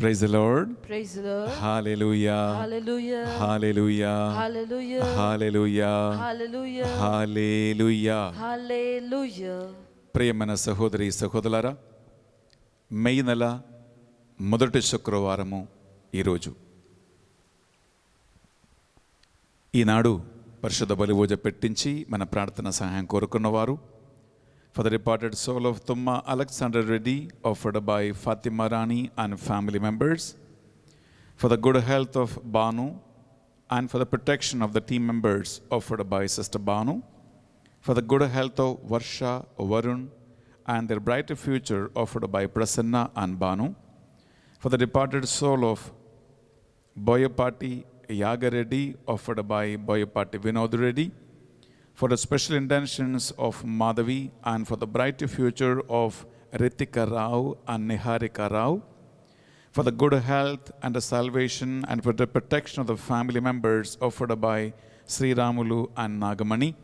Praise Lord praise Lord hallelujah hallelujah hallelujah hallelujah hallelujah hallelujah hallelujah hallelujah ప్రియమైన సహోదరి సహోదరులారా మే నెల మొదటి శుక్రవారము ఈరోజు ఈనాడు పరిశుద్ధ బలివోజ పెట్టించి మన ప్రార్థన సహాయం కోరుకున్నవారు for the departed soul of Tumma Alexander Reddy, offered by Fatima Rani and family members, for the good health of Banu, and for the protection of the team members, offered by Sister Banu, for the good health of Varsha, Varun, and their brighter future, offered by Prasanna and Banu, for the departed soul of Boyapati Yaga Reddy, offered by Boyapati Vinod Reddy, for the special intentions of Madhavi and for the bright future of Ritika Rao and Niharika Rao, for the good health and the salvation and for the protection of the family members offered by Sri Ramulu and Nagamani,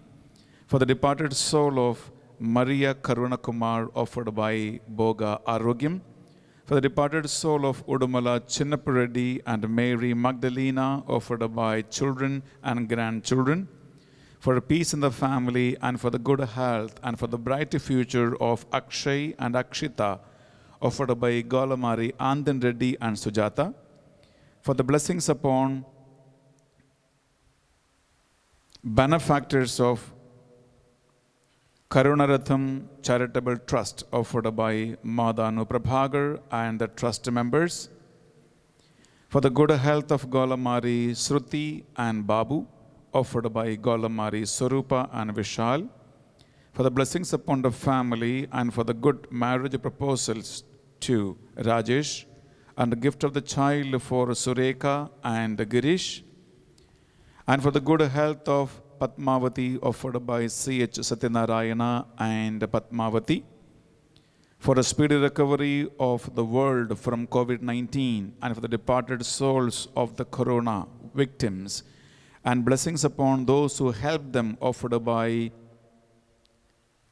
for the departed soul of Maria Karunakumar offered by Boga Arugim, for the departed soul of Udumala Chinnapareddy and Mary Magdalena offered by children and grandchildren, for peace in the family and for the good health and for the bright future of Akshay and Akshita, offered by Golamari, Andan Reddy and Sujata, for the blessings upon benefactors of Karunaratham Charitable Trust offered by Madanu Prabhagar and the trust members for the good health of Golamari, Sruti and Babu, offered by Golamari, Sarupa, and Vishal, for the blessings upon the family, and for the good marriage proposals to Rajesh, and the gift of the child for Sureka and Girish, and for the good health of Patmavati offered by C.H. Satyanarayana and Patmavati, for a speedy recovery of the world from COVID 19 and for the departed souls of the corona victims and blessings upon those who helped them offered by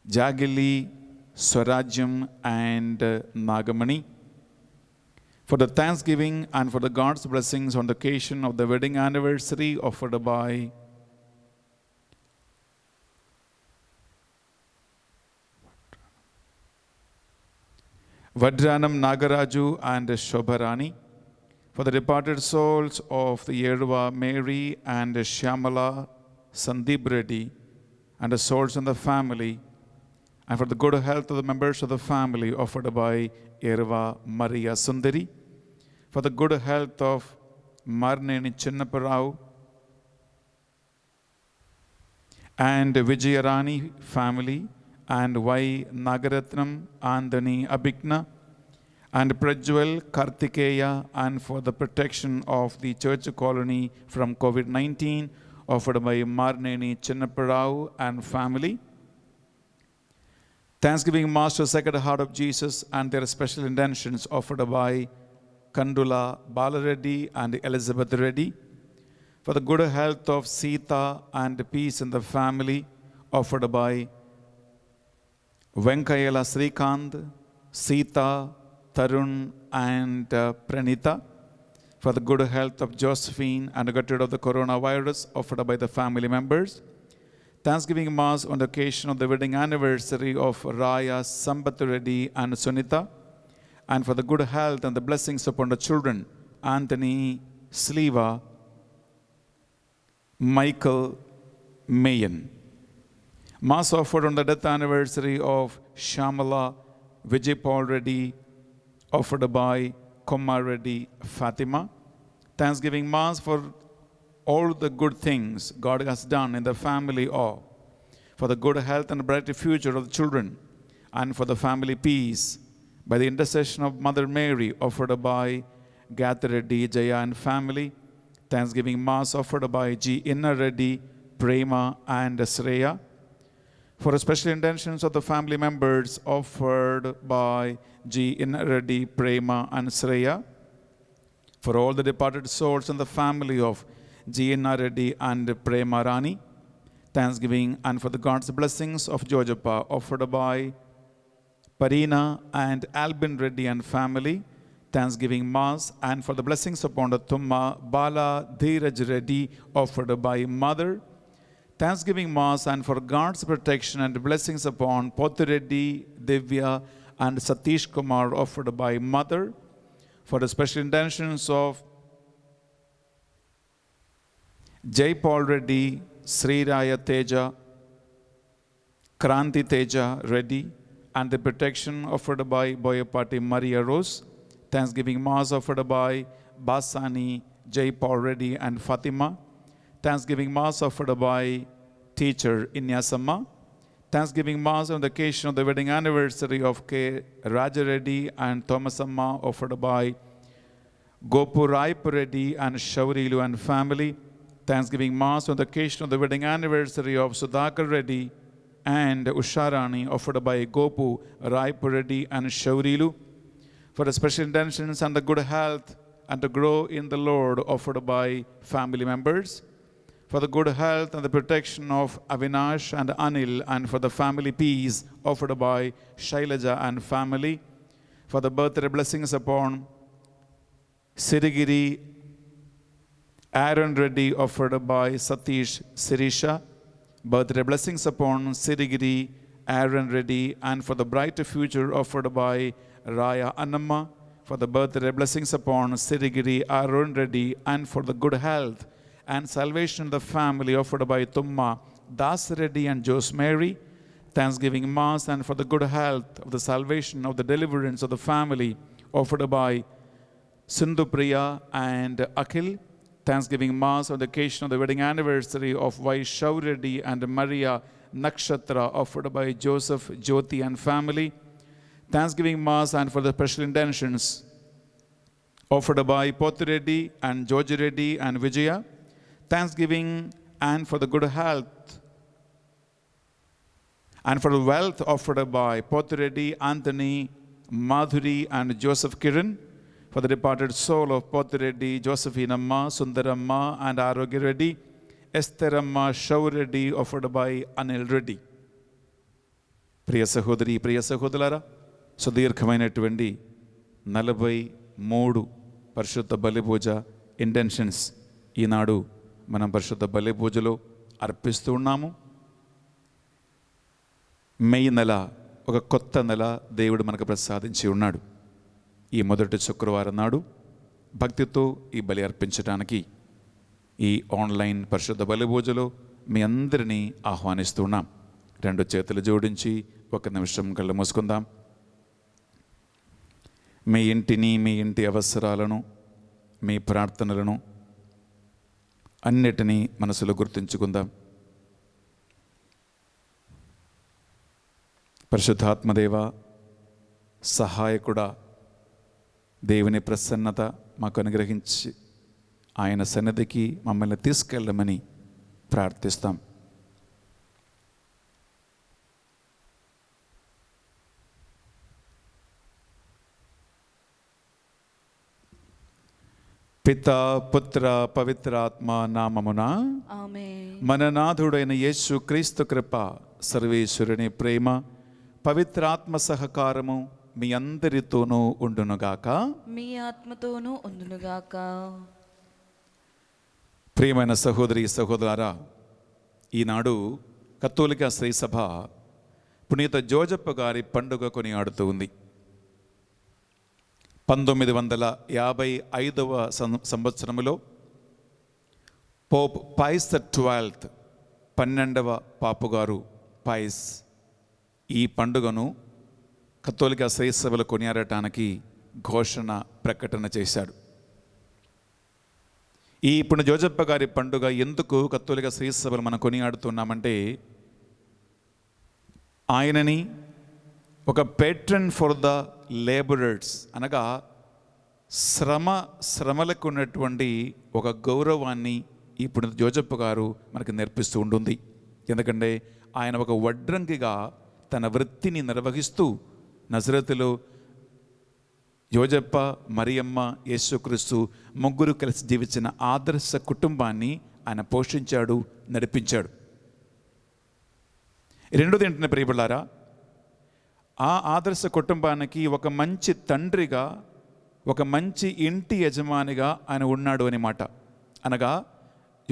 Jagili, Swarajam and uh, Nagamani. For the thanksgiving and for the God's blessings on the occasion of the wedding anniversary offered by Vadranam Nagaraju and Shobharani for the departed souls of the Yerva Mary and Shyamala Sandeep Reddy and the souls in the family, and for the good health of the members of the family offered by Yerva Maria Sundari, for the good health of Marneni Chinnaparao and Vijayarani family and Y Nagaratnam Andani Abikna and Prajwal, Kartikeya, and for the protection of the church colony from COVID 19 offered by Marneni Chinnaparao and family. Thanksgiving Master to Sacred Heart of Jesus and their special intentions offered by Kandula Balareddy and Elizabeth Reddy. For the good health of Sita and peace in the family offered by Venkayala Srikant, Sita, Tarun and uh, Pranita for the good health of Josephine and got rid of the coronavirus offered by the family members. Thanksgiving Mass on the occasion of the wedding anniversary of Raya Sambathu Reddy and Sunita, and for the good health and the blessings upon the children, Anthony Sliva, Michael Mayan. Mass offered on the death anniversary of Shamala Vijay Paul Reddy offered by Komaradi Fatima. Thanksgiving Mass for all the good things God has done in the family or for the good health and bright future of the children and for the family peace by the intercession of Mother Mary offered by Gathreddy Jaya and family. Thanksgiving Mass offered by G. Inna Reddy, Prema and Sreya for special intentions of the family members offered by G. Reddy, Prema, and Sreya, for all the departed souls in the family of G. Reddy and Prema Rani, thanksgiving, and for the God's blessings of Jojapa offered by Parina and Albin Reddy and family, Thanksgiving Mass, and for the blessings upon the Tumma Bala Dheeraj Reddy offered by Mother, Thanksgiving Mass and for God's protection and blessings upon Potireddy, Devya, and Satish Kumar offered by Mother for the special intentions of Jay Paul Reddy, Sri Raya Teja, Kranti Teja Reddy, and the protection offered by Boyapati Maria Rose, Thanksgiving Mass offered by Basani, Jay Paul Reddy, and Fatima Thanksgiving Mass offered by teacher Inyasamma. Thanksgiving Mass on the occasion of the wedding anniversary of K. Rajareddy and Thomasamma offered by Gopuraipu Reddy and Shaurilu and family. Thanksgiving Mass on the occasion of the wedding anniversary of Sudhakar Reddy and Usharani offered by Gopu Raipu Reddy and Shaurilu. For the special intentions and the good health and to grow in the Lord offered by family members for the good health and the protection of Avinash and Anil, and for the family peace offered by Shailaja and family, for the birthday blessings upon Sirigiri, Aaron Reddy offered by Satish Sirisha, birthday blessings upon Sirigiri, Aaron Reddy, and for the brighter future offered by Raya Annamma, for the birthday blessings upon Sirigiri, Aaron Reddy, and for the good health and salvation of the family offered by Tumma, Das Reddy and Mary, thanksgiving mass and for the good health of the salvation of the deliverance of the family offered by Priya and Akhil, thanksgiving mass on the occasion of the wedding anniversary of Vaishyav Reddy and Maria Nakshatra offered by Joseph, Jyoti and family, thanksgiving mass and for the special intentions offered by Pothi Reddy and George Reddy and Vijaya, thanksgiving and for the good health and for the wealth offered by Pothireddy, Anthony, Madhuri and Joseph Kiran for the departed soul of Josephine Josephinamma, Sundaramma and Arogireddy, Estherama Shaureddy offered by Anil Reddy. ప్రియ సహోదరి Sudhir సహోదరులారా Twendi, నలభై మూడు పరిశుద్ధ బలిపూజ Intentions, ఈనాడు మనం పరిశుద్ధ బలి పూజలు అర్పిస్తూ ఉన్నాము మే నెల ఒక కొత్త నెల దేవుడు మనకు ప్రసాదించి ఉన్నాడు ఈ మొదటి శుక్రవారం నాడు భక్తితో ఈ బలి అర్పించడానికి ఈ ఆన్లైన్ పరిశుద్ధ బలి పూజలో మీ అందరినీ ఆహ్వానిస్తున్నాం రెండు చేతులు జోడించి ఒక నిమిషం కళ్ళు మూసుకుందాం మీ ఇంటిని మీ ఇంటి అవసరాలను మీ ప్రార్థనలను అన్నిటినీ మనసులో గుర్తుంచుకుందాం పరిశుద్ధాత్మదేవ సహాయకుడా దేవుని ప్రసన్నత మాకు అనుగ్రహించి ఆయన సన్నిధికి మమ్మల్ని తీసుకెళ్ళమని ప్రార్థిస్తాం పిత పుత్ర పవిత్ర ఆత్మ నామమున మన నాథుడైన యేసు క్రీస్తు కృప సర్వేశ్వరుని ప్రేమ పవిత్రాత్మ సహకారము మీ అందరితోనూ ఉండునుగాక మీ ఆత్మతోనూ ఉండునుగాక ప్రియమైన సహోదరి సహోదరా ఈనాడు కత్తోలిక శ్రీసభ పునీత జోజప్ప గారి పండుగ కొనియాడుతూ ఉంది పంతొమ్మిది వందల యాభై ఐదవ సంవత్సరంలో పోప్ పైస్ ద ట్వెల్త్ పన్నెండవ పాపుగారు పైస్ ఈ పండుగను కథోలిక శ్రీసభలు కొనియాడటానికి ఘోషణ ప్రకటన చేశాడు ఈ ఇప్పుడు జోజప్ప గారి పండుగ ఎందుకు కత్తోలిక శ్రీసభలు మనం కొనియాడుతున్నామంటే ఆయనని ఒక పేట్రన్ ఫర్ ద లేబరర్స్ అనగా శ్రమ శ్రమలకు ఉన్నటువంటి ఒక గౌరవాన్ని ఇప్పుడు జోజప్ప గారు మనకు నేర్పిస్తూ ఉంటుంది ఎందుకంటే ఆయన ఒక వడ్రంగిగా తన వృత్తిని నిర్వహిస్తూ నజరతులు యోజప్ప మరియమ్మ యేసుక్రీస్తు ముగ్గురు కలిసి జీవించిన ఆదర్శ కుటుంబాన్ని ఆయన పోషించాడు నడిపించాడు రెండోది ఏంటంటే ప్రియబళ్ళారా ఆ ఆదర్శ కుటుంబానికి ఒక మంచి తండ్రిగా ఒక మంచి ఇంటి యజమానిగా ఆయన ఉన్నాడు అనమాట అనగా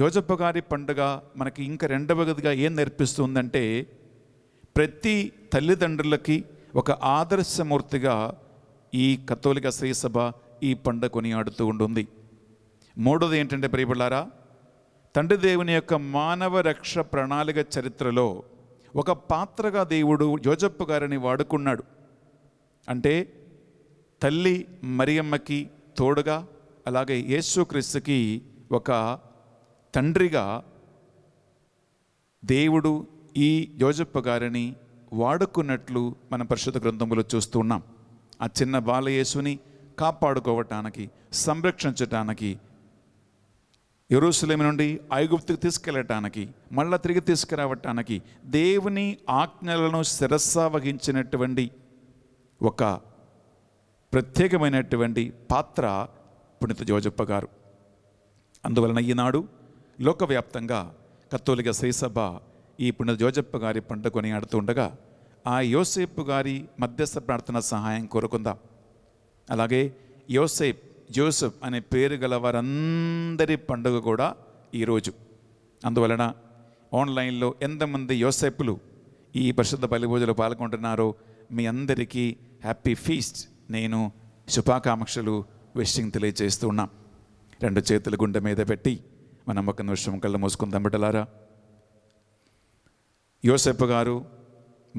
యోజప్ప గారి పండుగ మనకి ఇంకా రెండవదిగా ఏం నేర్పిస్తుందంటే ప్రతి తల్లిదండ్రులకి ఒక ఆదర్శమూర్తిగా ఈ కథోలిక శ్రీసభ ఈ పండుగ కొనియాడుతూ ఉంటుంది మూడోది ఏంటంటే ప్రియబిళ్ళారా తండ్రి దేవుని యొక్క మానవ రక్ష ప్రణాళిక చరిత్రలో ఒక పాత్రగా దేవుడు యోజప్పు గారిని వాడుకున్నాడు అంటే తల్లి మరియమ్మకి తోడుగా అలాగే యేసుక్రీస్తుకి ఒక తండ్రిగా దేవుడు ఈ యోజప్ప గారిని వాడుకున్నట్లు మన పరిశుద్ధ గ్రంథంలో చూస్తున్నాం ఆ చిన్న బాలయేసుని కాపాడుకోవటానికి సంరక్షించటానికి ఎరుసలేమి నుండి ఐగుప్తుకు తీసుకెళ్ళటానికి మళ్ళా తిరిగి తీసుకురావటానికి దేవుని ఆజ్ఞలను శిరస్స వహించినటువంటి ఒక ప్రత్యేకమైనటువంటి పాత్ర పుణిత జోజప్ప గారు అందువలన ఈనాడు లోకవ్యాప్తంగా కత్తోలిక శ్రీసభ ఈ పుణ్య జోజప్ప గారి పంట కొనియాడుతూ ఉండగా ఆ యోసేపు గారి మధ్యస్థ ప్రార్థన సహాయం కోరుకుందాం అలాగే యోసేప్ జోసెఫ్ అనే పేరు గల వారందరి పండుగ కూడా ఈరోజు అందువలన ఆన్లైన్లో ఎంతమంది యోసెఫ్లు ఈ పరిశుద్ధ బలిభోజలో పాల్గొంటున్నారో మీ అందరికీ హ్యాపీ ఫీస్ట్ నేను శుభాకాంక్షలు విషయం తెలియజేస్తూ ఉన్నా రెండు చేతులు గుండె మీద పెట్టి మనం ఒక నిమిషం కళ్ళు మూసుకుందాం బిడ్డలారా యోసెఫ్ గారు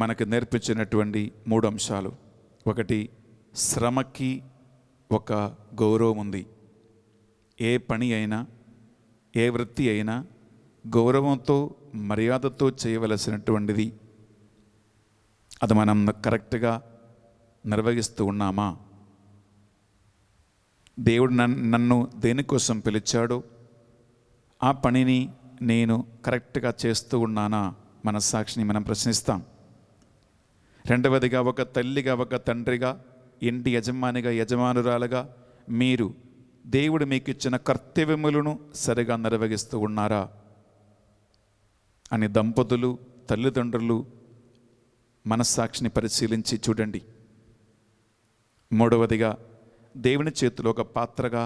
మనకు నేర్పించినటువంటి మూడు అంశాలు ఒకటి శ్రమకి ఒక గౌరవం ఉంది ఏ పని అయినా ఏ వృత్తి అయినా గౌరవంతో మర్యాదతో చేయవలసినటువంటిది అది మనం కరెక్ట్గా నిర్వహిస్తూ ఉన్నామా దేవుడు నన్ను దేనికోసం పిలిచాడో ఆ పనిని నేను కరెక్ట్గా చేస్తూ ఉన్నానా మనస్సాక్షిని మనం ప్రశ్నిస్తాం రెండవదిగా ఒక తల్లిగా ఒక తండ్రిగా ఇంటి యజమానిగా యజమానురాలుగా మీరు దేవుడు మీకు ఇచ్చిన కర్తవ్యములను సరిగా నిర్వహిస్తూ ఉన్నారా అని దంపతులు తల్లిదండ్రులు మనస్సాక్షిని పరిశీలించి చూడండి మూడవదిగా దేవుని చేతిలో ఒక పాత్రగా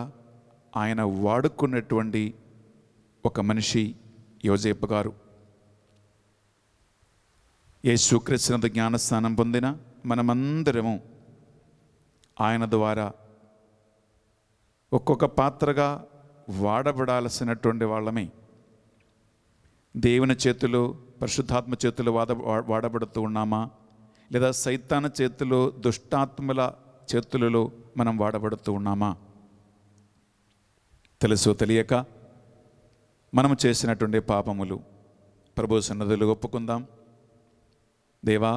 ఆయన వాడుకున్నటువంటి ఒక మనిషి యోజేపు గారు యేసుక్రీస్తునందు జ్ఞానస్నానం పొందిన మనమందరము ఆయన ద్వారా ఒక్కొక్క పాత్రగా వాడబడాల్సినటువంటి వాళ్ళమే దేవుని చేతులు పరిశుద్ధాత్మ చేతులు వాద వాడబడుతూ ఉన్నామా లేదా సైతాన చేతులు దుష్టాత్మల చేతులలో మనం వాడబడుతూ ఉన్నామా తెలుసో తెలియక మనం చేసినటువంటి పాపములు ప్రభు సన్నదులు ఒప్పుకుందాం దేవా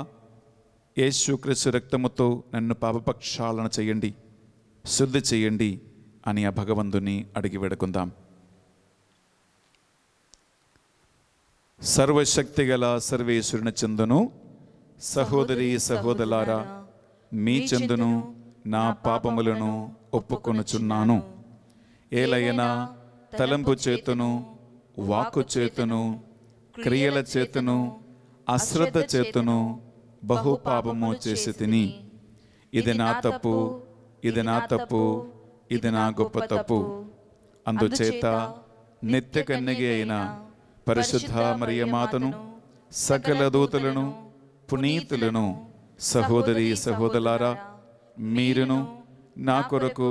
యేసుక్రీస్తు రక్తముతో నన్ను పాపపక్షాలన చేయండి శుద్ధి చేయండి అని ఆ భగవంతుని అడిగి వేడుకుందాం సర్వశక్తి గల సర్వేశ్వరుని చెందును సహోదరి సహోదరారా మీ చెందును నా పాపములను ఒప్పుకొనుచున్నాను ఏలైనా తలంపు చేతును వాకు చేతును క్రియల చేతును అశ్రద్ధ చేతును బహు పాపము చేసి తిని ఇది నా తప్పు ఇది నా తప్పు ఇది నా గొప్ప తప్పు అందుచేత నిత్య కన్యగి అయిన పరిశుద్ధ మరియమాతను సకల దూతలను పునీతులను సహోదరి సహోదలారా మీరును నా కొరకు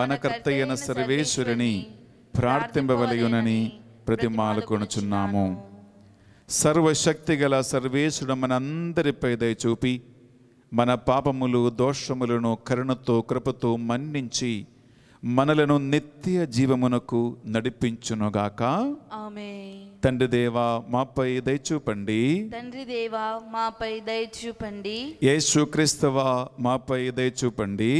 మన కర్తయ్యన సర్వేశ్వరిని ప్రార్థింపవలయునని ప్రతి కొనుచున్నాము సర్వశక్తి గల సర్వేశ్వరుడు మనందరిపై దయ చూపి మన పాపములు దోషములను కరుణతో కృపతో మన్నించి మనలను నిత్య జీవమునకు నడిపించునుగాక తండ్రి దేవా మాపై దయచూపండి తండ్రి దేవా మాపై దయచూపండి యేసు క్రీస్తువా మాపై దయచూపండి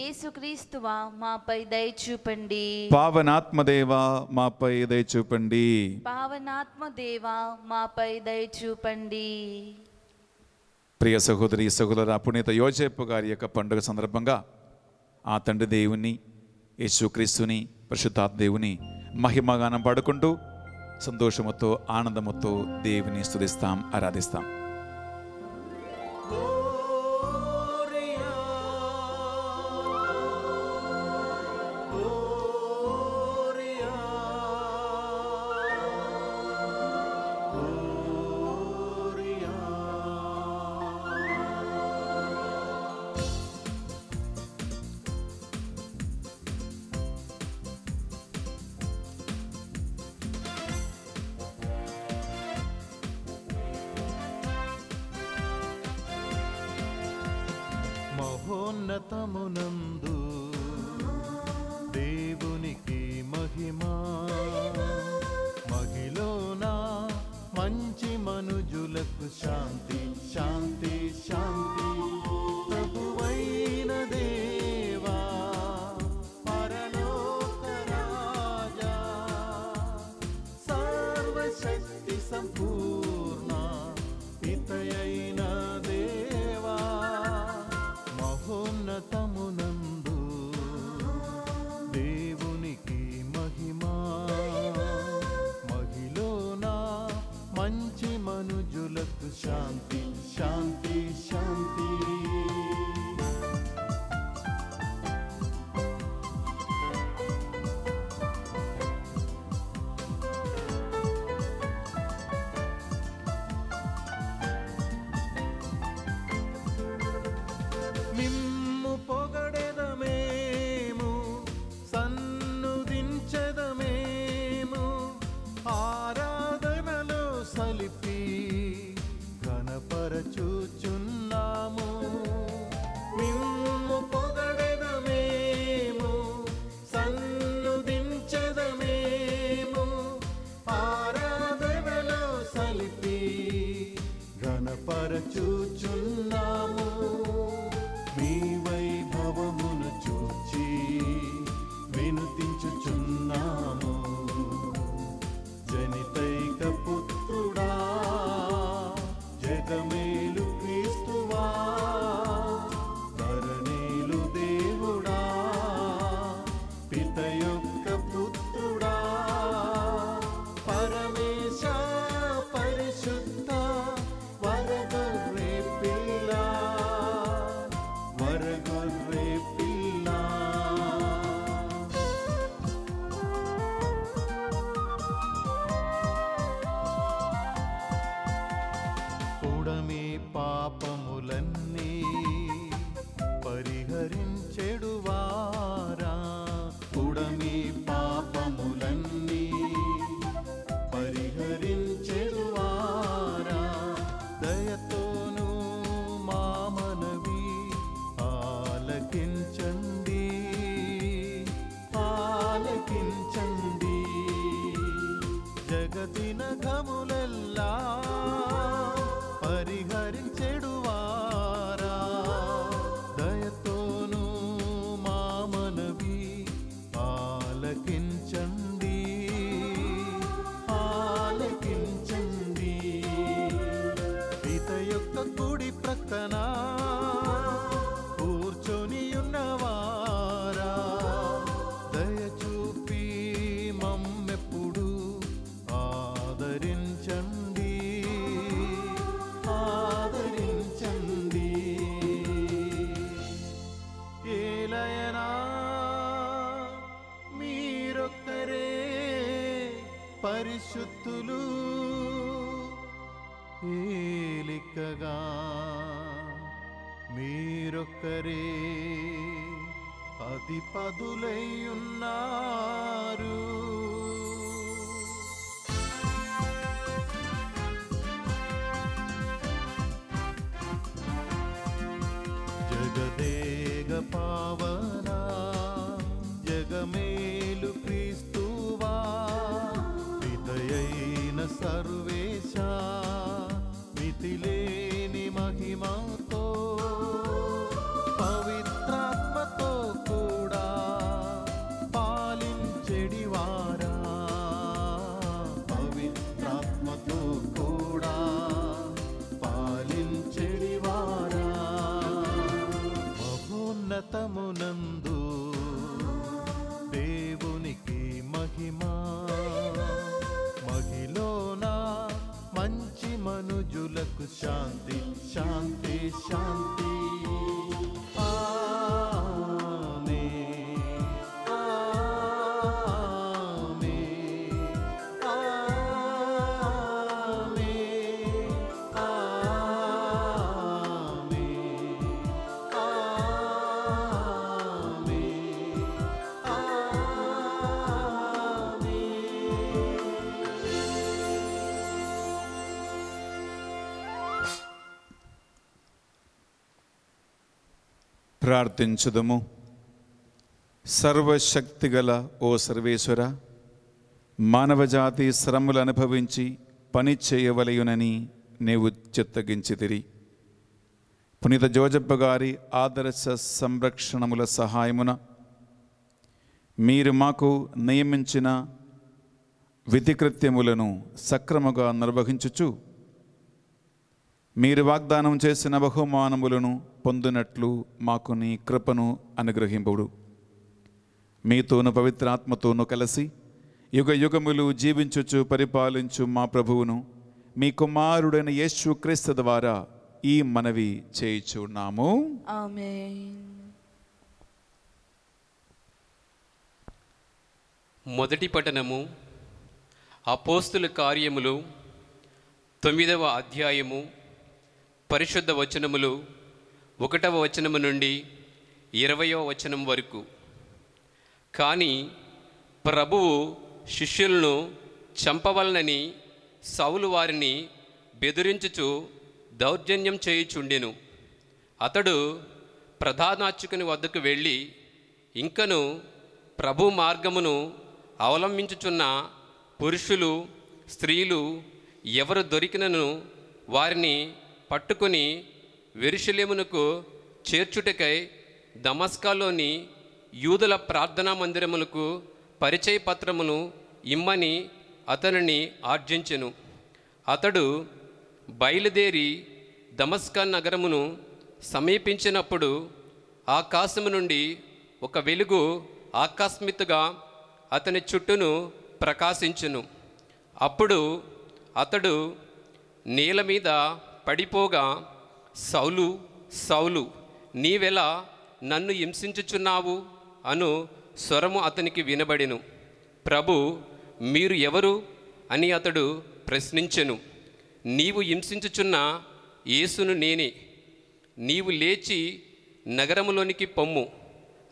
యేసు క్రీస్తువా మాపై దయచూపండి పావనాత్మ దేవా మాపై దయచూపండి పావనాత్మ దేవా మాపై దయచూపండి ప్రియ సహోదరి సహోదరు పునీత యోజేపు గారి యొక్క పండుగ సందర్భంగా ఆ తండ్రి దేవుని యేసుక్రీస్తుని దేవుని మహిమగానం పాడుకుంటూ సంతోషముతో ఆనందముతో దేవుని స్థుతిస్తాం ఆరాధిస్తాం చేతులు ఏలికగా మీరొక్కరే అధిపదులై ఉన్నారు ప్రార్థించుదము సర్వశక్తిగల ఓ సర్వేశ్వర మానవజాతి శ్రమలు అనుభవించి పని చేయవలయునని నీవు చిత్తగించితిరి పునీత జోజప్ప గారి ఆదర్శ సంరక్షణముల సహాయమున మీరు మాకు నియమించిన విధికృత్యములను సక్రముగా నిర్వహించుచు మీరు వాగ్దానం చేసిన బహుమానములను పొందినట్లు మాకు నీ కృపను అనుగ్రహింపుడు మీతోను పవిత్రాత్మతోనూ కలిసి యుగ యుగములు జీవించుచు పరిపాలించు మా ప్రభువును మీ కుమారుడైన యేసు క్రీస్తు ద్వారా ఈ మనవి చేయుచున్నాము మొదటి పఠనము అపోస్తుల కార్యములు తొమ్మిదవ అధ్యాయము పరిశుద్ధ వచనములు ఒకటవ వచనము నుండి ఇరవయో వచనం వరకు కానీ ప్రభువు శిష్యులను చంపవలనని సౌలు వారిని బెదిరించుచు దౌర్జన్యం చేయుచుండెను అతడు ప్రధానార్చుకుని వద్దకు వెళ్ళి ఇంకను ప్రభు మార్గమును అవలంబించుచున్న పురుషులు స్త్రీలు ఎవరు దొరికినను వారిని పట్టుకుని వెరుషలేమునకు చేర్చుటకై దమస్కాలోని యూదుల ప్రార్థనా మందిరములకు పరిచయ పత్రమును ఇమ్మని అతనిని ఆర్జించెను అతడు బయలుదేరి దమస్కా నగరమును సమీపించినప్పుడు ఆకాశము నుండి ఒక వెలుగు ఆకస్మితగా అతని చుట్టూను ప్రకాశించును అప్పుడు అతడు నేల మీద పడిపోగా సౌలు సౌలు నీవెలా నన్ను హింసించుచున్నావు అను స్వరము అతనికి వినబడెను ప్రభు మీరు ఎవరు అని అతడు ప్రశ్నించెను నీవు హింసించుచున్న యేసును నేనే నీవు లేచి నగరములోనికి పొమ్ము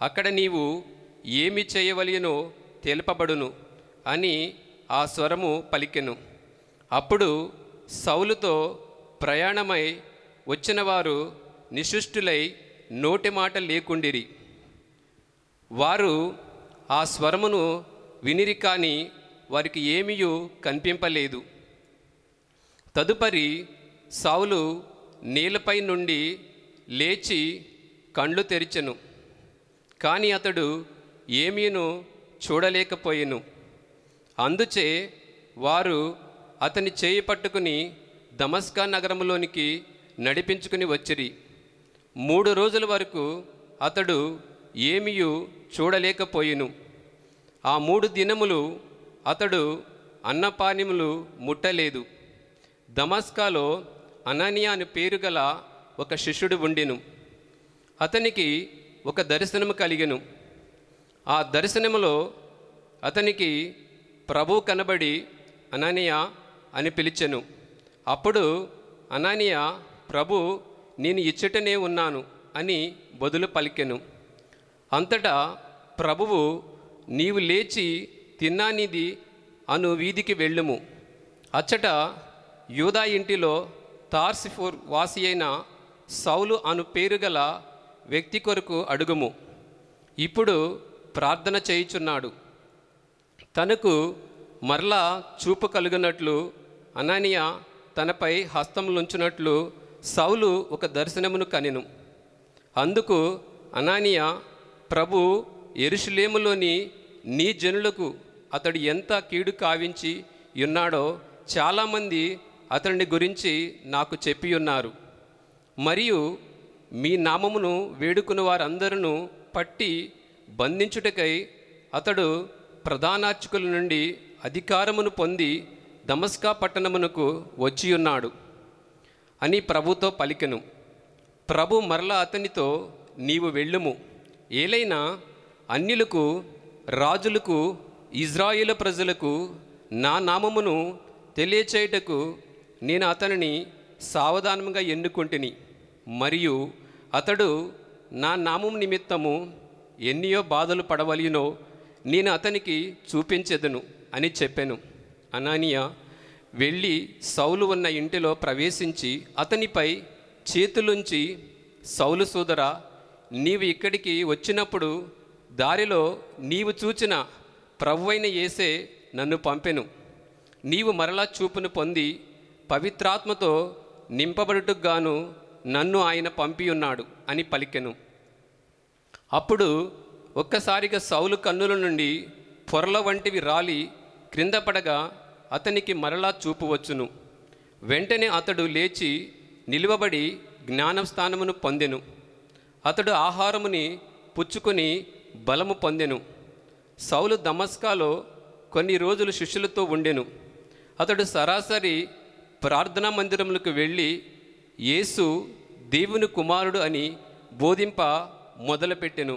అక్కడ నీవు ఏమి చేయవలయనో తెలుపబడును అని ఆ స్వరము పలికెను అప్పుడు సౌలుతో ప్రయాణమై వచ్చిన వారు నిశిష్టులై నోటి మాట లేకుండిరి వారు ఆ స్వరమును వినిరి కానీ వారికి ఏమీయూ కనిపింపలేదు తదుపరి సావులు నీళ్ళపై నుండి లేచి కండ్లు తెరిచెను కానీ అతడు ఏమీను చూడలేకపోయెను అందుచే వారు అతని చేయి పట్టుకుని దమస్కా నగరంలోనికి నడిపించుకుని వచ్చిరి మూడు రోజుల వరకు అతడు ఏమియు చూడలేకపోయిను ఆ మూడు దినములు అతడు అన్నపానీములు ముట్టలేదు దమస్కాలో అననియా అని పేరు గల ఒక శిష్యుడు ఉండెను అతనికి ఒక దర్శనము కలిగెను ఆ దర్శనములో అతనికి ప్రభు కనబడి అననియా అని పిలిచెను అప్పుడు అనానియ ప్రభు నేను ఇచ్చటనే ఉన్నాను అని బదులు పలికెను అంతటా ప్రభువు నీవు లేచి తిన్నానిది అను వీధికి వెళ్ళుము అచ్చట యూదా ఇంటిలో తార్సిఫోర్ వాసి అయిన సౌలు అను పేరు గల వ్యక్తి కొరకు అడుగుము ఇప్పుడు ప్రార్థన చేయుచున్నాడు తనకు మరలా చూపు కలుగునట్లు అననియ తనపై హస్తములుంచునట్లు సౌలు ఒక దర్శనమును కనెను అందుకు అనానియా ప్రభు ఎరుషులేములోని నీ జనులకు అతడు ఎంత కీడు కావించి ఉన్నాడో చాలామంది అతడిని గురించి నాకు చెప్పి ఉన్నారు మరియు మీ నామమును వేడుకుని వారందరూ పట్టి బంధించుటకై అతడు ప్రధానార్చకుల నుండి అధికారమును పొంది దమస్కా పట్టణమునకు వచ్చి ఉన్నాడు అని ప్రభుతో పలికెను ప్రభు మరల అతనితో నీవు వెళ్ళుము ఏలైనా అన్యులకు రాజులకు ఇజ్రాయిల ప్రజలకు నా నామమును తెలియచేయటకు నేను అతనిని సావధానంగా ఎన్నుకుంటుని మరియు అతడు నా నామం నిమిత్తము ఎన్నియో బాధలు పడవలినో నేను అతనికి చూపించెదను అని చెప్పాను అనానియా వెళ్ళి సౌలు ఉన్న ఇంటిలో ప్రవేశించి అతనిపై చేతులుంచి సౌలు సోదర నీవు ఇక్కడికి వచ్చినప్పుడు దారిలో నీవు చూచిన ప్రవ్వైన ఏసే నన్ను పంపెను నీవు మరలా చూపును పొంది పవిత్రాత్మతో నింపబడుటకు గాను నన్ను ఆయన పంపి ఉన్నాడు అని పలికెను అప్పుడు ఒక్కసారిగా సౌలు కన్నుల నుండి పొరల వంటివి రాలి క్రింద పడగా అతనికి మరలా చూపు వచ్చును వెంటనే అతడు లేచి నిలువబడి జ్ఞానస్థానమును పొందెను అతడు ఆహారముని పుచ్చుకొని బలము పొందెను సౌలు దమస్కాలో కొన్ని రోజులు శిష్యులతో ఉండెను అతడు సరాసరి ప్రార్థనా మందిరములకు వెళ్ళి యేసు దేవుని కుమారుడు అని బోధింప మొదలుపెట్టెను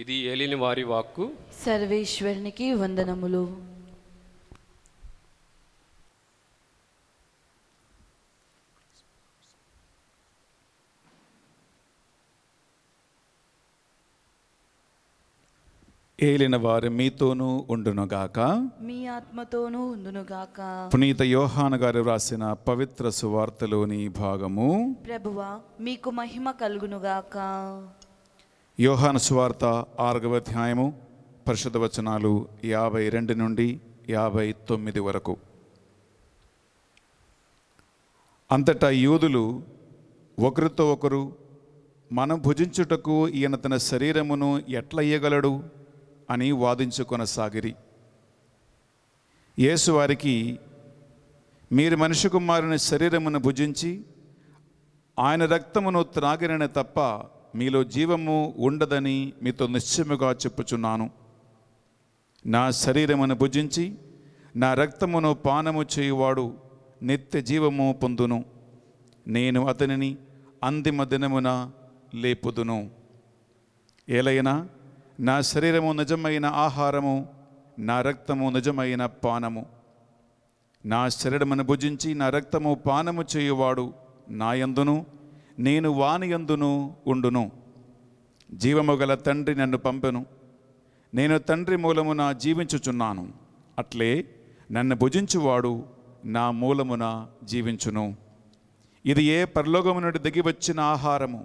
ఇది ఏలిని వారి వాక్కు సర్వేశ్వరునికి వందనములు ఏలిన వారు మీతోనూ ఉండునుగాక మీ ఆత్మతోనూ ఉండునుగాక పునీత యోహాన్ గారు వ్రాసిన పవిత్ర సువార్తలోని భాగము ప్రభువా మీకు మహిమ కలుగునుగాక యోహాను స్వార్త ఆరగవ అధ్యాయము పరిషత్ వచనాలు యాభై రెండు నుండి యాభై తొమ్మిది వరకు అంతటా యూదులు ఒకరితో ఒకరు మనం భుజించుటకు ఈయన తన శరీరమును ఎట్లయ్యగలడు అని వాదించుకొనసాగిరి యేసు వారికి మీరు మనిషి కుమారుని శరీరమును భుజించి ఆయన రక్తమును త్రాగిరని తప్ప మీలో జీవము ఉండదని మీతో నిశ్చయముగా చెప్పుచున్నాను నా శరీరమును భుజించి నా రక్తమును పానము చేయువాడు నిత్య జీవము పొందును నేను అతనిని అంతిమ దినమున లేపుదును ఏలైనా నా శరీరము నిజమైన ఆహారము నా రక్తము నిజమైన పానము నా శరీరమును భుజించి నా రక్తము పానము చేయువాడు నాయందును నేను వానియందును ఉండును జీవము గల తండ్రి నన్ను పంపెను నేను తండ్రి మూలమున జీవించుచున్నాను అట్లే నన్ను భుజించువాడు నా మూలమున జీవించును ఇది ఏ పరలోకము నుండి దిగి వచ్చిన ఆహారము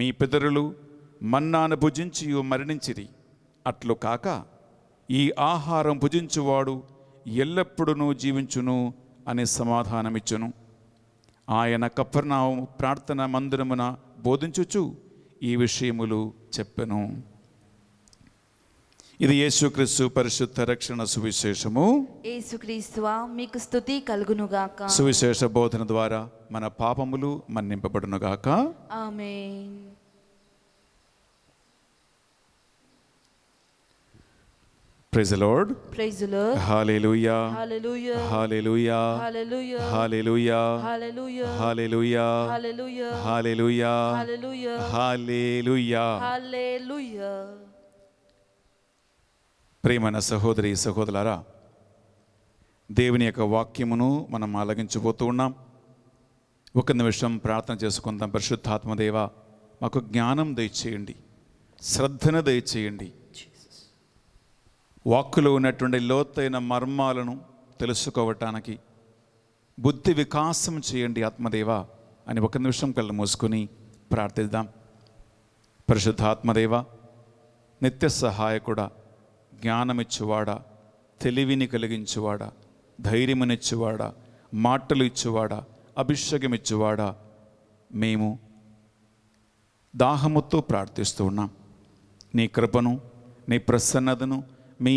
మీ పితరులు మన్నాను భుజించి మరణించిరి అట్లు కాక ఈ ఆహారం భుజించువాడు ఎల్లప్పుడూ జీవించును అని సమాధానమిచ్చును ఆయన కఫర్నాం ప్రార్థన మందిరమున బోధించుచు ఈ విషయములు చెప్పెను ఇది యేసుక్రీస్తు పరిశుద్ధ రక్షణ సువిశేషము యేసుక్రీస్తు మీకు స్థుతి కలుగునుగాక సువిశేష బోధన ద్వారా మన పాపములు మన్నింపబడునుగాక amen praise Lord praise Lord hallelujah hallelujah hallelujah hallelujah hallelujah hallelujah hallelujah hallelujah hallelujah hallelujah hallelujah ప్రేమన సహోదరి సహోదరులారా దేవుని యొక్క వాక్యమును మనం ఆలగించబోతూ ఉన్నాం ఒక నిమిషం ప్రార్థన చేసుకుందాం పరిశుద్ధాత్మదేవ మాకు జ్ఞానం దయచేయండి శ్రద్ధను దయచేయండి వాక్కులో ఉన్నటువంటి లోతైన మర్మాలను తెలుసుకోవటానికి బుద్ధి వికాసం చేయండి ఆత్మదేవ అని ఒక నిమిషం కళ్ళు మూసుకుని ప్రార్థిద్దాం ఆత్మదేవ నిత్య సహాయకుడా జ్ఞానమిచ్చువాడా తెలివిని కలిగించువాడా ధైర్యమునిచ్చువాడా మాటలు ఇచ్చువాడా అభిషేకమిచ్చువాడా మేము దాహముతో ప్రార్థిస్తూ ఉన్నాం నీ కృపను నీ ప్రసన్నతను మీ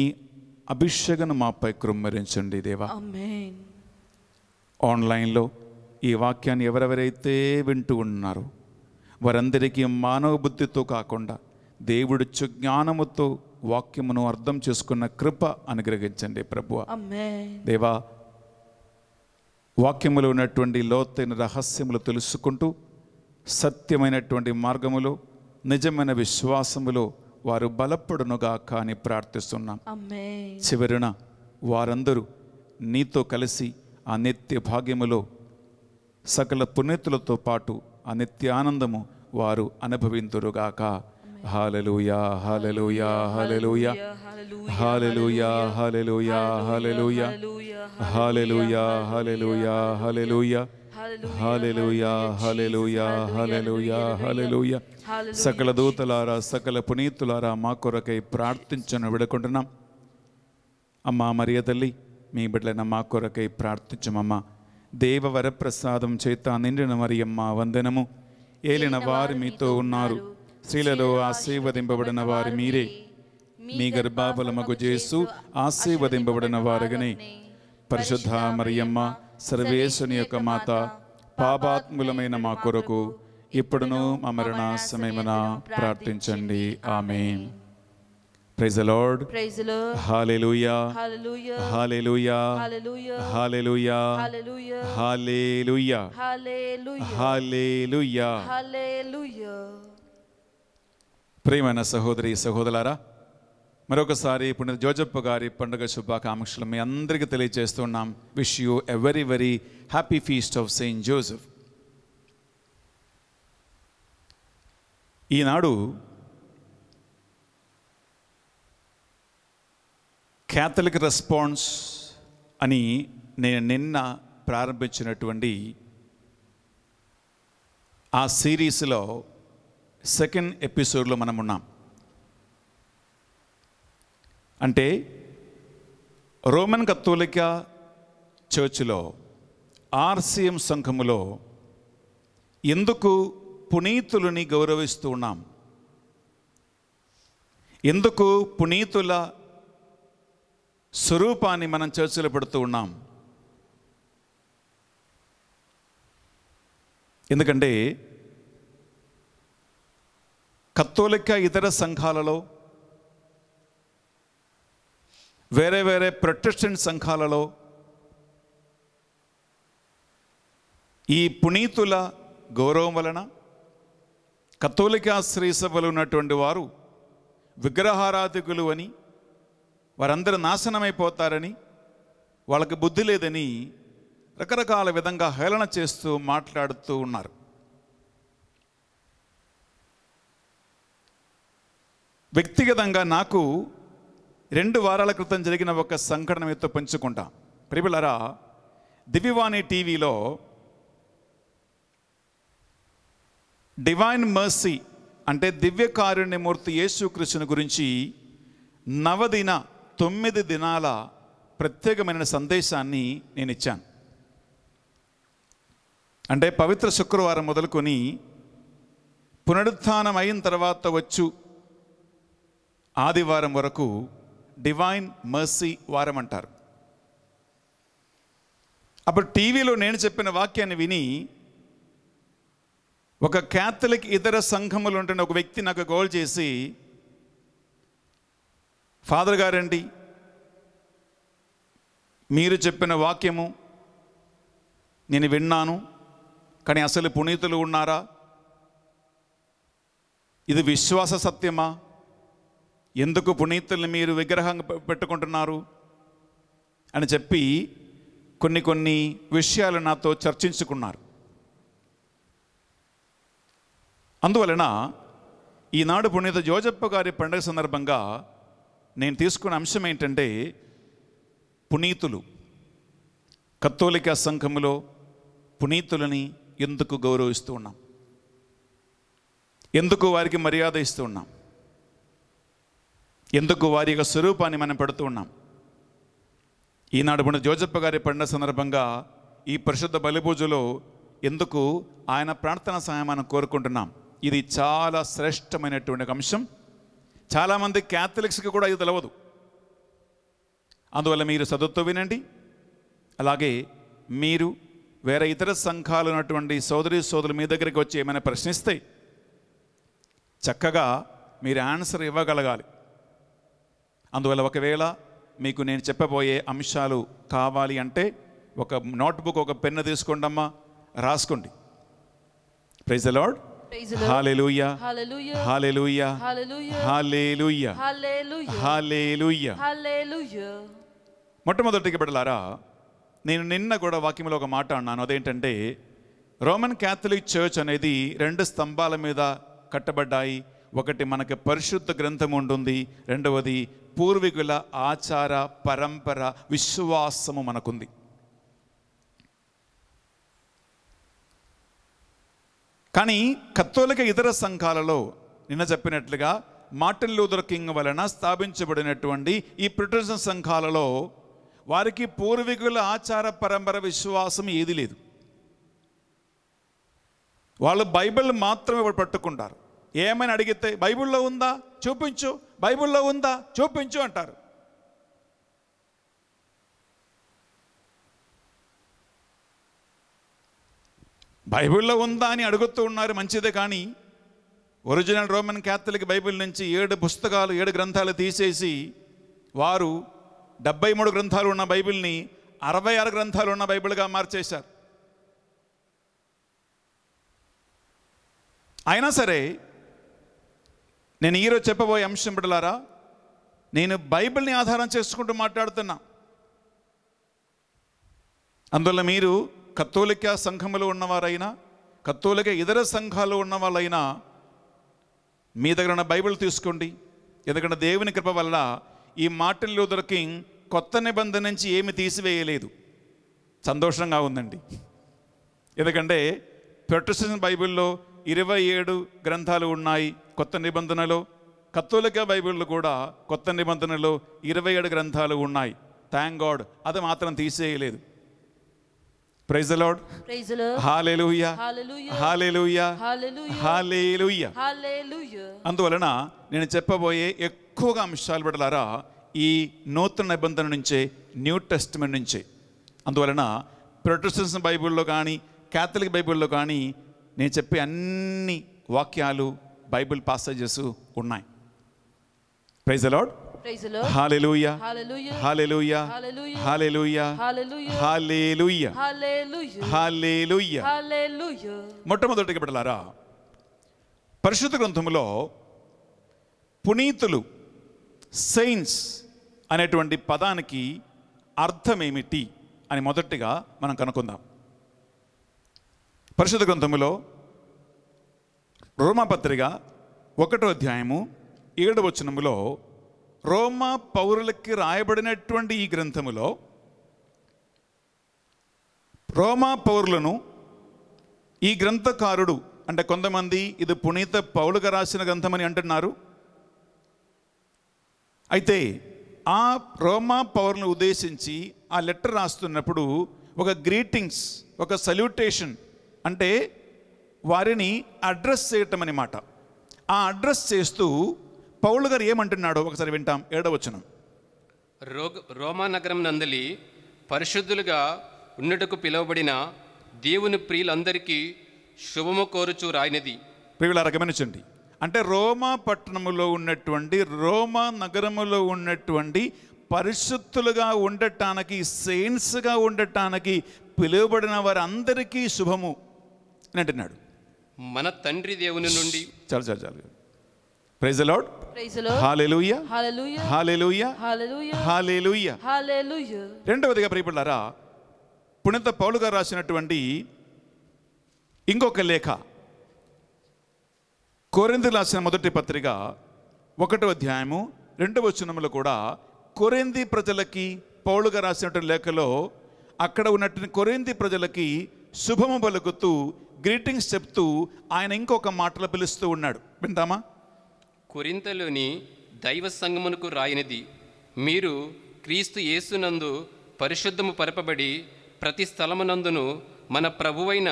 అభిషేకను మాపై కృమ్మరించండి దేవా ఆన్లైన్లో ఈ వాక్యాన్ని ఎవరెవరైతే వింటూ ఉన్నారో వారందరికీ మానవ బుద్ధితో కాకుండా దేవుడి జ్ఞానముతో వాక్యమును అర్థం చేసుకున్న కృప అనుగ్రహించండి ప్రభు దేవా వాక్యములో ఉన్నటువంటి లోతైన రహస్యములు తెలుసుకుంటూ సత్యమైనటువంటి మార్గములో నిజమైన విశ్వాసములో వారు బలపడునుగాక అని ప్రార్థిస్తున్నాం చివరిన వారందరూ నీతో కలిసి ఆ నిత్య భాగ్యములో సకల పుణ్యతులతో పాటు ఆ నిత్య ఆనందము వారు అనుభవింతురుగాక hallelujah hallelujah hallelujah hallelujah hallelujah hallelujah hallelujah hallelujah hallelujah సకల దూతలారా సకల పునీతులారా మా కొరకై ప్రార్థించను విడుకుంటున్నాం అమ్మా మరియ తల్లి మీ బిడ్డలైన మా కొరకై ప్రార్థించమమ్మా దేవ వరప్రసాదం చేత నిండిన మరియమ్మ వందనము ఏలిన వారు మీతో ఉన్నారు స్త్రీలలో ఆశీర్వదింపబడిన వారు మీరే మీ గర్భాబలమగు చేస్తూ ఆశీర్వదింపబడిన వారుగనే పరిశుద్ధ మరియమ్మ సర్వేశ్వని యొక్క మాత పాపాత్ములమైన మా కొరకు ఇప్పుడును మా మరణ సమయమున ప్రార్థించండి amen praise Lord praise hallelujah hallelujah hallelujah hallelujah hallelujah ప్రేమైన సహోదరి సహోదరులారా మరొకసారి పుణ్య జోజప్ప గారి పండుగ శుభాకాంక్షలు మీ అందరికీ తెలియజేస్తున్నాం wish you a very very happy feast of Saint Joseph ఈనాడు క్యాథలిక్ రెస్పాన్స్ అని నేను నిన్న ప్రారంభించినటువంటి ఆ సిరీస్లో సెకండ్ ఎపిసోడ్లో మనం ఉన్నాం అంటే రోమన్ కത്തോలిక చర్చిలో ఆర్సీఎం సంఘములో ఎందుకు పునీతులని గౌరవిస్తూ ఉన్నాం ఎందుకు పునీతుల స్వరూపాన్ని మనం చర్చలు పెడుతూ ఉన్నాం ఎందుకంటే కత్తోలిక ఇతర సంఘాలలో వేరే వేరే ప్రొటెస్టెంట్ సంఘాలలో ఈ పునీతుల గౌరవం వలన కథోలికా సభలు ఉన్నటువంటి వారు విగ్రహారాధికులు అని వారందరూ నాశనమైపోతారని వాళ్ళకి బుద్ధి లేదని రకరకాల విధంగా హేళన చేస్తూ మాట్లాడుతూ ఉన్నారు వ్యక్తిగతంగా నాకు రెండు వారాల క్రితం జరిగిన ఒక సంఘటన మీతో పంచుకుంటా ప్రిబులరా దివివాణి టీవీలో డివైన్ మర్సీ అంటే దివ్య కారుణ్యమూర్తి యేసుకృష్ణుని గురించి నవదిన తొమ్మిది దినాల ప్రత్యేకమైన సందేశాన్ని నేను ఇచ్చాను అంటే పవిత్ర శుక్రవారం మొదలుకొని పునరుత్నం అయిన తర్వాత వచ్చు ఆదివారం వరకు డివైన్ మర్సీ వారం అంటారు అప్పుడు టీవీలో నేను చెప్పిన వాక్యాన్ని విని ఒక క్యాథలిక్ ఇతర సంఘములు ఉంటున్న ఒక వ్యక్తి నాకు గోల్ చేసి ఫాదర్ గారండి మీరు చెప్పిన వాక్యము నేను విన్నాను కానీ అసలు పునీతులు ఉన్నారా ఇది విశ్వాస సత్యమా ఎందుకు పునీతుల్ని మీరు విగ్రహం పెట్టుకుంటున్నారు అని చెప్పి కొన్ని కొన్ని విషయాలు నాతో చర్చించుకున్నారు అందువలన ఈనాడు పునీత జోజప్ప గారి పండుగ సందర్భంగా నేను తీసుకున్న అంశం ఏంటంటే పునీతులు కత్తోలిక సంఘములో పునీతులని ఎందుకు గౌరవిస్తూ ఉన్నాం ఎందుకు వారికి మర్యాద ఇస్తూ ఉన్నాం ఎందుకు వారి యొక్క స్వరూపాన్ని మనం పెడుతూ ఉన్నాం ఈనాడు మన జోజప్ప గారి పండుగ సందర్భంగా ఈ పరిశుద్ధ బలిపూజలో ఎందుకు ఆయన ప్రార్థన సహాయం మనం కోరుకుంటున్నాం ఇది చాలా శ్రేష్టమైనటువంటి అంశం చాలామంది క్యాథలిక్స్కి కూడా ఇది తెలవదు అందువల్ల మీరు చదువుతూ వినండి అలాగే మీరు వేరే ఇతర సంఘాలు ఉన్నటువంటి సోదరి సోదరులు మీ దగ్గరికి వచ్చి ఏమైనా ప్రశ్నిస్తే చక్కగా మీరు ఆన్సర్ ఇవ్వగలగాలి అందువల్ల ఒకవేళ మీకు నేను చెప్పబోయే అంశాలు కావాలి అంటే ఒక నోట్బుక్ ఒక పెన్ను తీసుకోండి అమ్మా రాసుకోండి ప్రైజ్ లార్డ్ మొట్టమొదటికి పెడలారా నేను నిన్న కూడా వాక్యంలో ఒక మాట అన్నాను అదేంటంటే రోమన్ క్యాథలిక్ చర్చ్ అనేది రెండు స్తంభాల మీద కట్టబడ్డాయి ఒకటి మనకి పరిశుద్ధ గ్రంథం ఉంటుంది రెండవది పూర్వీకుల ఆచార పరంపర విశ్వాసము మనకుంది కానీ కత్తోలిక ఇతర సంఘాలలో నిన్న చెప్పినట్లుగా మార్టిన్ లూథర్ కింగ్ వలన స్థాపించబడినటువంటి ఈ ప్రిటర్షన్ సంఘాలలో వారికి పూర్వీకుల ఆచార పరంపర విశ్వాసం ఏది లేదు వాళ్ళు బైబిల్ మాత్రమే పట్టుకుంటారు ఏమని అడిగితే బైబిల్లో ఉందా చూపించు బైబిల్లో ఉందా చూపించు అంటారు బైబిల్లో ఉందా అని అడుగుతూ ఉన్నారు మంచిదే కానీ ఒరిజినల్ రోమన్ క్యాథలిక్ బైబిల్ నుంచి ఏడు పుస్తకాలు ఏడు గ్రంథాలు తీసేసి వారు డెబ్బై మూడు గ్రంథాలు ఉన్న బైబిల్ని అరవై ఆరు గ్రంథాలు ఉన్న బైబిల్గా మార్చేశారు అయినా సరే నేను ఈరోజు చెప్పబోయే అంశం బిడ్డలారా నేను బైబిల్ని ఆధారం చేసుకుంటూ మాట్లాడుతున్నా అందువల్ల మీరు కత్తోలిక సంఘములు ఉన్నవారైనా కత్తోలిక ఇతర సంఘాలు ఉన్నవాళ్ళైనా మీ దగ్గర ఉన్న బైబిల్ తీసుకోండి ఎందుకంటే దేవుని కృప వల్ల ఈ మార్టిన్ లూథర్ కింగ్ కొత్త నిబంధన నుంచి ఏమి తీసివేయలేదు సంతోషంగా ఉందండి ఎందుకంటే ప్రొటెస్టెంట్ బైబిల్లో ఇరవై ఏడు గ్రంథాలు ఉన్నాయి కొత్త నిబంధనలో కత్తోలిక బైబిళ్ళు కూడా కొత్త నిబంధనలు ఇరవై ఏడు గ్రంథాలు ఉన్నాయి థ్యాంక్ గాడ్ అది మాత్రం తీసేయలేదు ప్రైజ్ లార్డ్ అందువలన నేను చెప్పబోయే ఎక్కువగా అంశాలు పెడలారా ఈ నూతన నిబంధన నుంచే న్యూ టెస్ట్మెంట్ నుంచే అందువలన ప్రొటెస్టన్స్ బైబిల్లో కానీ క్యాథలిక్ బైబిల్లో కానీ నేను చెప్పే అన్ని వాక్యాలు బైబిల్ పాసేజెస్ ఉన్నాయి ప్రైజ్ అలాడ్ మొట్టమొదటి పెట్టలారా పరిశుద్ధ గ్రంథంలో పునీతులు సెయింట్స్ అనేటువంటి పదానికి అర్థమేమిటి అని మొదటిగా మనం కనుక్కుందాం పరిశుద్ధ గ్రంథంలో రోమాపత్రిక ఒకటో అధ్యాయము ఏడు వచనములో రోమా పౌరులకి రాయబడినటువంటి ఈ గ్రంథములో రోమా పౌరులను ఈ గ్రంథకారుడు అంటే కొంతమంది ఇది పునీత పౌలుగా రాసిన గ్రంథమని అంటున్నారు అయితే ఆ రోమా పౌరులను ఉద్దేశించి ఆ లెటర్ రాస్తున్నప్పుడు ఒక గ్రీటింగ్స్ ఒక సల్యూటేషన్ అంటే వారిని అడ్రస్ చేయటం అనమాట ఆ అడ్రస్ చేస్తూ పౌలు గారు ఏమంటున్నాడు ఒకసారి వింటాం ఏడవచ్చును రోగ రోమా నగరం నందలి పరిశుద్ధులుగా ఉన్నటకు పిలువబడిన దేవుని ప్రియులందరికీ శుభము కోరుచు రాయినది ప్రియులారా గమనించండి అంటే రోమా పట్టణములో ఉన్నటువంటి రోమా నగరములో ఉన్నటువంటి పరిశుద్ధులుగా ఉండటానికి సెయిన్స్గా ఉండటానికి పిలువబడిన వారందరికీ శుభము అని అంటున్నాడు మన తండ్రి దేవుని నుండి చాలు చాలు చాలు praise Lord hallelujah hallelujah hallelujah hallelujah రెండవదిగా ప్రియపడ్డారా పుణ్యత పౌలు గారు రాసినటువంటి ఇంకొక లేఖ కోరింది రాసిన మొదటి పత్రిక ఒకటో అధ్యాయము రెండవ వచనములో కూడా కొరింది ప్రజలకి పౌలుగా రాసినటువంటి లేఖలో అక్కడ ఉన్నటువంటి కొరింది ప్రజలకి శుభము పలుకుతూ గ్రీటింగ్స్ చెప్తూ ఆయన ఇంకొక మాటలు పిలుస్తూ ఉన్నాడు వింటామా కొరింతలోని దైవ సంగమునకు రాయినది మీరు క్రీస్తు యేసునందు పరిశుద్ధము పరపబడి ప్రతి స్థలమునందును మన ప్రభువైన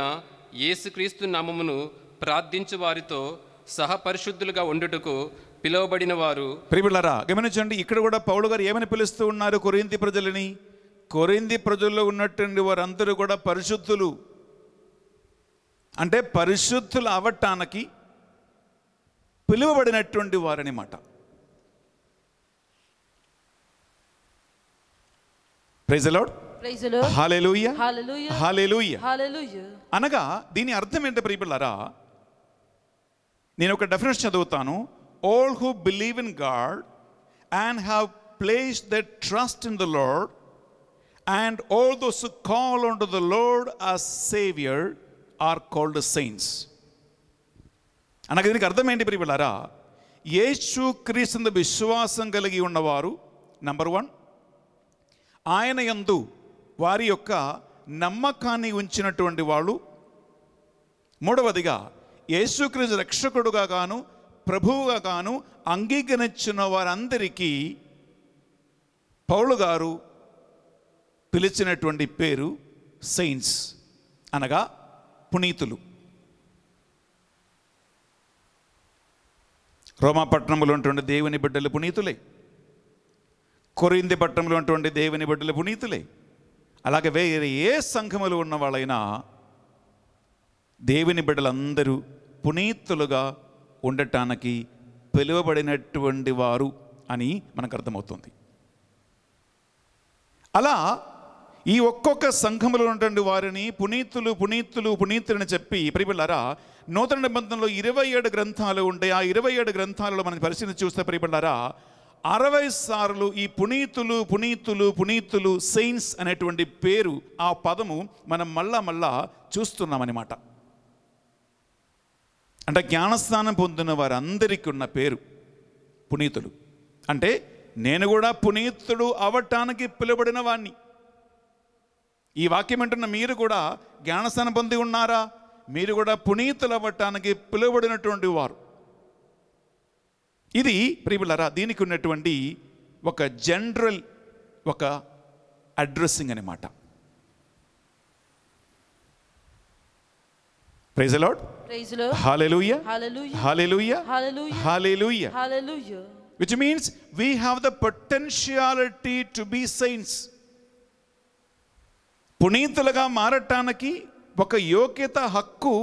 యేసుక్రీస్తు నామమును ప్రార్థించు వారితో సహపరిశుద్ధులుగా ఉండుటకు పిలువబడిన వారు ప్రిబులరా గమనించండి ఇక్కడ కూడా పౌడు గారు ఏమని పిలుస్తూ ఉన్నారు కొరింది ప్రజలని కొరింది ప్రజల్లో ఉన్నటువంటి వారందరూ కూడా పరిశుద్ధులు అంటే పరిశుద్ధులు అవటానికి పిలువబడినటువంటి వారనమాట ప్రైజలాడ్ అనగా దీని అర్థం ఏంటో ప్రియపిల్లరా నేను ఒక డెఫినేషన్ చదువుతాను all who believe in God and have place the trust in the Lord and all those call on to the Lord a saviour are called saints అనగా దీనికి అర్థం ఏంటి ప్రియులారా యేసు క్రీస్తుంది విశ్వాసం కలిగి ఉన్నవారు నంబర్ వన్ ఆయన యందు వారి యొక్క నమ్మకాన్ని ఉంచినటువంటి వాళ్ళు మూడవదిగా యేసుక్రీస్తు రక్షకుడుగా గాను ప్రభువుగా గాను అంగీకరించిన వారందరికీ పౌలు గారు పిలిచినటువంటి పేరు సైన్స్ అనగా పునీతులు రోమాపట్నంలో ఉన్నటువంటి దేవుని బిడ్డలు పునీతులే కొరింది పట్టణంలో ఉన్నటువంటి దేవుని బిడ్డలు పునీతులే అలాగే వేరే ఏ సంఘములు ఉన్న వాళ్ళైనా దేవుని బిడ్డలందరూ పునీతులుగా ఉండటానికి పిలువబడినటువంటి వారు అని మనకు అర్థమవుతుంది అలా ఈ ఒక్కొక్క సంఘములు ఉన్నటువంటి వారిని పునీతులు పునీతులు పునీతులని చెప్పి ప్రియబిళ్ళారా నూతన నిబంధనలో ఇరవై ఏడు గ్రంథాలు ఉంటాయి ఆ ఇరవై ఏడు గ్రంథాలలో మనం పరిశీలన చూస్తే ప్రియబిళ్ళారా అరవై సార్లు ఈ పునీతులు పునీతులు పునీతులు సెయిన్స్ అనేటువంటి పేరు ఆ పదము మనం మళ్ళా మళ్ళా చూస్తున్నామన్నమాట అంటే జ్ఞానస్నానం పొందిన వారందరికీ ఉన్న పేరు పునీతులు అంటే నేను కూడా పునీతుడు అవటానికి పిలువబడిన వాణ్ణి ఈ వాక్యం వింటున్న మీరు కూడా జ్ఞానస్థానం పొంది ఉన్నారా మీరు కూడా అవ్వటానికి పిలువబడినటువంటి వారు ఇది ప్రియులరా దీనికి ఉన్నటువంటి ఒక జనరల్ ఒక అడ్రస్సింగ్ అనమాట praise which means we have the potentiality to be saints పునీతులుగా మారటానికి ఒక యోగ్యత హక్కు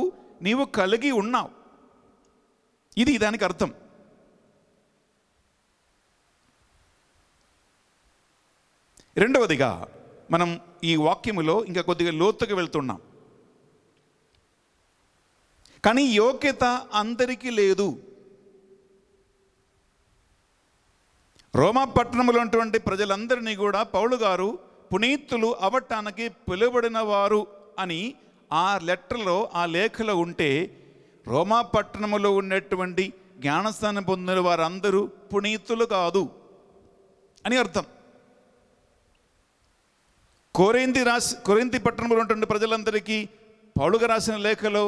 నీవు కలిగి ఉన్నావు ఇది దానికి అర్థం రెండవదిగా మనం ఈ వాక్యములో ఇంకా కొద్దిగా లోతుకు వెళ్తున్నాం కానీ యోగ్యత అందరికీ లేదు రోమా పట్టణములో ఉన్నటువంటి ప్రజలందరినీ కూడా పౌలు గారు పునీతులు అవటానికి పిలువడిన వారు అని ఆ లెటర్లో ఆ లేఖలో ఉంటే రోమా పట్టణంలో ఉన్నటువంటి జ్ఞానస్థానం పొందిన వారందరూ పునీతులు కాదు అని అర్థం కోరేంది రాసి కొరేంది పట్టణంలో ఉన్నటువంటి ప్రజలందరికీ పౌలుగా రాసిన లేఖలో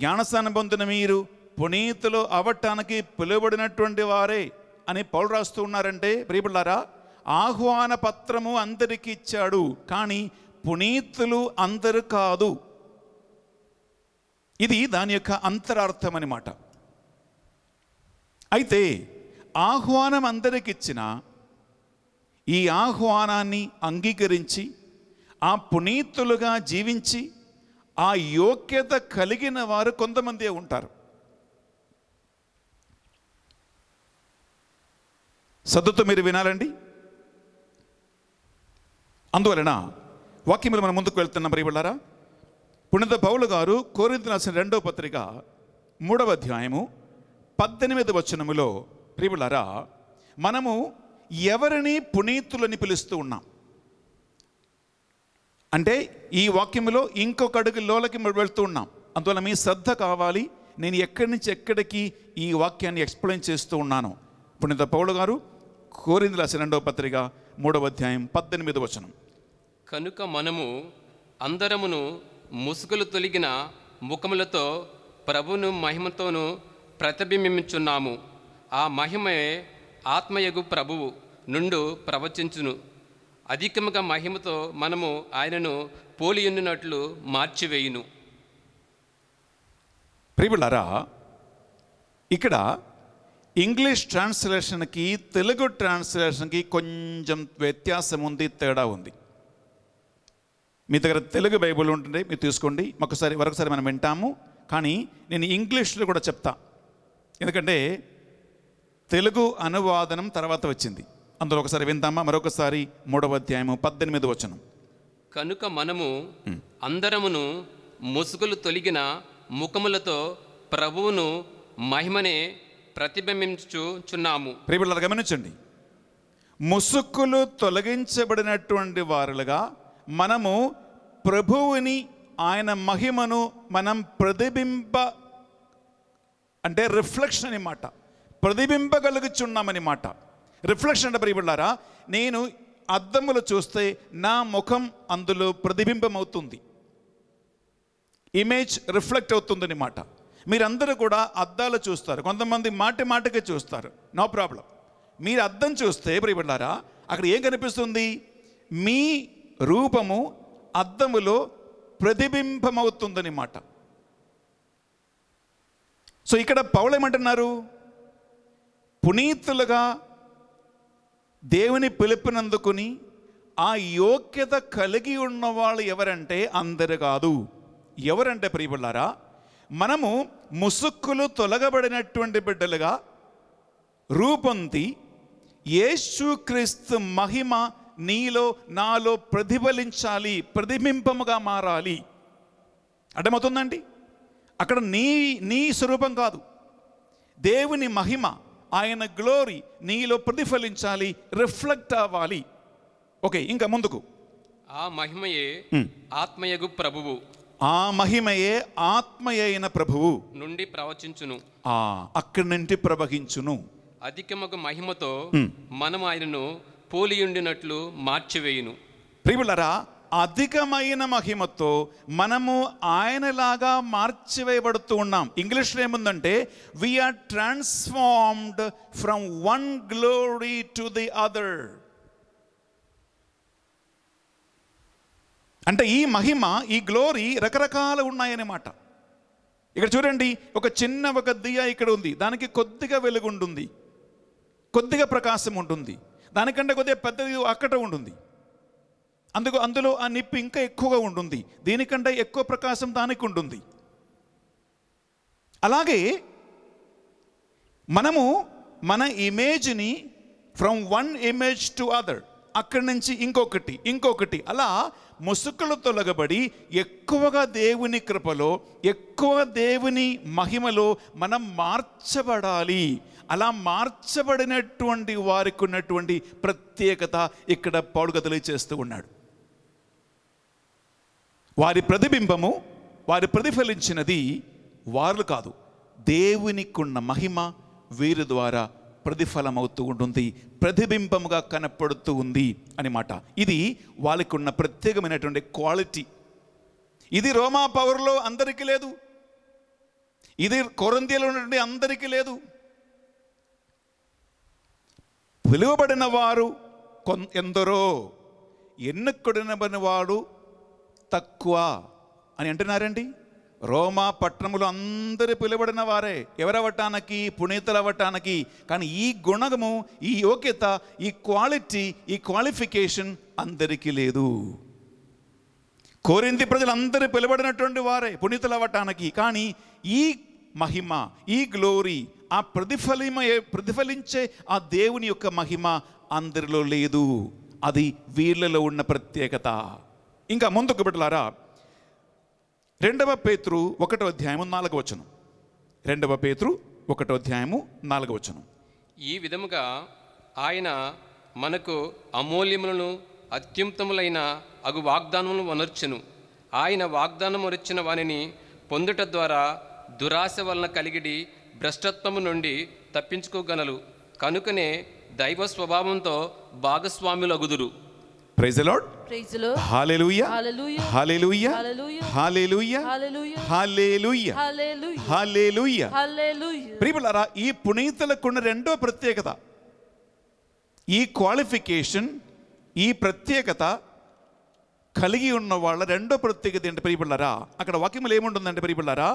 జ్ఞానస్థానం పొందిన మీరు పునీతులు అవటానికి పిలువబడినటువంటి వారే అని పౌలు రాస్తూ ఉన్నారంటే ప్రియబుళ్ళారా ఆహ్వాన పత్రము అందరికి ఇచ్చాడు కానీ పునీతులు అందరు కాదు ఇది దాని యొక్క అంతరార్థం అనమాట అయితే ఆహ్వానం అందరికి ఇచ్చిన ఈ ఆహ్వానాన్ని అంగీకరించి ఆ పునీతులుగా జీవించి ఆ యోగ్యత కలిగిన వారు కొంతమందే ఉంటారు సద్దుతో మీరు వినాలండి అందువలన వాక్యములు మనం ముందుకు వెళ్తున్న మరి వెళ్ళారా పుణిత పౌలు గారు కోరింత రాసిన రెండవ పత్రిక మూడవ అధ్యాయము పద్దెనిమిది వచనములో ప్రియులారా మనము ఎవరిని పునీతులని పిలుస్తూ ఉన్నాం అంటే ఈ వాక్యములో ఇంకొక అడుగు లోలకి వెళ్తూ ఉన్నాం అందువల్ల మీ శ్రద్ధ కావాలి నేను ఎక్కడి నుంచి ఎక్కడికి ఈ వాక్యాన్ని ఎక్స్ప్లెయిన్ చేస్తూ ఉన్నాను పుణిత పౌలు గారు కోరింది రాసిన రెండవ పత్రిక మూడవ అధ్యాయం పద్దెనిమిది వచనం కనుక మనము అందరమును ముసుగులు తొలిగిన ముఖములతో ప్రభును మహిమతోనూ ప్రతిబింబించున్నాము ఆ మహిమే ఆత్మయగు ప్రభువు నుండు ప్రవచించును అధికముగా మహిమతో మనము ఆయనను పోలియున్నట్లు మార్చివేయును ప్రిబులరా ఇక్కడ ఇంగ్లీష్ ట్రాన్స్లేషన్కి తెలుగు ట్రాన్స్లేషన్కి కొంచెం వ్యత్యాసం ఉంది తేడా ఉంది మీ దగ్గర తెలుగు బైబుల్ ఉంటుంది మీరు తీసుకోండి ఒకసారి మరొకసారి మనం వింటాము కానీ నేను ఇంగ్లీష్లో కూడా చెప్తా ఎందుకంటే తెలుగు అనువాదనం తర్వాత వచ్చింది అందులో ఒకసారి వింటామా మరొకసారి మూడవ అధ్యాయము పద్దెనిమిది వచనం కనుక మనము అందరమును ముసుగులు తొలగిన ముఖములతో ప్రభువును మహిమనే ప్రతిబింబించుచున్నాము ప్రియపిల్లలు గమనించండి ముసుకులు తొలగించబడినటువంటి వారులుగా మనము ప్రభువుని ఆయన మహిమను మనం ప్రతిబింబ అంటే రిఫ్లెక్షన్ అనమాట ప్రతిబింబగలుగుచున్నామని మాట రిఫ్లెక్షన్ అంటే ప్రియబిళ్ళారా నేను అద్దములు చూస్తే నా ముఖం అందులో ప్రతిబింబమవుతుంది ఇమేజ్ రిఫ్లెక్ట్ అవుతుంది మాట మీరందరూ కూడా అద్దాలు చూస్తారు కొంతమంది మాటి మాటకే చూస్తారు నో ప్రాబ్లం మీరు అద్దం చూస్తే ప్రియబిళ్ళారా అక్కడ ఏం కనిపిస్తుంది మీ రూపము అద్దములో ప్రతిబింబమవుతుందని మాట సో ఇక్కడ పౌలు ఏమంటున్నారు పునీతులుగా దేవుని పిలిపినందుకుని ఆ యోగ్యత కలిగి ఉన్నవాళ్ళు ఎవరంటే అందరు కాదు ఎవరంటే ప్రియబుళ్ళారా మనము ముసుక్కులు తొలగబడినటువంటి బిడ్డలుగా రూపొంది యేసుక్రీస్తు మహిమ నీలో నాలో ప్రతిఫలించాలి ప్రతిబింబముగా మారాలి అర్థమవుతుందండి అక్కడ నీ నీ స్వరూపం కాదు దేవుని మహిమ ఆయన గ్లోరీ నీలో ప్రతిఫలించాలి రిఫ్లెక్ట్ అవ్వాలి ఓకే ఇంకా ముందుకు ఆ మహిమయే ఆత్మయగు ప్రభువు ఆ మహిమయే ఆత్మయైన ప్రభువు నుండి ప్రవచించును ఆ అక్కడి నుండి ప్రవహించును అధికమగు మహిమతో మనం ఆయనను పోలియుండినట్లు మార్చివేయును ప్రియులరా అధికమైన మహిమతో మనము ఆయనలాగా మార్చివేయబడుతూ ఉన్నాం ఇంగ్లీష్లో ఏముందంటే we are transformed from one glory to the other అంటే ఈ మహిమ ఈ గ్లోరీ రకరకాలు ఉన్నాయన్నమాట ఇక్కడ చూడండి ఒక చిన్న ఒక దియ ఇక్కడ ఉంది దానికి కొద్దిగా వెలుగు ఉంటుంది కొద్దిగా ప్రకాశం ఉంటుంది దానికంటే కొద్దిగా పెద్దది అక్కడ ఉంటుంది అందుకు అందులో ఆ నిప్పు ఇంకా ఎక్కువగా ఉంటుంది దీనికంటే ఎక్కువ ప్రకాశం దానికి ఉంటుంది అలాగే మనము మన ఇమేజ్ని from one image to other అక్కడి నుంచి ఇంకొకటి ఇంకొకటి అలా ముసుకులు తొలగబడి ఎక్కువగా దేవుని కృపలో ఎక్కువ దేవుని మహిమలో మనం మార్చబడాలి అలా మార్చబడినటువంటి వారికి ఉన్నటువంటి ప్రత్యేకత ఇక్కడ పౌడుగా తెలియచేస్తూ ఉన్నాడు వారి ప్రతిబింబము వారి ప్రతిఫలించినది వారు కాదు దేవునికున్న మహిమ వీరి ద్వారా ప్రతిఫలమవుతూ ఉంటుంది ప్రతిబింబముగా కనపడుతూ ఉంది అనమాట ఇది వాళ్ళకున్న ప్రత్యేకమైనటువంటి క్వాలిటీ ఇది రోమా పవర్లో అందరికీ లేదు ఇది కొరందీలో ఉన్నటువంటి అందరికీ లేదు పిలువబడిన వారు ఎందరో ఎన్నుకొడినబడిన వాడు తక్కువ అని అంటున్నారండి రోమా పట్టణములు అందరు పిలువబడిన వారే ఎవరవటానికి అవ్వటానికి కానీ ఈ గుణము ఈ యోగ్యత ఈ క్వాలిటీ ఈ క్వాలిఫికేషన్ అందరికీ లేదు కోరింది ప్రజలందరూ పిలువబడినటువంటి వారే అవ్వటానికి కానీ ఈ మహిమ ఈ గ్లోరీ ఆ ప్రతిఫలిమయ్యే ప్రతిఫలించే ఆ దేవుని యొక్క మహిమ అందరిలో లేదు అది వీళ్ళలో ఉన్న ప్రత్యేకత ఇంకా ముందుకు పెట్టలారా రెండవ పేతృ ఒకటో అధ్యాయము నాలుగవ వచనం రెండవ పేతృ ఒకటో అధ్యాయము నాలుగవ వచనం ఈ విధముగా ఆయన మనకు అమూల్యములను అత్యుత్తములైన అగు వాగ్దానములను వనర్చును ఆయన వాగ్దానం వరిచిన వానిని పొందుట ద్వారా దురాశ వలన కలిగిడి భ్రష్టత్వము నుండి తప్పించుకోగలరు కనుకనే దైవ స్వభావంతో భాగస్వాములగుదురు praise Lord praise Lord hallelujah hallelujah hallelujah hallelujah hallelujah hallelujah ప్రియులారా ఈ పునీతులకున్న రెండో ప్రత్యేకత ఈ క్వాలిఫికేషన్ ఈ ప్రత్యేకత కలిగి ఉన్న వాళ్ళ రెండో ప్రత్యేకత ఏంటి ప్రియపిల్లారా అక్కడ వాక్యములు ఏముంటుందంటే ప్రియపిల్లారా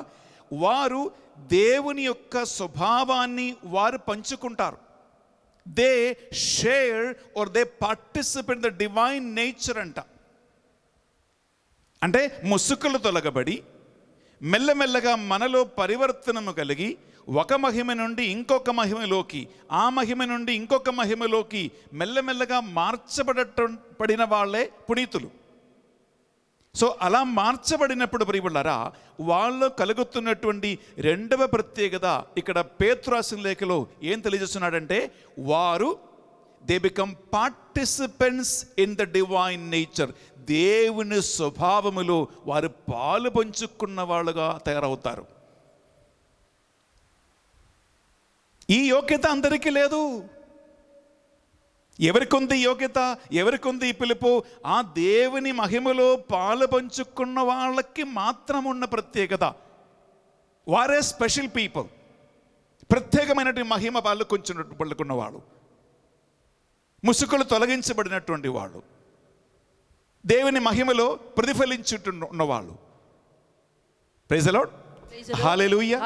వారు దేవుని యొక్క స్వభావాన్ని వారు పంచుకుంటారు they share or they participate the divine nature అంట అంటే ముసుకులు తొలగబడి మెల్లమెల్లగా మనలో పరివర్తనము కలిగి ఒక మహిమ నుండి ఇంకొక మహిమలోకి ఆ మహిమ నుండి ఇంకొక మహిమలోకి మెల్లమెల్లగా మార్చబడట పడిన వాళ్ళే పునీతులు సో అలా మార్చబడినప్పుడు ప్రియుళ్ళారా వాళ్ళు కలుగుతున్నటువంటి రెండవ ప్రత్యేకత ఇక్కడ పేతురాసి లేఖలో ఏం తెలియజేస్తున్నాడంటే వారు they become participants in the divine nature దేవుని స్వభావములో వారు పాలు పంచుకున్న వాళ్ళుగా తయారవుతారు ఈ యోగ్యత అందరికీ లేదు ఎవరికి యోగ్యత ఎవరికి పిలుపు ఆ దేవుని మహిమలో పాలు పంచుకున్న వాళ్ళకి మాత్రం ఉన్న ప్రత్యేకత వారే స్పెషల్ పీపుల్ ప్రత్యేకమైనటువంటి మహిమ వాళ్ళు కొంచెం పళ్ళుకున్న వాళ్ళు ముసుకులు తొలగించబడినటువంటి వాళ్ళు దేవుని మహిమలో ప్రతిఫలించుతున్న praise praise Lord Hallelujah.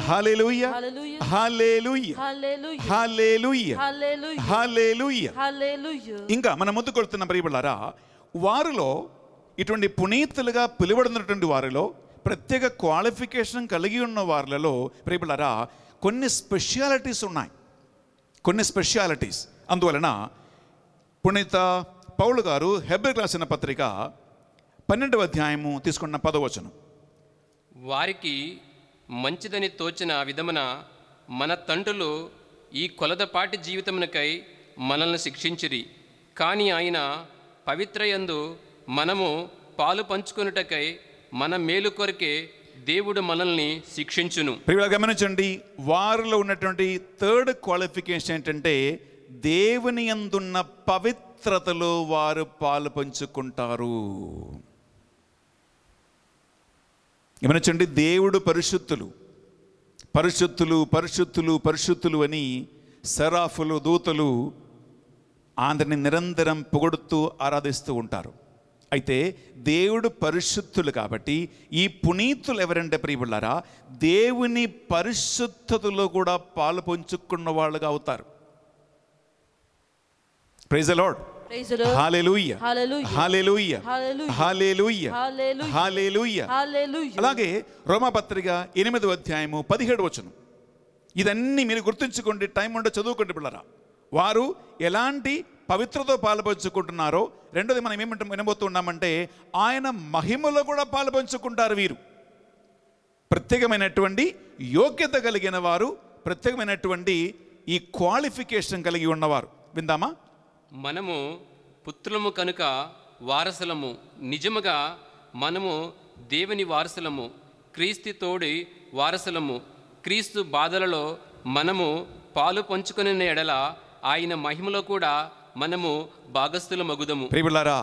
Hallelujah. Hallelujah. Hallelujah. Hallelujah. ఇంకా మన ముందు కొడుతున్న ప్రియబిళ్ళారా వారిలో ఇటువంటి పునీతులుగా పిలువడినటువంటి వారిలో ప్రత్యేక క్వాలిఫికేషన్ కలిగి ఉన్న వారిలో ప్రియబిళ్ళారా కొన్ని స్పెషాలిటీస్ ఉన్నాయి కొన్ని స్పెషాలిటీస్ అందువలన పునీత పౌలు గారు హెబ్రిక్ రాసిన పత్రిక పన్నెండవ అధ్యాయము తీసుకున్న పదవచనం వారికి మంచిదని తోచిన విధమున మన తండ్రులు ఈ కొలదపాటి జీవితమునకై మనల్ని శిక్షించిరి కానీ ఆయన పవిత్రయందు మనము పాలు పంచుకున్నటకై మన మేలు కొరకే దేవుడు మనల్ని శిక్షించును గమనించండి వారిలో ఉన్నటువంటి థర్డ్ క్వాలిఫికేషన్ ఏంటంటే దేవుని అందున్న పవిత్రతలో వారు పాలు పంచుకుంటారు గమనించండి దేవుడు పరిశుద్ధులు పరిశుద్ధులు పరిశుద్ధులు పరిశుద్ధులు అని సరాఫులు దూతలు ఆంధ్రని నిరంతరం పొగడుతూ ఆరాధిస్తూ ఉంటారు అయితే దేవుడు పరిశుద్ధులు కాబట్టి ఈ పునీతులు ఎవరంటే ప్రియులారా దేవుని పరిశుద్ధతలో కూడా పాలు పంచుకున్న వాళ్ళుగా అవుతారు ప్రైజ్ లార్డ్ అలాగే రోమపత్రిక ఎనిమిదవ అధ్యాయము పదిహేడు వచనం ఇదన్నీ మీరు గుర్తుంచుకోండి టైం ఉండే చదువుకోండి పిల్లరా వారు ఎలాంటి పవిత్రతో పాల్పంచుకుంటున్నారో రెండోది మనం ఏమంటాం వినబోతూ ఉన్నామంటే ఆయన మహిమలో కూడా పాలుపంచుకుంటారు వీరు ప్రత్యేకమైనటువంటి యోగ్యత కలిగిన వారు ప్రత్యేకమైనటువంటి ఈ క్వాలిఫికేషన్ కలిగి ఉన్నవారు విందామా మనము పుత్రులము కనుక వారసులము నిజముగా మనము దేవుని వారసులము క్రీస్తు తోడి వారసులము క్రీస్తు బాధలలో మనము పాలు పంచుకునే ఎడల ఆయన మహిమలో కూడా మనము భాగస్థుల మగుదము ప్రిబులారా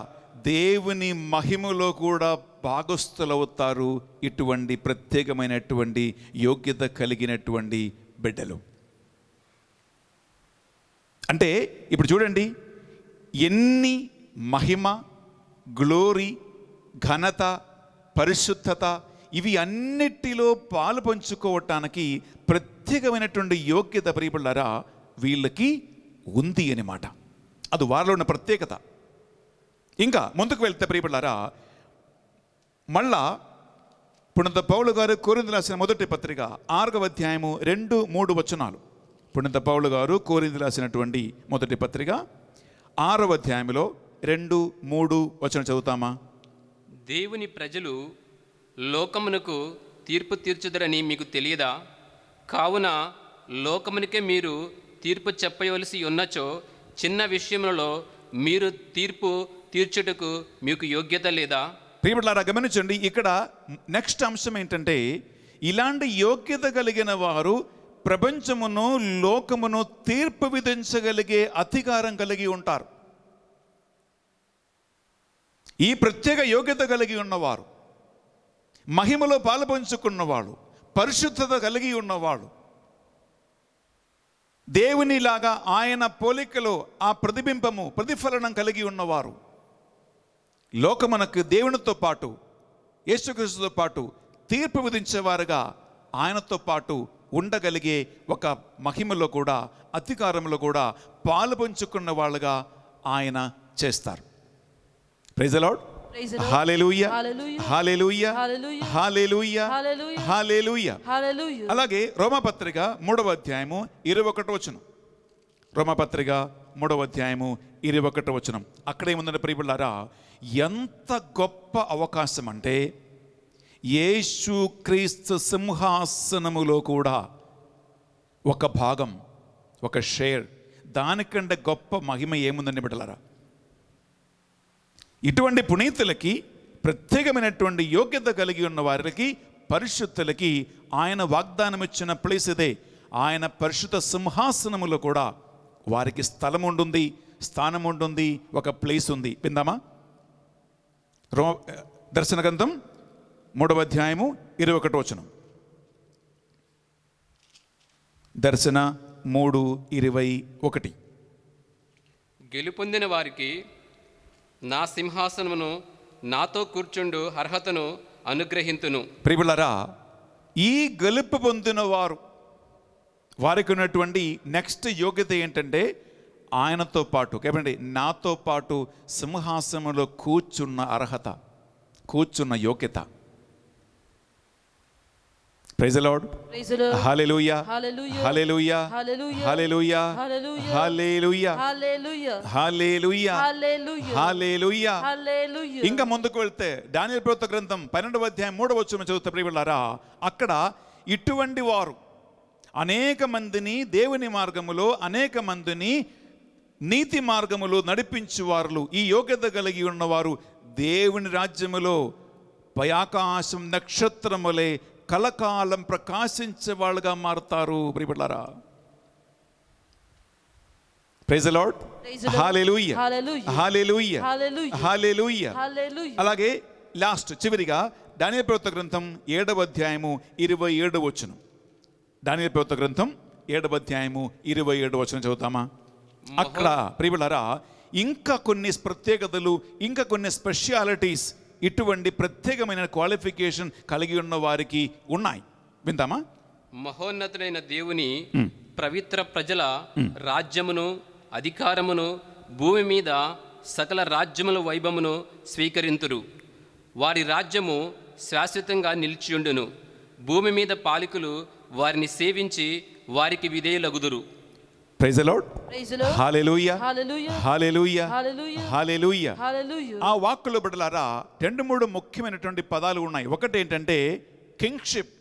దేవుని మహిమలో కూడా భాగస్థులవుతారు ఇటువంటి ప్రత్యేకమైనటువంటి యోగ్యత కలిగినటువంటి బిడ్డలు అంటే ఇప్పుడు చూడండి ఎన్ని మహిమ గ్లోరీ ఘనత పరిశుద్ధత ఇవి అన్నిటిలో పాలు పంచుకోవటానికి ప్రత్యేకమైనటువంటి యోగ్యత ప్రియపళ్ళారా వీళ్ళకి ఉంది అనమాట అది వారిలో ఉన్న ప్రత్యేకత ఇంకా ముందుకు వెళ్తే ప్రియపళ్ళారా మళ్ళా పుణిత పౌలు గారు కోరింది రాసిన మొదటి పత్రిక ఆరుగవ అధ్యాయము రెండు మూడు వచనాలు పుణిత పౌలు గారు కోరింది రాసినటువంటి మొదటి పత్రిక ఆరవ అధ్యాయంలో రెండు మూడు వచ్చిన చదువుతామా దేవుని ప్రజలు లోకమునకు తీర్పు తీర్చుదరని మీకు తెలియదా కావున లోకమునికే మీరు తీర్పు చెప్పవలసి ఉన్నచో చిన్న విషయములలో మీరు తీర్పు తీర్చుటకు మీకు యోగ్యత లేదా ప్రియపట్లారా గమనించండి ఇక్కడ నెక్స్ట్ అంశం ఏంటంటే ఇలాంటి యోగ్యత కలిగిన వారు ప్రపంచమును లోకమును తీర్పు విధించగలిగే అధికారం కలిగి ఉంటారు ఈ ప్రత్యేక యోగ్యత కలిగి ఉన్నవారు మహిమలో పాలుపంచుకున్నవాడు పరిశుద్ధత కలిగి ఉన్నవాడు దేవునిలాగా ఆయన పోలికలో ఆ ప్రతిబింబము ప్రతిఫలనం కలిగి ఉన్నవారు లోకమునకు దేవునితో పాటు యేసుక్రీస్తుతో పాటు తీర్పు విధించేవారుగా ఆయనతో పాటు ఉండగలిగే ఒక మహిమలో కూడా అధికారంలో కూడా పాలు పంచుకున్న వాళ్ళుగా ఆయన చేస్తారు ప్రైజ్ అలాగే రోమపత్రిక మూడవ అధ్యాయము ఇరవై ఒకటి వచనం రోమపత్రిక మూడవ అధ్యాయము ఇరవై ఒకటి వచనం అక్కడేముందంటే ప్రియపుల్లారా ఎంత గొప్ప అవకాశం అంటే యేసు క్రీస్తు సింహాసనములో కూడా ఒక భాగం ఒక షేర్ దానికంటే గొప్ప మహిమ ఏముందని బిడ్డలారా ఇటువంటి పునీతులకి ప్రత్యేకమైనటువంటి యోగ్యత కలిగి ఉన్న వారికి పరిశుద్ధులకి ఆయన వాగ్దానం ఇచ్చిన ప్లేస్ ఇదే ఆయన పరిశుద్ధ సింహాసనములో కూడా వారికి స్థలం ఉండుంది స్థానం ఉంటుంది ఒక ప్లేస్ ఉంది విందామా రో దర్శన గ్రంథం మూడవ అధ్యాయము ఇరవై ఒకటి వచనం దర్శన మూడు ఇరవై ఒకటి గెలుపొందిన వారికి నా సింహాసనమును నాతో కూర్చుండు అర్హతను అనుగ్రహింతును ప్రిబులరా ఈ గెలుపు పొందిన వారు వారికి ఉన్నటువంటి నెక్స్ట్ యోగ్యత ఏంటంటే ఆయనతో పాటు కేవండి నాతో పాటు సింహాసనంలో కూర్చున్న అర్హత కూర్చున్న యోగ్యత praise Lord hallelujah hallelujah hallelujah hallelujah hallelujah హల్లెలూయా ఇంకా ముందుకు వెళ్తే డానియల్ ప్రవక్త గ్రంథం పన్నెండవ అధ్యాయం మూడవ వచ్చిన చదువుతా ప్రియులారా అక్కడ ఇటువంటి వారు అనేక మందిని దేవుని మార్గములో అనేక మందిని నీతి మార్గములో నడిపించు వారు ఈ యోగ్యత కలిగి ఉన్నవారు దేవుని రాజ్యములో పయాకాశం నక్షత్రములే కలకాలం ప్రకాశించే వాళ్ళుగా మారుతారు ప్రియపడ్లారా ప్రైజ్ లార్డ్ హాలెలూయ హాలెలూయ అలాగే లాస్ట్ చివరిగా దానియ ప్రవృత్త గ్రంథం ఏడవ అధ్యాయము ఇరవై ఏడు వచ్చును దానియ ప్రవృత్త గ్రంథం ఏడవ అధ్యాయము ఇరవై ఏడు వచ్చును చదువుతామా అక్కడ ప్రియులరా ఇంకా కొన్ని ప్రత్యేకతలు ఇంకా కొన్ని స్పెషాలిటీస్ ఇటువంటి ప్రత్యేకమైన క్వాలిఫికేషన్ కలిగి ఉన్న వారికి ఉన్నాయి విందామా మహోన్నతుడైన దేవుని పవిత్ర ప్రజల రాజ్యమును అధికారమును భూమి మీద సకల రాజ్యముల వైభవమును స్వీకరింతురు వారి రాజ్యము శాశ్వతంగా నిలిచియుండును భూమి మీద పాలికులు వారిని సేవించి వారికి విధేయులగుదురు ప్రైజ్ లార్డ్ ఆ వాక్కులు బిడ్డలారా రెండు మూడు ముఖ్యమైనటువంటి పదాలు ఉన్నాయి ఒకటి ఏంటంటే కింగ్షిప్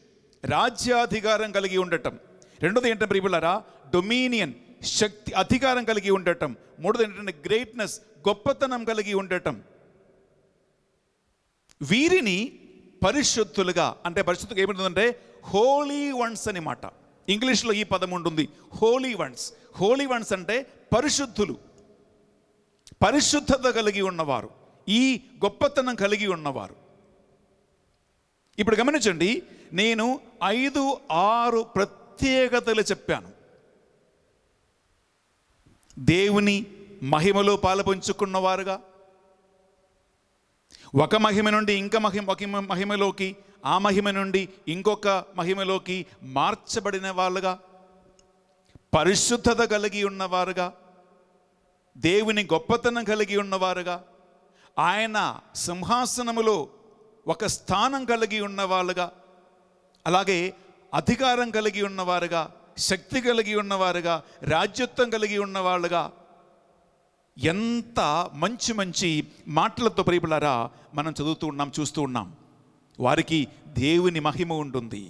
రాజ్యాధికారం కలిగి ఉండటం రెండోది ఏంటంటే ప్రియులారా డొమీనియన్ శక్తి అధికారం కలిగి ఉండటం మూడోది ఏంటంటే గ్రేట్నెస్ గొప్పతనం కలిగి ఉండటం వీరిని పరిశుద్ధులుగా అంటే పరిశుద్ధులుగా ఏమిటంటే హోలీ వన్స్ అని మాట ఇంగ్లీష్లో ఈ పదం ఉంటుంది హోలీ వన్స్ హోలీ వన్స్ అంటే పరిశుద్ధులు పరిశుద్ధత కలిగి ఉన్నవారు ఈ గొప్పతనం కలిగి ఉన్నవారు ఇప్పుడు గమనించండి నేను ఐదు ఆరు ప్రత్యేకతలు చెప్పాను దేవుని మహిమలో పాలుపంచుకున్నవారుగా ఒక మహిమ నుండి ఇంక మహిమ మహిమలోకి ఆ మహిమ నుండి ఇంకొక మహిమలోకి మార్చబడిన వాళ్ళుగా పరిశుద్ధత కలిగి ఉన్నవారుగా దేవుని గొప్పతనం కలిగి ఉన్నవారుగా ఆయన సింహాసనములో ఒక స్థానం కలిగి ఉన్నవాళ్ళుగా అలాగే అధికారం కలిగి ఉన్నవారుగా శక్తి కలిగి ఉన్నవారుగా రాజ్యత్వం కలిగి ఉన్నవాళ్ళుగా ఎంత మంచి మంచి మాటలతో ప్రియపడారా మనం చదువుతూ ఉన్నాం చూస్తూ ఉన్నాం వారికి దేవుని మహిమ ఉంటుంది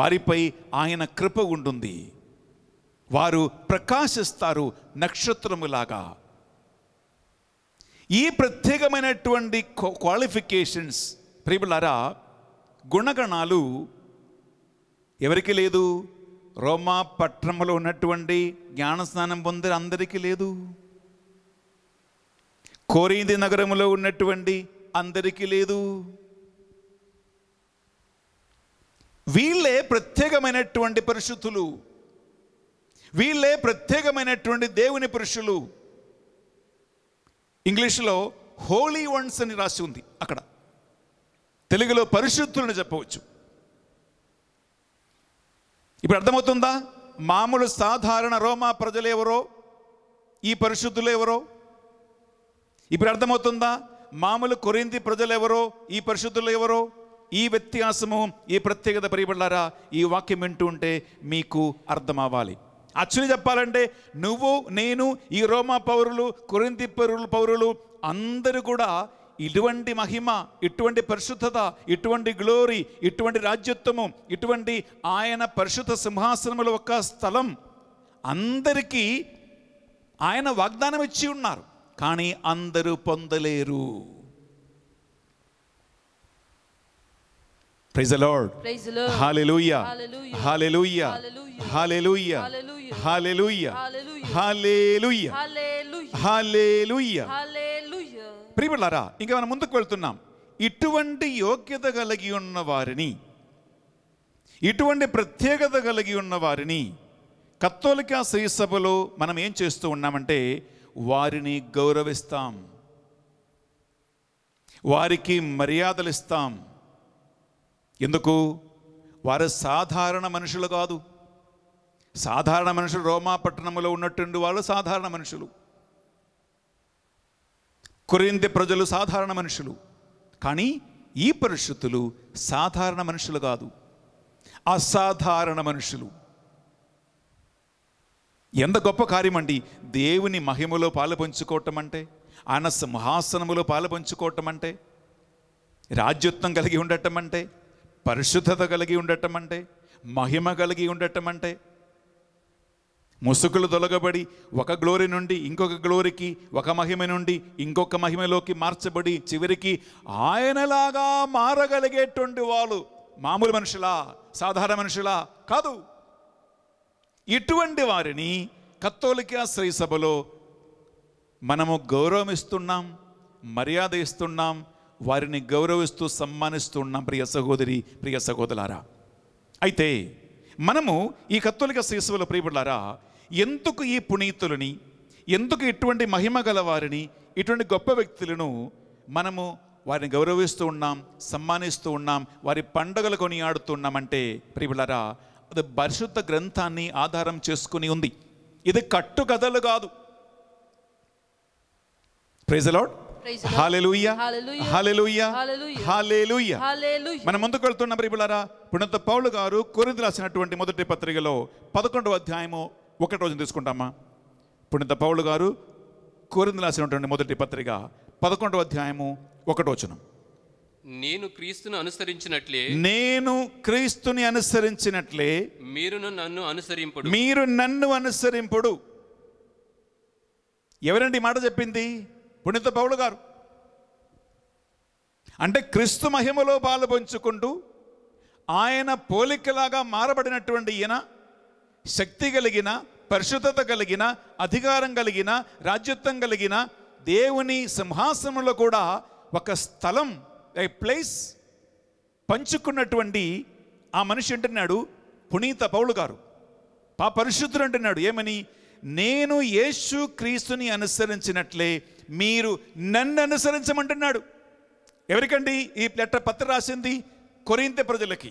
వారిపై ఆయన కృప ఉంటుంది వారు ప్రకాశిస్తారు నక్షత్రములాగా ఈ ప్రత్యేకమైనటువంటి క్వాలిఫికేషన్స్ ప్రిబులరా గుణగణాలు ఎవరికి లేదు రోమా పట్టణంలో ఉన్నటువంటి జ్ఞానస్నానం పొందిన అందరికీ లేదు కోరింది నగరంలో ఉన్నటువంటి అందరికీ లేదు వీళ్ళే ప్రత్యేకమైనటువంటి పరిస్థితులు వీళ్ళే ప్రత్యేకమైనటువంటి దేవుని పురుషులు ఇంగ్లీష్లో హోలీ వన్స్ అని రాసి ఉంది అక్కడ తెలుగులో పరిశుద్ధులను చెప్పవచ్చు ఇప్పుడు అర్థమవుతుందా మామూలు సాధారణ రోమా ప్రజలు ఎవరో ఈ పరిశుద్ధులు ఎవరో ఇప్పుడు అర్థమవుతుందా మామూలు కొరింది ప్రజలు ఎవరో ఈ పరిశుద్ధులు ఎవరో ఈ వ్యత్యాసము ఈ ప్రత్యేకత పరిపడారా ఈ వాక్యం వింటూ ఉంటే మీకు అర్థమవ్వాలి యాక్చువల్లీ చెప్పాలంటే నువ్వు నేను ఈ రోమా పౌరులు కొరింతి పౌరులు పౌరులు అందరూ కూడా ఇటువంటి మహిమ ఇటువంటి పరిశుద్ధత ఇటువంటి గ్లోరీ ఇటువంటి రాజ్యత్వము ఇటువంటి ఆయన పరిశుద్ధ సింహాసనముల ఒక స్థలం అందరికీ ఆయన వాగ్దానం ఇచ్చి ఉన్నారు కానీ అందరూ పొందలేరు praise Lord hallelujah hallelujah hallelujah hallelujah hallelujah hallelujah ప్రియులారా ఇంకా మనం ముందుకు వెళ్తున్నాం ఇటువంటి యోగ్యత కలిగి ఉన్న వారిని ఇటువంటి ప్రత్యేకత కలిగి ఉన్న వారిని కత్తోలిక శ్రీసభలో మనం ఏం చేస్తూ ఉన్నామంటే వారిని గౌరవిస్తాం వారికి మర్యాదలు ఇస్తాం ఎందుకు వారు సాధారణ మనుషులు కాదు సాధారణ మనుషులు రోమా పట్టణంలో ఉన్నట్టుండి వాళ్ళు సాధారణ మనుషులు కొరింది ప్రజలు సాధారణ మనుషులు కానీ ఈ పరిస్థితులు సాధారణ మనుషులు కాదు అసాధారణ మనుషులు ఎంత గొప్ప కార్యం అండి దేవుని మహిమలో పాలు పంచుకోవటం అంటే ఆయన సింహాసనములో పాలు పంచుకోవటం అంటే రాజ్యత్వం కలిగి ఉండటం అంటే పరిశుద్ధత కలిగి ఉండటం అంటే మహిమ కలిగి ఉండటం అంటే ముసుగులు తొలగబడి ఒక గ్లోరీ నుండి ఇంకొక గ్లోరీకి ఒక మహిమ నుండి ఇంకొక మహిమలోకి మార్చబడి చివరికి ఆయనలాగా మారగలిగేటువంటి వాళ్ళు మామూలు మనుషులా సాధారణ మనుషులా కాదు ఇటువంటి వారిని కత్తోలిక శ్రీ సభలో మనము గౌరవం ఇస్తున్నాం మర్యాద ఇస్తున్నాం వారిని గౌరవిస్తూ సన్మానిస్తూ ఉన్నాం ప్రియ సహోదరి ప్రియ సహోదరులారా అయితే మనము ఈ కత్తులిక శిశువుల ప్రియపులారా ఎందుకు ఈ పునీతులని ఎందుకు ఇటువంటి మహిమ గలవారిని ఇటువంటి గొప్ప వ్యక్తులను మనము వారిని గౌరవిస్తూ ఉన్నాం సన్మానిస్తూ ఉన్నాం వారి పండుగలు కొనియాడుతూ ఉన్నామంటే ప్రియులరా అది పరిశుద్ధ గ్రంథాన్ని ఆధారం చేసుకుని ఉంది ఇది కట్టుకథలు కాదు ప్రైజ్ మనం ముందుకు వెళ్తున్న ప్రిపులారా పుణ్యత పౌలు గారు కొరింత రాసినటువంటి మొదటి పత్రికలో పదకొండవ అధ్యాయము ఒకటి రోజు తీసుకుంటామా పుణ్యత పౌలు గారు కోరింది రాసినటువంటి మొదటి పత్రిక పదకొండవ అధ్యాయము ఒకటి నేను క్రీస్తును అనుసరించినట్లే నేను క్రీస్తుని అనుసరించినట్లే మీరు నన్ను అనుసరింపుడు మీరు నన్ను అనుసరింపుడు ఎవరండి మాట చెప్పింది పుణిత పౌలు గారు అంటే క్రీస్తు మహిమలో పాలు పంచుకుంటూ ఆయన పోలికలాగా మారబడినటువంటి ఈయన శక్తి కలిగిన పరిశుద్ధత కలిగిన అధికారం కలిగిన రాజ్యత్వం కలిగిన దేవుని సింహాసనంలో కూడా ఒక స్థలం ఏ ప్లేస్ పంచుకున్నటువంటి ఆ మనిషి అంటున్నాడు పునీత పౌలు గారు పా పరిశుద్ధుడు అంటున్నాడు ఏమని నేను యేసు క్రీస్తుని అనుసరించినట్లే మీరు నన్ను అనుసరించమంటున్నాడు ఎవరికండి ఈ లెటర్ పత్ర రాసింది కొరింత ప్రజలకి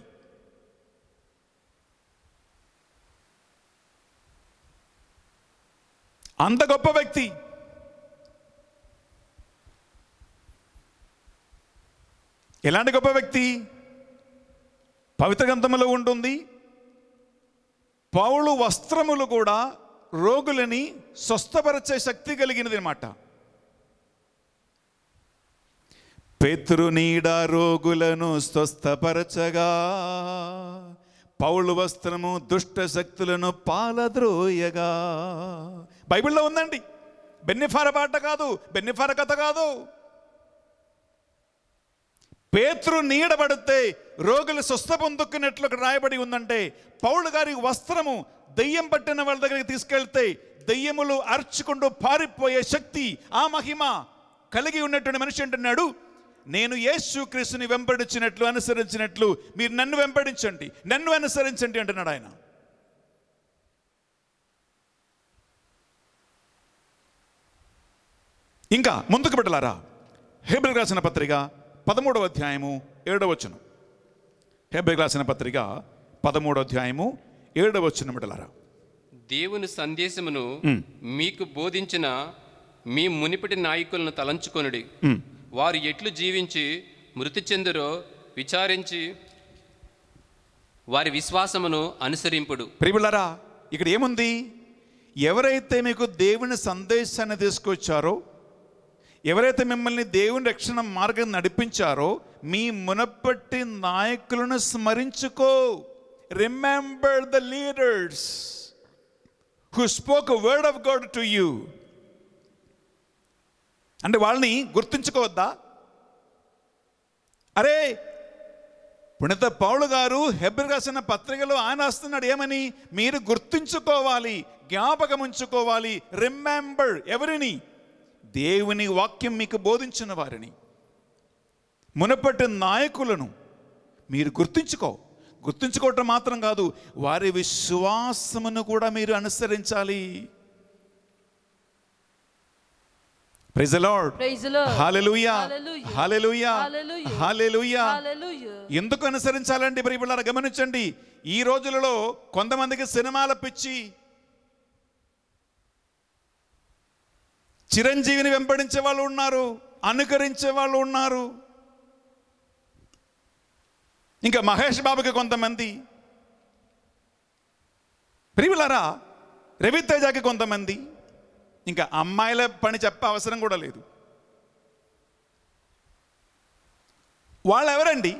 అంత గొప్ప వ్యక్తి ఎలాంటి గొప్ప వ్యక్తి పవిత్ర గ్రంథంలో ఉంటుంది పౌలు వస్త్రములు కూడా రోగులని స్వస్థపరిచే శక్తి కలిగినది అనమాట నీడ రోగులను స్వస్థపరచగా పౌలు వస్త్రము దుష్ట శక్తులను పాలద్రోయగా బైబిల్లో ఉందండి బెన్నిఫార పాట కాదు బెన్నిఫార కథ కాదు పేతృ నీడబడితే రోగులు స్వస్థ పొందుకున్నట్లు రాయబడి ఉందంటే పౌలు గారి వస్త్రము దెయ్యం పట్టిన వాళ్ళ దగ్గరికి తీసుకెళ్తే దెయ్యములు అర్చుకుంటూ పారిపోయే శక్తి ఆ మహిమ కలిగి ఉన్నటువంటి మనిషి అంటున్నాడు నేను యేసుక్రీస్తుని వెంబడించినట్లు అనుసరించినట్లు మీరు నన్ను వెంబడించండి నన్ను అనుసరించండి అంటున్నాడు ఆయన ఇంకా ముందుకు పెట్టలారా హెబ్రిల్ రాసిన పత్రిక పదమూడవ అధ్యాయము ఏడవ వచ్చును హెబ్రిల్ రాసిన పత్రిక పదమూడవ అధ్యాయము ఏడవ ఏడవచనం పెట్టలారా దేవుని సందేశమును మీకు బోధించిన మీ మునిపటి నాయకులను తలంచుకొనుడి వారు ఎట్లు జీవించి మృతి చెందురో విచారించి వారి విశ్వాసమును అనుసరింపుడు ప్రిబులరా ఇక్కడ ఏముంది ఎవరైతే మీకు దేవుని సందేశాన్ని తీసుకొచ్చారో ఎవరైతే మిమ్మల్ని దేవుని రక్షణ మార్గం నడిపించారో మీ మునపట్టి నాయకులను స్మరించుకో remember the leaders who spoke word of God to you అంటే వాళ్ళని గుర్తుంచుకోవద్దా అరే పుణిత పౌలు గారు హెబ్రి రాసిన పత్రికలో ఆయన వస్తున్నాడు ఏమని మీరు గుర్తుంచుకోవాలి జ్ఞాపకం ఉంచుకోవాలి రిమెంబర్ ఎవరిని దేవుని వాక్యం మీకు బోధించిన వారిని మునపటి నాయకులను మీరు గుర్తుంచుకో గుర్తుంచుకోవటం మాత్రం కాదు వారి విశ్వాసమును కూడా మీరు అనుసరించాలి ప్రైజ్ లార్డ్ హల్లెలూయా హల్లెలూయా హల్లెలూయా ఎందుకు అనుసరించాలండి మరి గమనించండి ఈ రోజులలో కొంతమందికి సినిమాల పిచ్చి చిరంజీవిని వెంబడించే వాళ్ళు ఉన్నారు అనుకరించే వాళ్ళు ఉన్నారు ఇంకా మహేష్ బాబుకి కొంతమంది ప్రియులరా రవితేజకి కొంతమంది ఇంకా అమ్మాయిల పని చెప్పే అవసరం కూడా లేదు వాళ్ళు ఎవరండి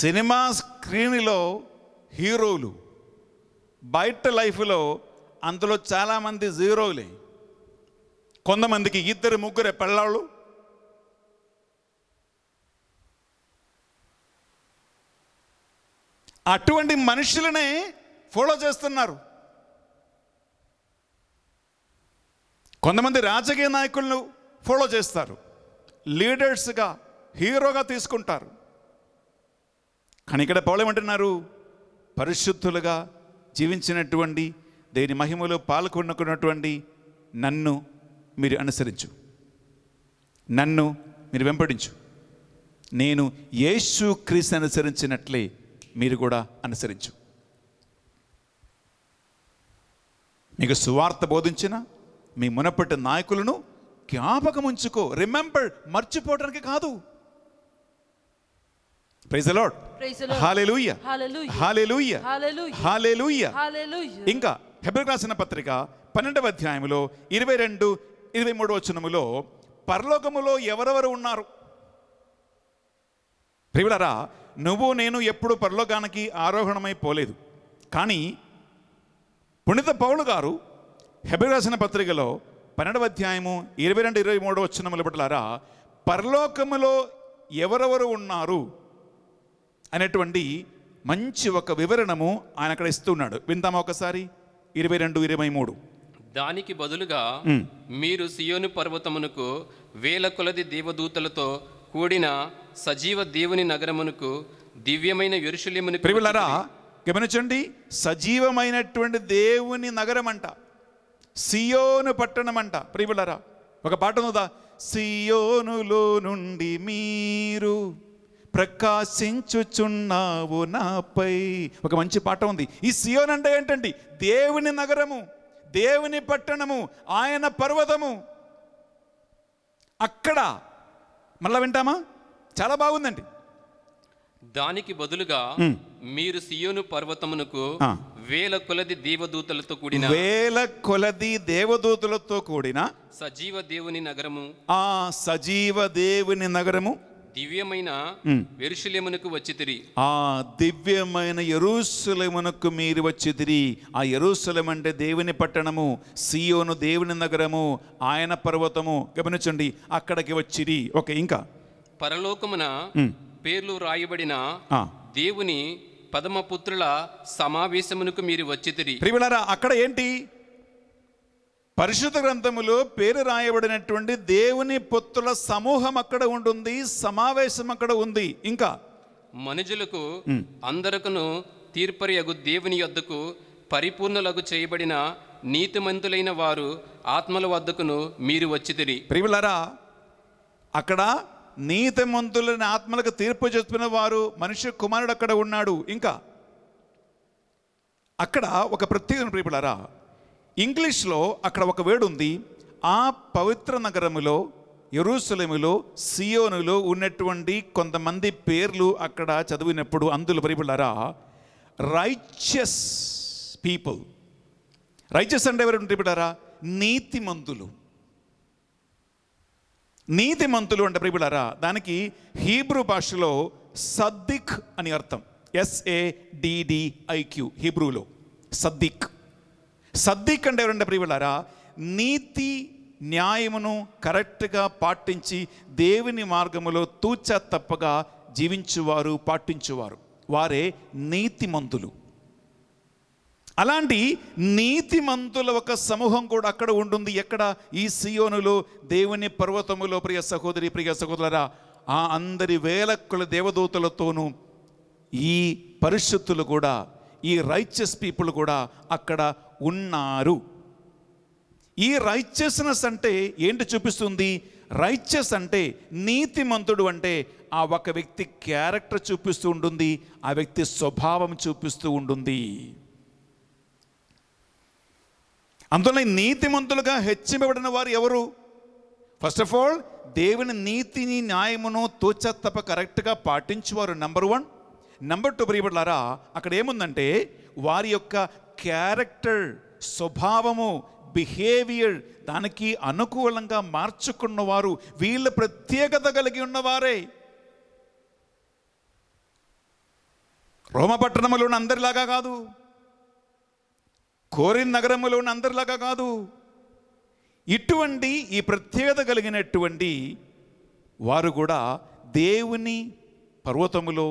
సినిమా స్క్రీన్లో హీరోలు బయట లైఫ్లో అందులో చాలామంది జీరోలే కొంతమందికి ఇద్దరు ముగ్గురే పెళ్ళాళ్ళు అటువంటి మనుషులనే ఫాలో చేస్తున్నారు కొంతమంది రాజకీయ నాయకులను ఫాలో చేస్తారు లీడర్స్గా హీరోగా తీసుకుంటారు కానీ ఇక్కడ అంటున్నారు పరిశుద్ధులుగా జీవించినటువంటి దేని మహిమలో పాల్గొనుకున్నటువంటి నన్ను మీరు అనుసరించు నన్ను మీరు వెంపడించు నేను యేసు క్రీస్తు అనుసరించినట్లే మీరు కూడా అనుసరించు మీకు సువార్త బోధించిన మీ మునపటి నాయకులను జ్ఞాపకం ఉంచుకో రిమెంబర్ మర్చిపోవడానికి కాదు ప్రైజ్ ఇంకా హెబ్రిల్ రాసిన పత్రిక పన్నెండవ అధ్యాయంలో ఇరవై రెండు ఇరవై మూడు వచనములో పరలోకములో ఎవరెవరు ఉన్నారు ప్రియులరా నువ్వు నేను ఎప్పుడు పరలోకానికి ఆరోహణమై పోలేదు కానీ పుణిత పౌలు గారు హెబిరాసిన పత్రికలో పన్నెండవ అధ్యాయము ఇరవై రెండు ఇరవై మూడు వచ్చిన మొలబట్లారా పరలోకములో ఎవరెవరు ఉన్నారు అనేటువంటి మంచి ఒక వివరణము ఆయన అక్కడ ఇస్తున్నాడు విందామా ఒకసారి ఇరవై రెండు ఇరవై మూడు దానికి బదులుగా మీరు సియోను పర్వతమునకు వేల కొలది దేవదూతలతో కూడిన సజీవ దేవుని నగరమునకు దివ్యమైన ఎరుషులేముని ప్రియులరా గమనించండి సజీవమైనటువంటి దేవుని నగరం అంట సియోను పట్టణం అంట ప్రియులరా ఒక పాట ఉందా సియోనులో నుండి మీరు ప్రకాశించుచున్నావు నాపై ఒక మంచి పాట ఉంది ఈ సియోన్ అంటే ఏంటండి దేవుని నగరము దేవుని పట్టణము ఆయన పర్వతము అక్కడ మళ్ళా వింటామా చాలా బాగుందండి దానికి బదులుగా మీరు సియోను పర్వతమునకు వేల కొలది దేవదూతలతో కూడిన వేల కొలది దేవదూతలతో కూడిన సజీవ దేవుని నగరము ఆ సజీవ దేవుని నగరము దివ్యమైన ఎరుసలేమునకు వచ్చితిరి ఆ దివ్యమైన ఎరుసలేమునకు మీరు వచ్చితిరి ఆ ఎరుసలేం అంటే దేవుని పట్టణము సియోను దేవుని నగరము ఆయన పర్వతము గమనించండి అక్కడికి వచ్చిరి ఓకే ఇంకా పరలోకమున పేర్లు రాయబడిన దేవుని పదమపుత్రుల సమావేశమునకు మీరు వచ్చితిరి ప్రియులారా అక్కడ ఏంటి పరిశుద్ధ గ్రంథములో పేరు రాయబడినటువంటి దేవుని పుత్రుల సమూహం అక్కడ ఉంటుంది సమావేశం అక్కడ ఉంది ఇంకా మనుషులకు అందరకును తీర్పరియగు దేవుని యొద్దకు పరిపూర్ణలకు చేయబడిన నీతిమంతులైన వారు ఆత్మల వద్దకును మీరు వచ్చి తిరిగి ప్రియులారా అక్కడ నీతిమంతులని ఆత్మలకు తీర్పు చెప్పిన వారు మనిషి కుమారుడు అక్కడ ఉన్నాడు ఇంకా అక్కడ ఒక ప్రత్యేకమైన ప్రియపడారా ఇంగ్లీష్లో అక్కడ ఒక వేడు ఉంది ఆ పవిత్ర నగరములో ఎరుసలేములో సియోనులో ఉన్నటువంటి కొంతమంది పేర్లు అక్కడ చదివినప్పుడు అందులో ప్రియపడారా రైచస్ పీపుల్ రైచస్ అంటే ఎవరు ప్రియపడారా నీతిమంతులు నీతిమంతులు అంటే ప్రియులారా దానికి హీబ్రూ భాషలో సద్దిక్ అని అర్థం ఎస్ఏడిడిఐక్యూ హీబ్రూలో సద్దిక్ సద్దిక్ అంటే ఎవరంటే ప్రియులారా నీతి న్యాయమును కరెక్ట్గా పాటించి దేవుని మార్గములో తూచ తప్పగా జీవించువారు పాటించువారు వారే నీతిమంతులు అలాంటి నీతిమంతుల ఒక సమూహం కూడా అక్కడ ఉంటుంది ఎక్కడ ఈ సియోనులో దేవుని పర్వతములో ప్రియ సహోదరి ప్రియ సహోదరులరా ఆ అందరి వేలక్కుల దేవదూతలతోనూ ఈ పరిశుద్ధులు కూడా ఈ రైచస్ పీపుల్ కూడా అక్కడ ఉన్నారు ఈ రైచస్నెస్ అంటే ఏంటి చూపిస్తుంది రైచస్ అంటే నీతిమంతుడు అంటే ఆ ఒక వ్యక్తి క్యారెక్టర్ చూపిస్తూ ఉంటుంది ఆ వ్యక్తి స్వభావం చూపిస్తూ ఉంటుంది అందులో నీతిమంతులుగా హెచ్చింపబడిన వారు ఎవరు ఫస్ట్ ఆఫ్ ఆల్ దేవుని నీతిని న్యాయమును తూచ తప్ప కరెక్ట్గా పాటించేవారు నెంబర్ వన్ నెంబర్ టూ ప్రియబడ్లారా అక్కడ ఏముందంటే వారి యొక్క క్యారెక్టర్ స్వభావము బిహేవియర్ దానికి అనుకూలంగా మార్చుకున్నవారు వీళ్ళ ప్రత్యేకత కలిగి ఉన్నవారే రోమపట్టణములోని అందరిలాగా కాదు కోరిన నగరములోని అందరిలాగా కాదు ఇటువంటి ఈ ప్రత్యేకత కలిగినటువంటి వారు కూడా దేవుని పర్వతములో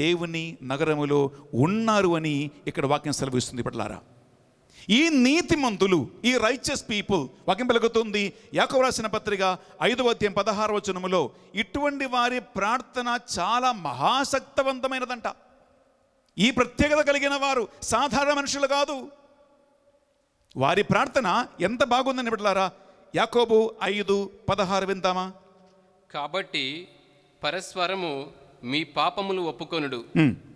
దేవుని నగరములో ఉన్నారు అని ఇక్కడ వాక్యం సెలవిస్తుంది ఇప్పట్లారా ఈ నీతిమంతులు ఈ రైచస్ పీపుల్ వాక్యం పెరుగుతుంది యాకవ రాసిన పత్రిక ఐదవ అధ్యయం పదహార వచనములో ఇటువంటి వారి ప్రార్థన చాలా మహాశక్తవంతమైనదంట ఈ ప్రత్యేకత కలిగిన వారు సాధారణ మనుషులు కాదు వారి ప్రార్థన ఎంత బాగుందని పెట్టారా యాకోబు ఐదు పదహారు విందామా కాబట్టి పరస్వరము మీ పాపములు ఒప్పుకొనుడు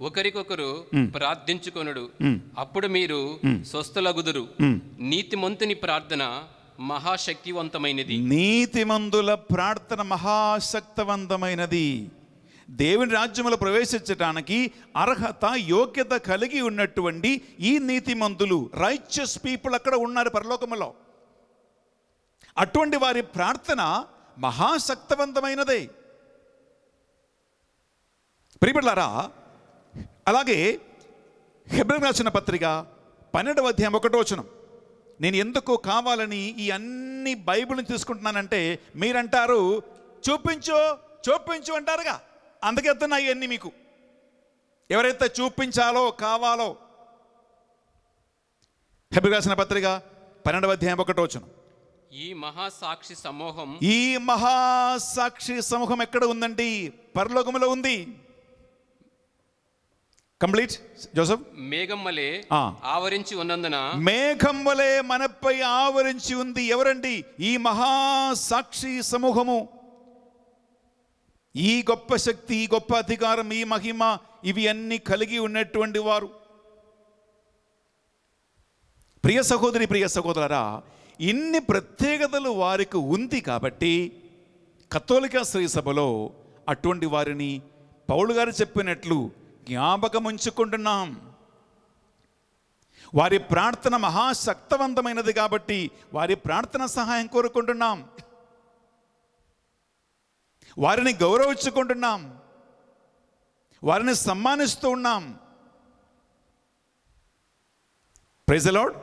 ఒకరికొకరు ప్రార్థించుకొనుడు అప్పుడు మీరు స్వస్థలగుదురు నీతిమంతుని ప్రార్థన మహాశక్తివంతమైనది నీతిమందుల ప్రార్థన మహాశక్తివంతమైనది దేవుని రాజ్యంలో ప్రవేశించడానికి అర్హత యోగ్యత కలిగి ఉన్నటువంటి ఈ నీతిమంతులు రైచస్ పీపుల్ అక్కడ ఉన్నారు పరలోకములో అటువంటి వారి ప్రార్థన మహాశక్తవంతమైనదే ప్రియపడలారా అలాగే హెబ్రల్ రాసిన పత్రిక పన్నెండవ అధ్యాయం ఒకటో వచనం నేను ఎందుకు కావాలని ఈ అన్ని బైబిల్ని తీసుకుంటున్నానంటే మీరంటారు చూపించు చూపించు అంటారుగా అందుకెత్తున్నాయి ఇవన్నీ మీకు ఎవరైతే చూపించాలో కావాలో హెబ్రి పత్రిక పన్నెండవ అధ్యాయం ఒకటో వచ్చును ఈ మహాసాక్షి సమూహం ఈ మహాసాక్షి సమూహం ఎక్కడ ఉందండి పరలోకములో ఉంది కంప్లీట్ జోసఫ్ మేఘం వలె ఆవరించి ఉన్నందున మేఘం వలె మనపై ఆవరించి ఉంది ఎవరండి ఈ మహాసాక్షి సమూహము ఈ గొప్ప శక్తి ఈ గొప్ప అధికారం ఈ మహిమ ఇవి అన్ని కలిగి ఉన్నటువంటి వారు ప్రియ సహోదరి ప్రియ సహోదరా ఇన్ని ప్రత్యేకతలు వారికి ఉంది కాబట్టి కథోలిక శ్రీ సభలో అటువంటి వారిని పౌలు గారు చెప్పినట్లు జ్ఞాపకం ఉంచుకుంటున్నాం వారి ప్రార్థన మహాశక్తవంతమైనది కాబట్టి వారి ప్రార్థన సహాయం కోరుకుంటున్నాం వారిని గౌరవించుకుంటున్నాం వారిని సమ్మానిస్తూ ఉన్నాం ప్రైజలాడ్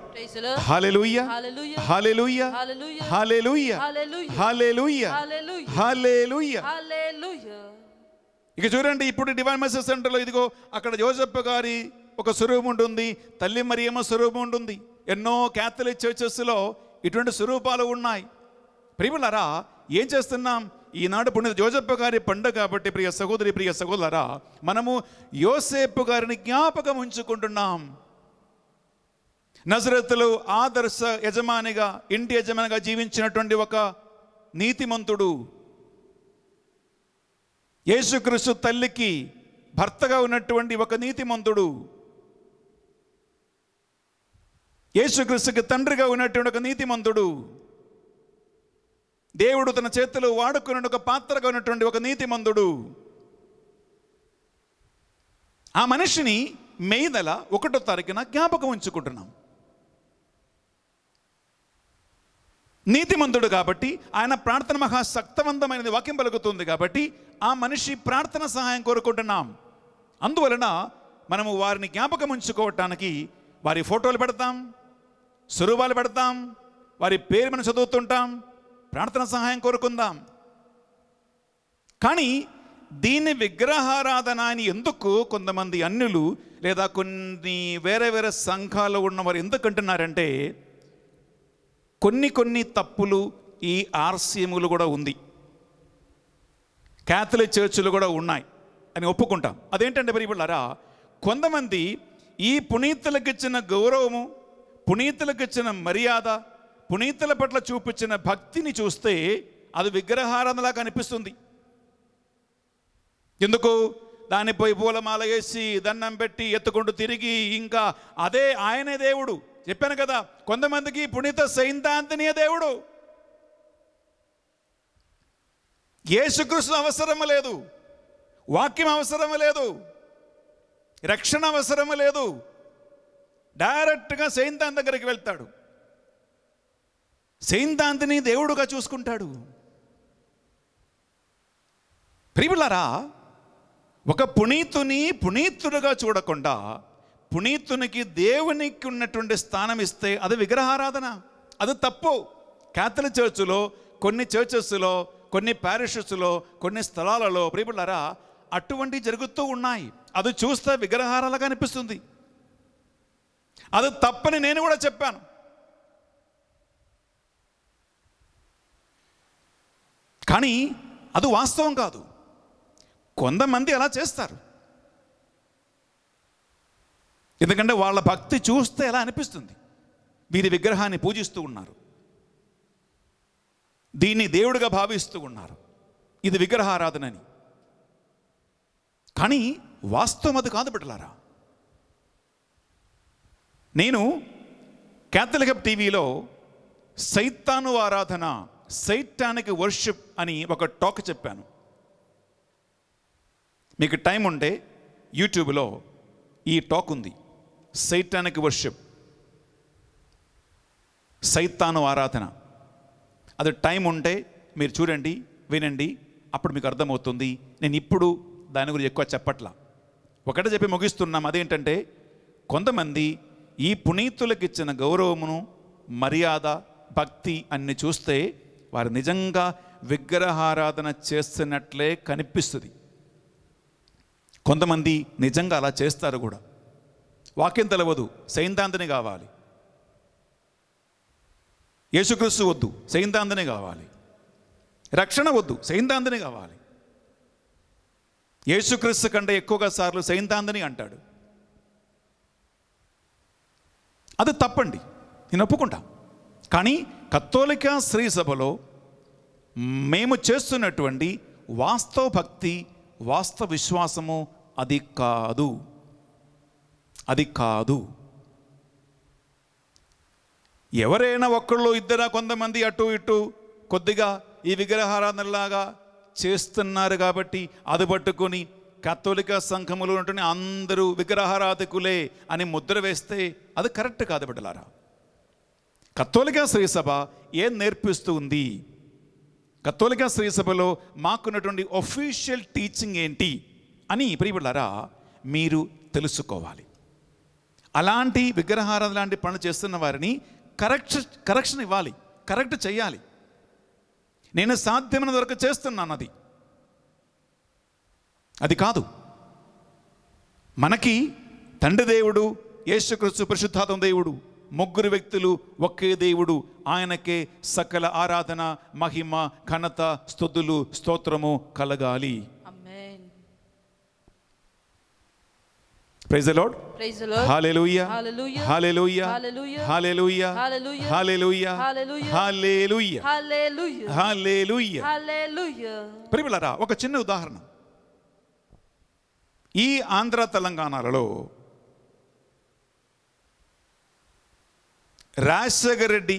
ఇక చూడండి ఇప్పుడు డివైన్ మెసేజ్ సెంటర్లో ఇదిగో అక్కడ జోసెఫ్ గారి ఒక స్వరూపం ఉంటుంది తల్లి మరియమ్మ స్వరూపం ఉంటుంది ఎన్నో క్యాథలిక్ చర్చెస్లో ఇటువంటి స్వరూపాలు ఉన్నాయి ప్రియులరా ఏం చేస్తున్నాం ఈనాడు పుణ్య జోజప్ప గారి పండుగ కాబట్టి ప్రియ సహోదరి ప్రియ సహోదరా మనము యోసేపు గారిని జ్ఞాపకం ఉంచుకుంటున్నాం నజరత్తులు ఆదర్శ యజమానిగా ఇంటి యజమానిగా జీవించినటువంటి ఒక నీతిమంతుడు యేసుక్రీస్తు తల్లికి భర్తగా ఉన్నటువంటి ఒక నీతిమంతుడు యేసుక్రీస్తుకి తండ్రిగా ఉన్నటువంటి ఒక నీతిమంతుడు దేవుడు తన చేతులు వాడుకుని ఒక పాత్రగా ఉన్నటువంటి ఒక నీతి మందుడు ఆ మనిషిని మేదల ఒకటో తారీఖున జ్ఞాపకం ఉంచుకుంటున్నాం నీతిమంతుడు కాబట్టి ఆయన ప్రార్థన మహా శక్తవంతమైనది వాక్యం పలుకుతుంది కాబట్టి ఆ మనిషి ప్రార్థన సహాయం కోరుకుంటున్నాం అందువలన మనము వారిని జ్ఞాపకం ఉంచుకోవటానికి వారి ఫోటోలు పెడతాం స్వరూపాలు పెడతాం వారి పేరు మనం చదువుతుంటాం ప్రార్థన సహాయం కోరుకుందాం కానీ దీన్ని విగ్రహారాధన అని ఎందుకు కొంతమంది అన్యులు లేదా కొన్ని వేరే వేరే సంఘాలు ఉన్నవారు ఎందుకు అంటున్నారంటే కొన్ని కొన్ని తప్పులు ఈ ఆర్సీములు కూడా ఉంది క్యాథలిక్ చర్చిలు కూడా ఉన్నాయి అని ఒప్పుకుంటాం అదేంటంటే మరి ఇవ్వలారా కొంతమంది ఈ పునీతులకు ఇచ్చిన గౌరవము పునీతులకు ఇచ్చిన మర్యాద పునీతల పట్ల చూపించిన భక్తిని చూస్తే అది విగ్రహారాధనలా కనిపిస్తుంది ఎందుకు దానిపై పూలమాల వేసి దండం పెట్టి ఎత్తుకుంటూ తిరిగి ఇంకా అదే ఆయనే దేవుడు చెప్పాను కదా కొంతమందికి పునీత సైంతాంతనీయ దేవుడు యేసుకృష్ణ అవసరం లేదు వాక్యం అవసరం లేదు రక్షణ అవసరం లేదు డైరెక్ట్గా సైంతాంత దగ్గరికి వెళ్తాడు సైంతాంతిని దేవుడుగా చూసుకుంటాడు ప్రియులరా ఒక పునీతుని పునీతుడుగా చూడకుండా పునీతునికి దేవునికి ఉన్నటువంటి స్థానం ఇస్తే అది విగ్రహారాధన అది తప్పు క్యాథలిక్ చర్చిలో కొన్ని చర్చెస్లో కొన్ని ప్యారిషెస్లో కొన్ని స్థలాలలో ప్రియులరా అటువంటివి జరుగుతూ ఉన్నాయి అది చూస్తే విగ్రహారాలుగా అనిపిస్తుంది అది తప్పని నేను కూడా చెప్పాను కానీ అది వాస్తవం కాదు కొంతమంది అలా చేస్తారు ఎందుకంటే వాళ్ళ భక్తి చూస్తే ఎలా అనిపిస్తుంది వీరి విగ్రహాన్ని పూజిస్తూ ఉన్నారు దీన్ని దేవుడిగా భావిస్తూ ఉన్నారు ఇది విగ్రహారాధనని కానీ వాస్తవం అది కాదు బిడ్డలారా నేను క్యాథలిక్ టీవీలో సైతాను ఆరాధన సైటానిక్ వర్షిప్ అని ఒక టాక్ చెప్పాను మీకు టైం ఉంటే యూట్యూబ్లో ఈ టాక్ ఉంది సైటానిక్ వర్షిప్ సైతాను ఆరాధన అది టైం ఉంటే మీరు చూడండి వినండి అప్పుడు మీకు అర్థమవుతుంది నేను ఇప్పుడు దాని గురించి ఎక్కువ చెప్పట్లా ఒకటే చెప్పి ముగిస్తున్నాం అదేంటంటే కొంతమంది ఈ పునీతులకు ఇచ్చిన గౌరవమును మర్యాద భక్తి అన్ని చూస్తే వారు నిజంగా విగ్రహారాధన చేస్తున్నట్లే కనిపిస్తుంది కొంతమంది నిజంగా అలా చేస్తారు కూడా వాక్యం తెలవదు సైంతాంతని కావాలి యేసుక్రీస్తు వద్దు సైంతాంతనే కావాలి రక్షణ వద్దు సైంతాంతనే కావాలి యేసుక్రీస్తు కంటే ఎక్కువగా సార్లు సైంతాందని అంటాడు అది తప్పండి నేను ఒప్పుకుంటా కానీ కత్తోలిక స్త్రీ సభలో మేము చేస్తున్నటువంటి వాస్తవ భక్తి వాస్తవ విశ్వాసము అది కాదు అది కాదు ఎవరైనా ఒక్కళ్ళు ఇద్దరా కొంతమంది అటు ఇటు కొద్దిగా ఈ విగ్రహారాధనలాగా చేస్తున్నారు కాబట్టి అది పట్టుకొని కథోలిక సంఘములు ఉన్నటువంటి అందరూ విగ్రహారాధకులే అని ముద్ర వేస్తే అది కరెక్ట్ కాదు బిడ్డలారా స్త్రీ సభ ఏం నేర్పిస్తూ ఉంది స్త్రీ సభలో మాకున్నటువంటి ఒఫీషియల్ టీచింగ్ ఏంటి అని ప్రియబిళ్ళారా మీరు తెలుసుకోవాలి అలాంటి విగ్రహారాధ లాంటి పనులు చేస్తున్న వారిని కరెక్ట్ కరెక్షన్ ఇవ్వాలి కరెక్ట్ చేయాలి నేను సాధ్యమైన వరకు చేస్తున్నాను అది అది కాదు మనకి తండ్రి దేవుడు యేసుక్రీస్తు పరిశుద్ధాత్మ దేవుడు ముగ్గురు వ్యక్తులు ఒకే దేవుడు ఆయనకే సకల ఆరాధన మహిమ ఘనత స్థుతులు స్తోత్రము కలగాలి praise Lord praise Lord hallelujah hallelujah hallelujah hallelujah hallelujah hallelujah hallelujah hallelujah ప్రియులారా ఒక చిన్న ఉదాహరణ ఈ ఆంధ్ర తెలంగాణలలో రాజశేఖర రెడ్డి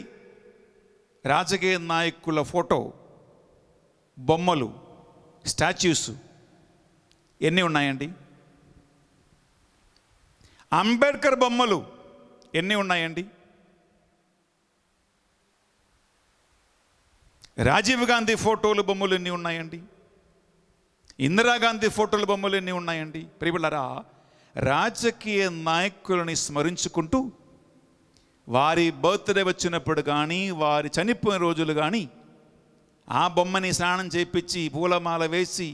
రాజకీయ నాయకుల ఫోటో బొమ్మలు స్టాచ్యూస్ ఎన్ని ఉన్నాయండి అంబేద్కర్ బొమ్మలు ఎన్ని ఉన్నాయండి రాజీవ్ గాంధీ ఫోటోలు బొమ్మలు ఎన్ని ఉన్నాయండి ఇందిరాగాంధీ ఫోటోలు బొమ్మలు ఎన్ని ఉన్నాయండి ప్రియులరా రాజకీయ నాయకులని స్మరించుకుంటూ వారి బర్త్డే వచ్చినప్పుడు కానీ వారి చనిపోయిన రోజులు కానీ ఆ బొమ్మని స్నానం చేయించి పూలమాల వేసి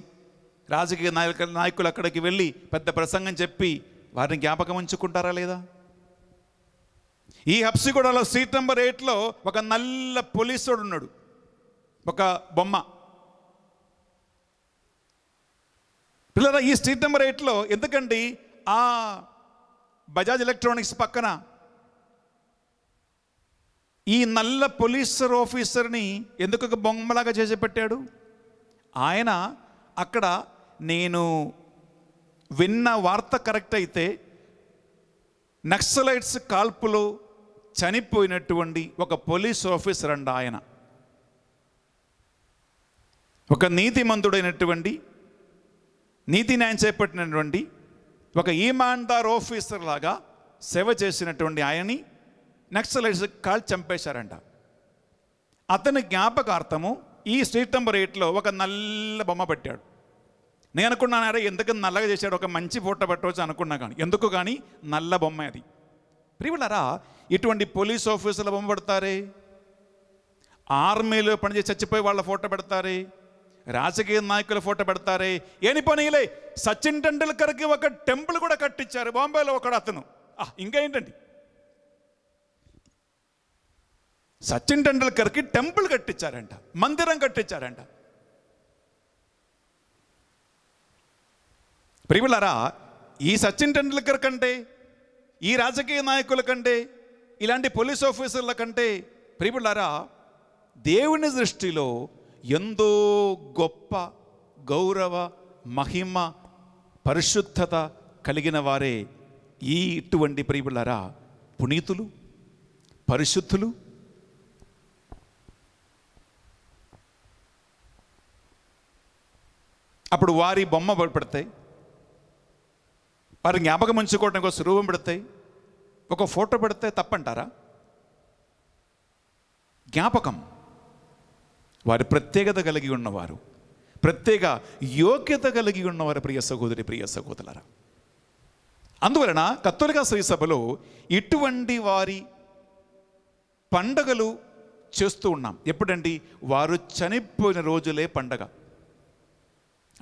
రాజకీయ నాయక నాయకులు అక్కడికి వెళ్ళి పెద్ద ప్రసంగం చెప్పి వారిని జ్ఞాపకం ఉంచుకుంటారా లేదా ఈ హప్సిగూడలో సీట్ నెంబర్ ఎయిట్లో ఒక నల్ల పోలీసుడు ఉన్నాడు ఒక బొమ్మ పిల్లల ఈ స్ట్రీట్ నెంబర్ ఎయిట్లో ఎందుకండి ఆ బజాజ్ ఎలక్ట్రానిక్స్ పక్కన ఈ నల్ల పోలీసర్ ఆఫీసర్ని ఎందుకు ఒక బొమ్మలాగా చేసి పెట్టాడు ఆయన అక్కడ నేను విన్న వార్త కరెక్ట్ అయితే నక్సలైట్స్ కాల్పులో చనిపోయినటువంటి ఒక పోలీస్ ఆఫీసర్ అండి ఆయన ఒక నీతిమంతుడైనటువంటి నీతి న్యాయం చేపట్టినటువంటి ఒక ఈమాన్దార్ ఆఫీసర్ లాగా సేవ చేసినటువంటి ఆయన్ని నక్సలైట్స్ కాల్ చంపేశారంట అతని జ్ఞాపకార్థము ఈ స్ట్రీట్ నెంబర్ ఎయిట్లో ఒక నల్ల బొమ్మ పెట్టాడు నేను అనుకున్నాను అరే ఎందుకు నల్లగా చేశాడు ఒక మంచి ఫోటో పెట్టవచ్చు అనుకున్నా కానీ ఎందుకు కానీ నల్ల బొమ్మ అది ప్రియులరా ఇటువంటి పోలీస్ ఆఫీసర్ల బొమ్మ పెడతారే ఆర్మీలో పనిచేసి చచ్చిపోయి వాళ్ళ ఫోటో పెడతారే రాజకీయ నాయకుల ఫోటో పెడతారే ఏని పనిలే సచిన్ టెండూల్కర్కి ఒక టెంపుల్ కూడా కట్టించారు బాంబేలో ఒకడు అతను ఇంకా ఏంటండి సచిన్ టెండూల్కర్కి టెంపుల్ కట్టించారంట మందిరం కట్టించారంట ప్రియులరా ఈ సచిన్ టెండూల్కర్ కంటే ఈ రాజకీయ నాయకుల కంటే ఇలాంటి పోలీస్ ఆఫీసర్ల కంటే ప్రియులరా దేవుని దృష్టిలో ఎంతో గొప్ప గౌరవ మహిమ పరిశుద్ధత కలిగిన వారే ఈ ఇటువంటి ప్రియులరా పునీతులు పరిశుద్ధులు అప్పుడు వారి బొమ్మ పడతాయి వారి జ్ఞాపకం ఉంచుకోవడానికి ఒక స్వరూపం పెడతాయి ఒక ఫోటో పెడితే తప్పంటారా జ్ఞాపకం వారి ప్రత్యేకత కలిగి ఉన్నవారు ప్రత్యేక యోగ్యత కలిగి ఉన్నవారు ప్రియ సహోదరి ప్రియ సహోదరులరా అందువలన కత్తోలిక సభలో ఇటువంటి వారి పండగలు చేస్తూ ఉన్నాం ఎప్పుడండి వారు చనిపోయిన రోజులే పండగ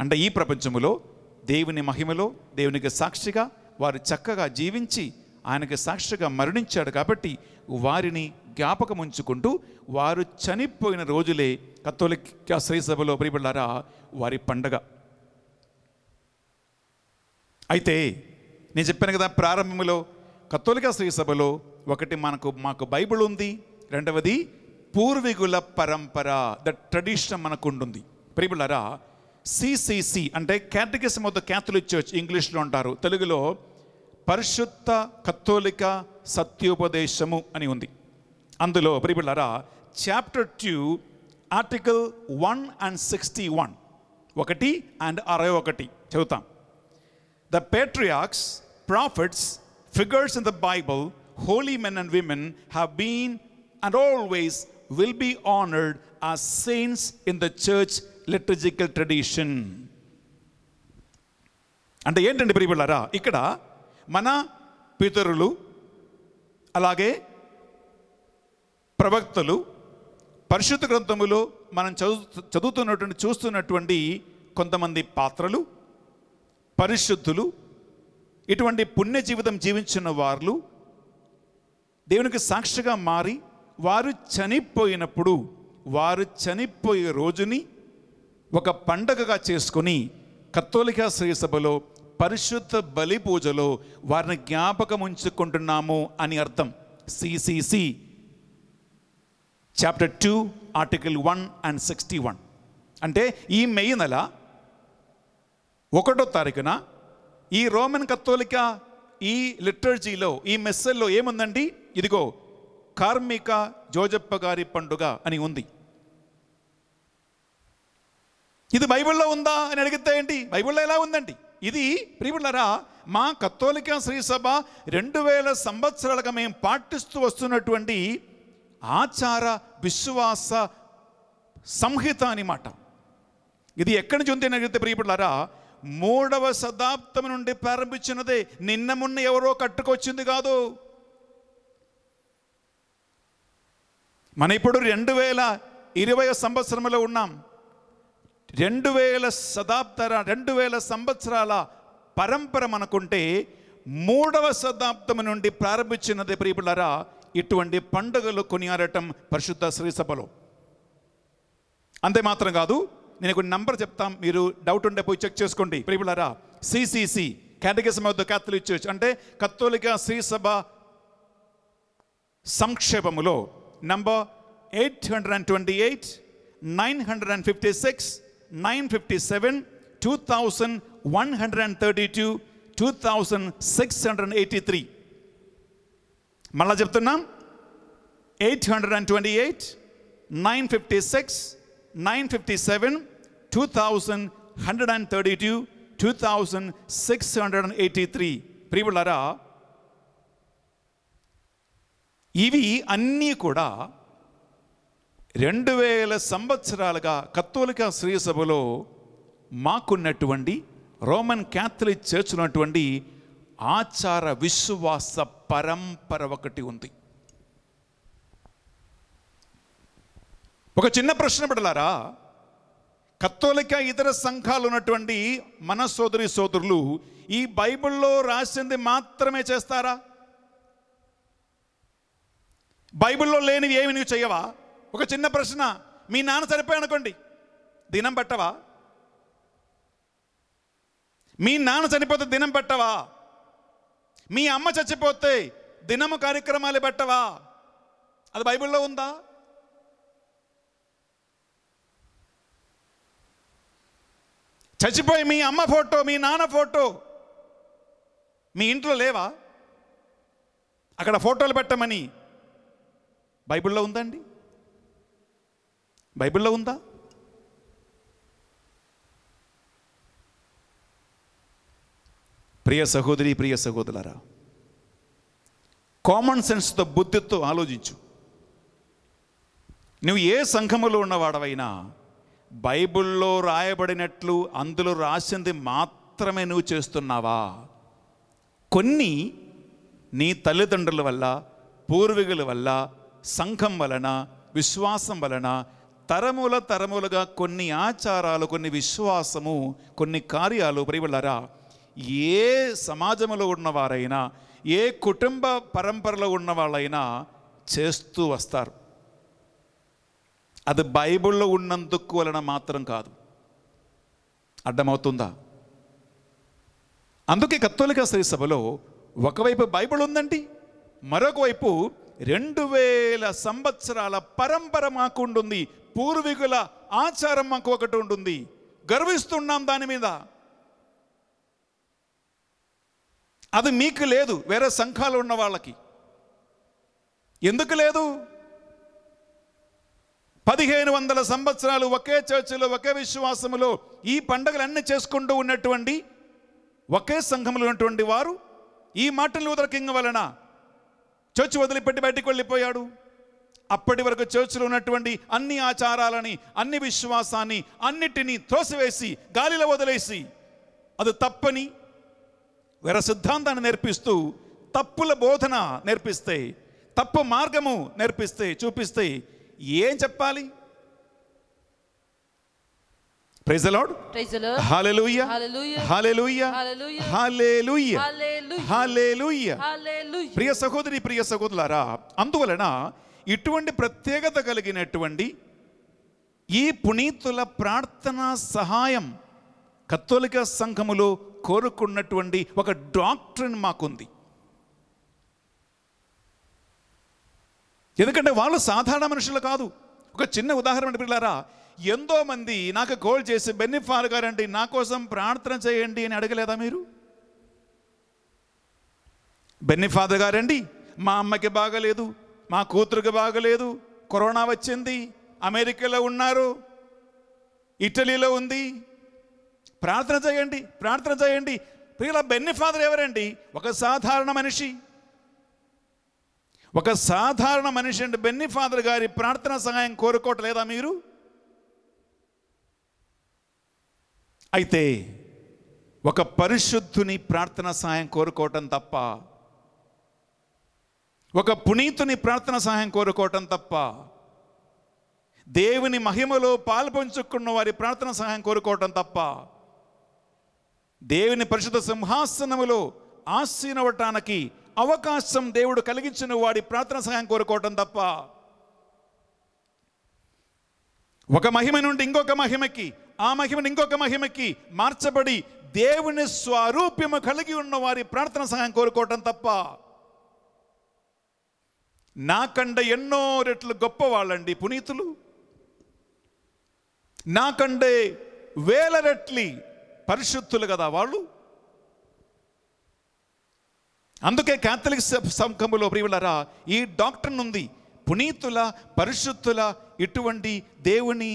అంటే ఈ ప్రపంచములో దేవుని మహిమలో దేవునికి సాక్షిగా వారు చక్కగా జీవించి ఆయనకి సాక్షిగా మరణించాడు కాబట్టి వారిని జ్ఞాపకం ఉంచుకుంటూ వారు చనిపోయిన రోజులే కത്തോలిక్ సభలో ప్రియబడ్డారా వారి పండగ అయితే నేను చెప్పాను కదా ప్రారంభంలో కത്തോలిక సభలో ఒకటి మనకు మాకు బైబిల్ ఉంది రెండవది పూర్వీకుల పరంపర ద ట్రెడిషన్ మనకు ఉంటుంది ప్రియబులారా సిసిసి అంటే catechism of the Catholic Church ఇంగ్లీష్లో అంటారు తెలుగులో పరిశుద్ధ కత్తోలిక సత్యోపదేశము అని ఉంది అందులో ప్రిబిళ్ళరా chapter two article one and sixty one ఒకటి అండ్ అరవై ఒకటి చదువుతాం the patriarchs prophets figures in the Bible holy men and women have been and always will be honoured a saints in the church liturgical tradition అంటే ఏంటండి ప్రియబిళ్ళారా ఇక్కడ మన పితరులు అలాగే ప్రవక్తలు పరిశుద్ధ గ్రంథములో మనం చదువు చదువుతున్నటువంటి చూస్తున్నటువంటి కొంతమంది పాత్రలు పరిశుద్ధులు ఇటువంటి పుణ్య జీవితం జీవించిన వారు దేవునికి సాక్షిగా మారి వారు చనిపోయినప్పుడు వారు చనిపోయే రోజుని ఒక పండగగా చేసుకుని కత్తోలిక సభలో పరిశుద్ధ బలి పూజలో వారిని జ్ఞాపకం ఉంచుకుంటున్నాము అని అర్థం CCC chapter two article one and sixty one అంటే ఈ మే నెల ఒకటో తారీఖున ఈ రోమన్ కత్తోలిక ఈ లిటరజీలో ఈ మెస్సెల్లో ఏముందండి ఇదిగో కార్మిక జోజప్ప గారి పండుగ అని ఉంది ఇది బైబిల్లో ఉందా అని అడిగితే ఏంటి బైబిల్లో ఎలా ఉందండి ఇది ప్రియులరా మా కത്തോలిక శ్రీసభ రెండు వేల సంవత్సరాలుగా మేము పాటిస్తూ వస్తున్నటువంటి ఆచార విశ్వాస సంహిత అని మాట ఇది ఎక్కడి నుంచి ఉంది అడిగితే ప్రియులరా మూడవ శతాబ్దం నుండి ప్రారంభించినదే నిన్న మొన్న ఎవరో కట్టుకొచ్చింది కాదు మన ఇప్పుడు రెండు వేల ఇరవై సంవత్సరంలో ఉన్నాం రెండు వేల శతాబ్దాల రెండు వేల సంవత్సరాల పరంపర మనకుంటే మూడవ శతాబ్దం నుండి ప్రారంభించినది ప్రియులరా ఇటువంటి పండుగలు కొనియాడటం పరిశుద్ధ సభలో అంతే మాత్రం కాదు నేను కొన్ని నంబర్ చెప్తాం మీరు డౌట్ ఉండే పోయి చెక్ చేసుకోండి ప్రియులరా CCC catechism of the Catholic Church అంటే కత్తోలిక సభ సంక్షేపములో number eight hundred and twenty eight nine hundred and fifty six 957, 2132, 2683. Malla 828, 956, 957, 2132, 2683. Prevalara, Ivi Anni Koda, రెండు వేల సంవత్సరాలుగా కత్తోలిక సభలో మాకున్నటువంటి రోమన్ క్యాథలిక్ చేర్చున్నటువంటి ఆచార విశ్వాస పరంపర ఒకటి ఉంది ఒక చిన్న ప్రశ్న పెడలారా కత్తోలిక ఇతర సంఘాలు ఉన్నటువంటి మన సోదరి సోదరులు ఈ బైబిల్లో రాసింది మాత్రమే చేస్తారా బైబిల్లో లేనివి ఏమి నువ్వు చేయవా ఒక చిన్న ప్రశ్న మీ నాన్న అనుకోండి దినం పెట్టవా మీ నాన్న చనిపోతే దినం పెట్టవా మీ అమ్మ చచ్చిపోతే దినము కార్యక్రమాలు పెట్టవా అది బైబిల్లో ఉందా చచ్చిపోయి మీ అమ్మ ఫోటో మీ నాన్న ఫోటో మీ ఇంట్లో లేవా అక్కడ ఫోటోలు పెట్టమని బైబిల్లో ఉందండి బైబిల్లో ఉందా ప్రియ సహోదరి ప్రియ సహోదరులారా కామన్ సెన్స్తో బుద్ధితో ఆలోచించు నువ్వు ఏ సంఘములో ఉన్నవాడవైనా బైబిల్లో రాయబడినట్లు అందులో రాసింది మాత్రమే నువ్వు చేస్తున్నావా కొన్ని నీ తల్లిదండ్రుల వల్ల పూర్వీకుల వల్ల సంఘం వలన విశ్వాసం వలన తరముల తరములుగా కొన్ని ఆచారాలు కొన్ని విశ్వాసము కొన్ని కార్యాలు ప్రియులరా ఏ సమాజంలో ఉన్నవారైనా ఏ కుటుంబ పరంపరలో ఉన్నవాళ్ళైనా చేస్తూ వస్తారు అది బైబిల్లో ఉన్నందుకు వలన మాత్రం కాదు అడ్డమవుతుందా అందుకే కత్తోలిక శ్రీ సభలో ఒకవైపు బైబిల్ ఉందండి మరొకవైపు రెండు వేల సంవత్సరాల పరంపర మాకుంటుంది పూర్వీకుల ఆచారం మాకు ఒకటి ఉంటుంది గర్విస్తున్నాం దాని మీద అది మీకు లేదు వేరే సంఘాలు ఉన్న వాళ్ళకి ఎందుకు లేదు పదిహేను వందల సంవత్సరాలు ఒకే చర్చిలో ఒకే విశ్వాసములో ఈ అన్ని చేసుకుంటూ ఉన్నటువంటి ఒకే సంఘములు ఉన్నటువంటి వారు ఈ మాటలు ఉదరకింగ్ వలన చర్చి వదిలిపెట్టి బయటికి వెళ్ళిపోయాడు అప్పటి వరకు చర్చిలో ఉన్నటువంటి అన్ని ఆచారాలని అన్ని విశ్వాసాన్ని అన్నిటినీ త్రోసివేసి గాలిలో వదిలేసి అది తప్పని వేర సిద్ధాంతాన్ని నేర్పిస్తూ తప్పుల బోధన నేర్పిస్తే తప్పు మార్గము నేర్పిస్తే చూపిస్తే ఏం చెప్పాలి ప్రైజ్ ప్రియ సహోదరి ప్రియ సహోదరులారా అందువలన ఇటువంటి ప్రత్యేకత కలిగినటువంటి ఈ పునీతుల ప్రార్థనా సహాయం కత్తోలిక సంఘములో కోరుకున్నటువంటి ఒక డాక్ట్రిన్ మాకుంది ఎందుకంటే వాళ్ళు సాధారణ మనుషులు కాదు ఒక చిన్న ఉదాహరణ పిల్లారా ఎంతో మంది నాకు కోల్ చేసి బెన్నిఫాల్ గారండి నా కోసం ప్రార్థన చేయండి అని అడగలేదా మీరు బెన్నిఫాదర్ గారండి మా అమ్మకి బాగలేదు మా కూతురుకు బాగలేదు కరోనా వచ్చింది అమెరికాలో ఉన్నారు ఇటలీలో ఉంది ప్రార్థన చేయండి ప్రార్థన చేయండి ప్రియుల బెన్ని ఫాదర్ ఎవరండి ఒక సాధారణ మనిషి ఒక సాధారణ మనిషి అండి బెన్ని ఫాదర్ గారి ప్రార్థన సహాయం కోరుకోవట్లేదా మీరు అయితే ఒక పరిశుద్ధుని ప్రార్థన సహాయం కోరుకోవటం తప్ప ఒక పునీతుని ప్రార్థన సహాయం కోరుకోవటం తప్ప దేవుని మహిమలో పాల్పంచుకున్న వారి ప్రార్థన సహాయం కోరుకోవటం తప్ప దేవుని పరిశుద్ధ సింహాసనములో ఆశీనవటానికి అవకాశం దేవుడు కలిగించిన వాడి ప్రార్థన సహాయం కోరుకోవటం తప్ప ఒక మహిమ నుండి ఇంకొక మహిమకి ఆ మహిమను ఇంకొక మహిమకి మార్చబడి దేవుని స్వరూప్యము కలిగి ఉన్న వారి ప్రార్థన సహాయం కోరుకోవటం తప్ప నాకండ ఎన్నో రెట్లు గొప్ప వాళ్ళండి పునీతులు నాకండే వేల రెట్లి పరిశుద్ధులు కదా వాళ్ళు అందుకే క్యాథలిక్ సంఘములో ప్రియులరా ఈ డాక్టర్ నుండి పునీతుల పరిశుద్ధుల ఇటువంటి దేవుని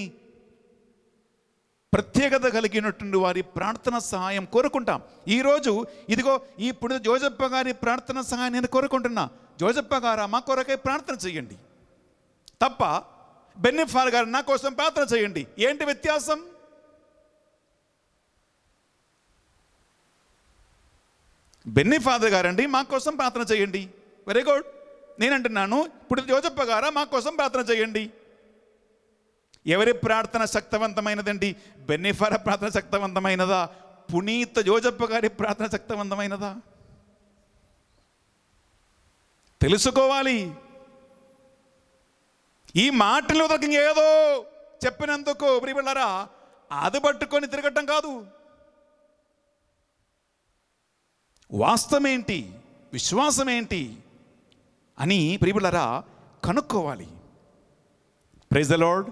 ప్రత్యేకత కలిగినటువంటి వారి ప్రార్థన సహాయం కోరుకుంటాం ఈరోజు ఇదిగో ఈ పుణ్య జోజప్ప గారి ప్రార్థన సహాయం నేను కోరుకుంటున్నా జోసప్ప గారు మా కొరకై ప్రార్థన చేయండి తప్ప బెన్నిఫాల్ గారు నా కోసం ప్రార్థన చేయండి ఏంటి వ్యత్యాసం బెన్నీ ఫాదర్ గారండి మా కోసం ప్రార్థన చేయండి వెరీ గుడ్ నేనంటున్నాను ఇప్పుడు జోజప్ప గారా మా కోసం ప్రార్థన చేయండి ఎవరి ప్రార్థన శక్తవంతమైనదండి బెన్నిఫార ప్రార్థన శక్తవంతమైనదా పునీత జోజప్ప గారి ప్రార్థన శక్తవంతమైనదా తెలుసుకోవాలి ఈ మాటలు ఏదో చెప్పినందుకు ప్రియబిళ్ళారా అది పట్టుకొని తిరగటం కాదు వాస్తవం విశ్వాసం ఏంటి అని ప్రియబిళ్ళారా కనుక్కోవాలి praise the Lord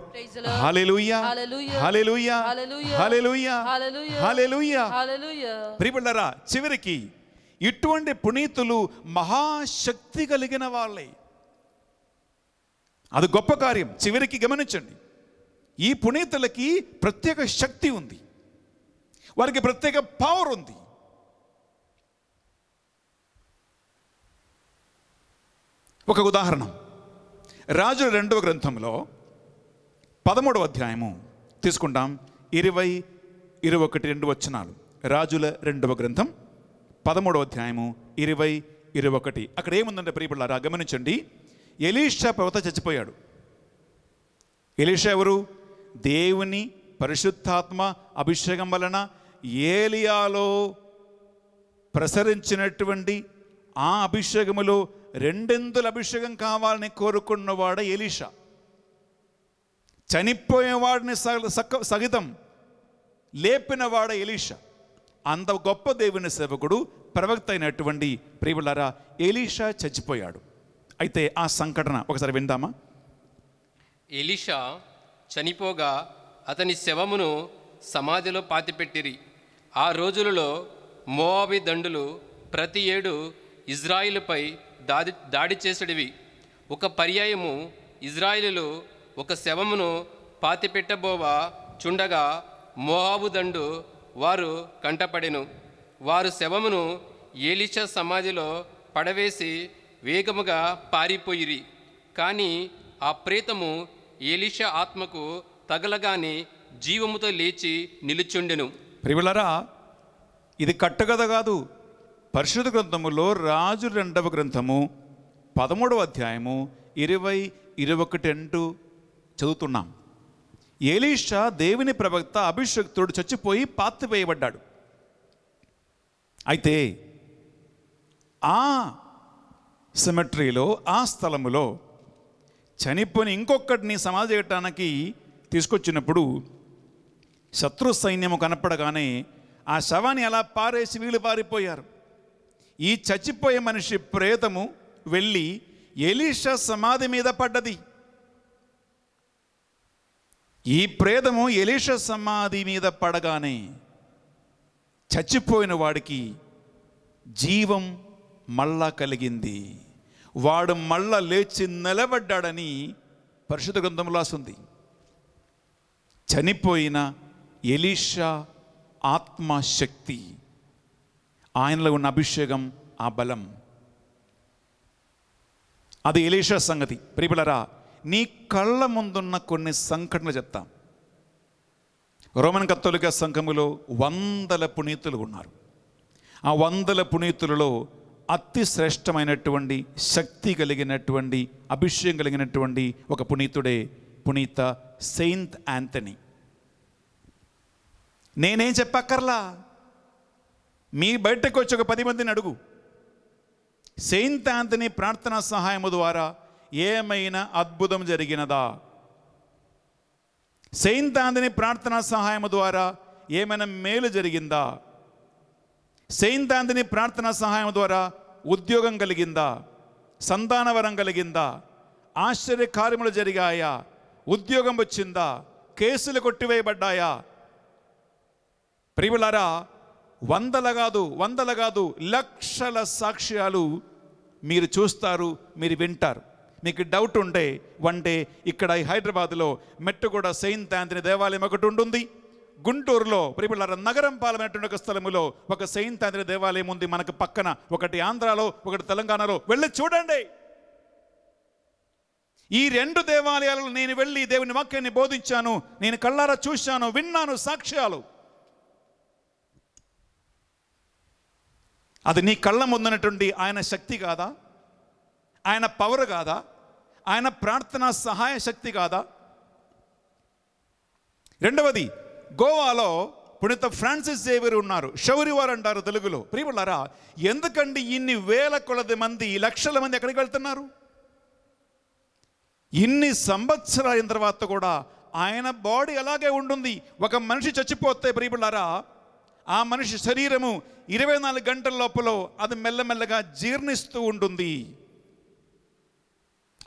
hallelujah hallelujah hallelujah hallelujah hallelujah ప్రియబిళ్ళారా చివరికి ఇటువంటి పునీతులు మహాశక్తి కలిగిన వాళ్ళే అది గొప్ప కార్యం చివరికి గమనించండి ఈ పునీతులకి ప్రత్యేక శక్తి ఉంది వారికి ప్రత్యేక పవర్ ఉంది ఒక ఉదాహరణ రాజుల రెండవ గ్రంథంలో పదమూడవ అధ్యాయము తీసుకుంటాం ఇరవై ఇరవై ఒకటి రెండు వచ్చినాలు రాజుల రెండవ గ్రంథం పదమూడవ అధ్యాయము ఇరవై ఇరవై ఒకటి అక్కడ ఏముందంటే ప్రియపడారా గమనించండి ఎలీషా ప్రవత చచ్చిపోయాడు ఎలీషా ఎవరు దేవుని పరిశుద్ధాత్మ అభిషేకం వలన ఏలియాలో ప్రసరించినటువంటి ఆ అభిషేకములో రెండెందుల అభిషేకం కావాలని కోరుకున్నవాడ ఎలీషా చనిపోయేవాడిని స సగ సగితం లేపినవాడ ఎలీషా అంత గొప్ప దేవుని సేవకుడు ప్రవక్త అయినటువంటి ప్రియులారా ఎలీషా చచ్చిపోయాడు అయితే ఆ సంఘటన ఒకసారి విందామా ఎలీషా చనిపోగా అతని శవమును సమాధిలో పాతిపెట్టిరి ఆ రోజులలో మోవాబి దండులు ప్రతి ఏడు ఇజ్రాయిల్పై దాడి దాడి చేసడివి ఒక పర్యాయము ఇజ్రాయిలు ఒక శవమును పాతిపెట్టబోవా చుండగా మోహాబు దండు వారు కంటపడెను వారు శవమును ఏలిష సమాధిలో పడవేసి వేగముగా పారిపోయిరి కానీ ఆ ప్రేతము ఏలిష ఆత్మకు తగలగానే జీవముతో లేచి నిలుచుండెను ప్రియులరా ఇది కట్టుగద కాదు పరిశుద్ధ గ్రంథములో రాజు రెండవ గ్రంథము పదమూడవ అధ్యాయము ఇరవై ఇరవై ఒకటి అంటూ చదువుతున్నాం ఏలీషా దేవుని ప్రవక్త అభిషక్తుడు చచ్చిపోయి పాతివేయబడ్డాడు అయితే ఆ సిమెట్రీలో ఆ స్థలములో చనిపోయిన ఇంకొకటిని సమాధి చేయటానికి తీసుకొచ్చినప్పుడు శత్రు సైన్యము కనపడగానే ఆ శవాన్ని అలా పారేసి వీళ్ళు పారిపోయారు ఈ చచ్చిపోయే మనిషి ప్రేతము వెళ్ళి ఎలీష సమాధి మీద పడ్డది ఈ ప్రేదము ఎలీష సమాధి మీద పడగానే చచ్చిపోయిన వాడికి జీవం మళ్ళా కలిగింది వాడు మళ్ళా లేచి నిలబడ్డాడని పరిశుద్ధ గ్రంథం రాస్తుంది చనిపోయిన ఎలీషా ఆత్మశక్తి ఆయనలో ఉన్న అభిషేకం ఆ బలం అది ఎలీషా సంగతి ప్రిపులరా నీ కళ్ళ ముందున్న కొన్ని సంఘటనలు చెప్తాం రోమన్ కత్తోలిక సంఘములో వందల పునీతులు ఉన్నారు ఆ వందల పునీతులలో అతి శ్రేష్టమైనటువంటి శక్తి కలిగినటువంటి అభిషయం కలిగినటువంటి ఒక పునీతుడే పునీత సెయింట్ యాంథనీ నేనేం చెప్పక్కర్లా మీ బయటకు వచ్చి ఒక పది మందిని అడుగు సెయింట్ యాంథనీ ప్రార్థనా సహాయము ద్వారా ఏమైనా అద్భుతం జరిగినదా ఆంధని ప్రార్థనా సహాయము ద్వారా ఏమైనా మేలు జరిగిందా ఆంధని ప్రార్థనా సహాయం ద్వారా ఉద్యోగం కలిగిందా సంతానవరం కలిగిందా ఆశ్చర్య కార్యములు జరిగాయా ఉద్యోగం వచ్చిందా కేసులు కొట్టివేయబడ్డాయా ప్రియులరా వందల కాదు వందల కాదు లక్షల సాక్ష్యాలు మీరు చూస్తారు మీరు వింటారు మీకు డౌట్ ఉండే వన్ డే ఈ హైదరాబాద్లో మెట్టుగూడ సెయింట్ ఆంథనీ దేవాలయం ఒకటి ఉంటుంది గుంటూరులో ప్రిపిల్లర నగరం పాలమైనటువంటి ఒక స్థలములో ఒక సెయింట్ ఆంధ్రీ దేవాలయం ఉంది మనకు పక్కన ఒకటి ఆంధ్రాలో ఒకటి తెలంగాణలో వెళ్ళి చూడండి ఈ రెండు దేవాలయాలను నేను వెళ్ళి దేవుని వాక్యాన్ని బోధించాను నేను కళ్ళారా చూశాను విన్నాను సాక్ష్యాలు అది నీ కళ్ళ ముందున్నటువంటి ఆయన శక్తి కాదా ఆయన పవర్ కాదా ఆయన ప్రార్థన సహాయ శక్తి కాదా రెండవది గోవాలో పుణిత ఫ్రాన్సిస్ జేవియర్ ఉన్నారు వారు అంటారు తెలుగులో ప్రియులారా ఎందుకండి ఇన్ని వేల కొలది మంది లక్షల మంది ఎక్కడికి వెళ్తున్నారు ఇన్ని సంవత్సరాల తర్వాత కూడా ఆయన బాడీ అలాగే ఉంటుంది ఒక మనిషి చచ్చిపోతే ప్రియులారా ఆ మనిషి శరీరము ఇరవై నాలుగు గంటల లోపల అది మెల్లమెల్లగా జీర్ణిస్తూ ఉంటుంది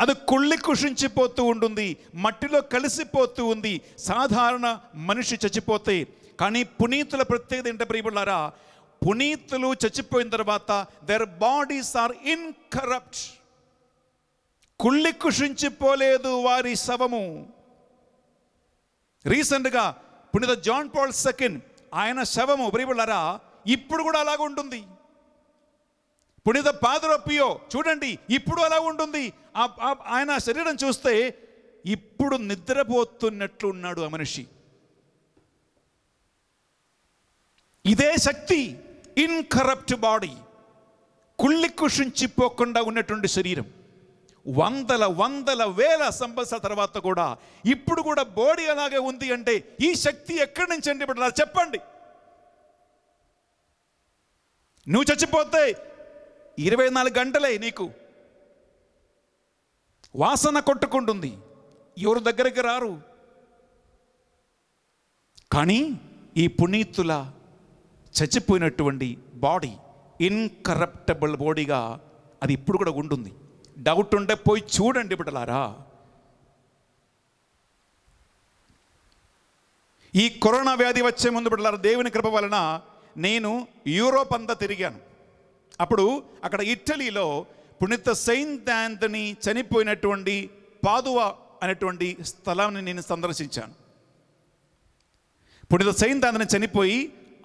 అది కుళ్ళి కుషించిపోతూ ఉంటుంది మట్టిలో కలిసిపోతూ ఉంది సాధారణ మనిషి చచ్చిపోతే కానీ పునీతుల ప్రత్యేకత ఏంటంటే ప్రియపడారా పునీతులు చచ్చిపోయిన తర్వాత దర్ బాడీస్ ఆర్ ఇన్కరప్ట్ కుళ్ళి కుషించిపోలేదు వారి శవము రీసెంట్గా పునీత జాన్ పాల్ సెకండ్ ఆయన శవము ప్రియపడారా ఇప్పుడు కూడా అలాగ ఉంటుంది పుణిత పాదరొప్పియో చూడండి ఇప్పుడు అలా ఉంటుంది ఆయన శరీరం చూస్తే ఇప్పుడు నిద్రపోతున్నట్లు ఉన్నాడు ఆ మనిషి ఇదే శక్తి ఇన్కరప్ట్ బాడీ కుళ్ళి కుషించిపోకుండా ఉన్నటువంటి శరీరం వందల వందల వేల సంవత్సరాల తర్వాత కూడా ఇప్పుడు కూడా బాడీ అలాగే ఉంది అంటే ఈ శక్తి ఎక్కడి నుంచి అండి ఇప్పుడు చెప్పండి నువ్వు చచ్చిపోతే ఇరవై నాలుగు గంటలే నీకు వాసన కొట్టుకుంటుంది ఎవరు దగ్గరికి రారు కానీ ఈ పునీతుల చచ్చిపోయినటువంటి బాడీ ఇన్కరప్టబుల్ బాడీగా అది ఇప్పుడు కూడా ఉంటుంది డౌట్ ఉంటే పోయి చూడండి బిడ్డలారా ఈ కరోనా వ్యాధి వచ్చే ముందు బిడ్డలారా దేవుని కృప వలన నేను యూరోప్ అంతా తిరిగాను అప్పుడు అక్కడ ఇటలీలో పుణిత సెయింట్ ఆంతని చనిపోయినటువంటి పాదువ అనేటువంటి స్థలాన్ని నేను సందర్శించాను పుణిత సెయింట్ యాంతని చనిపోయి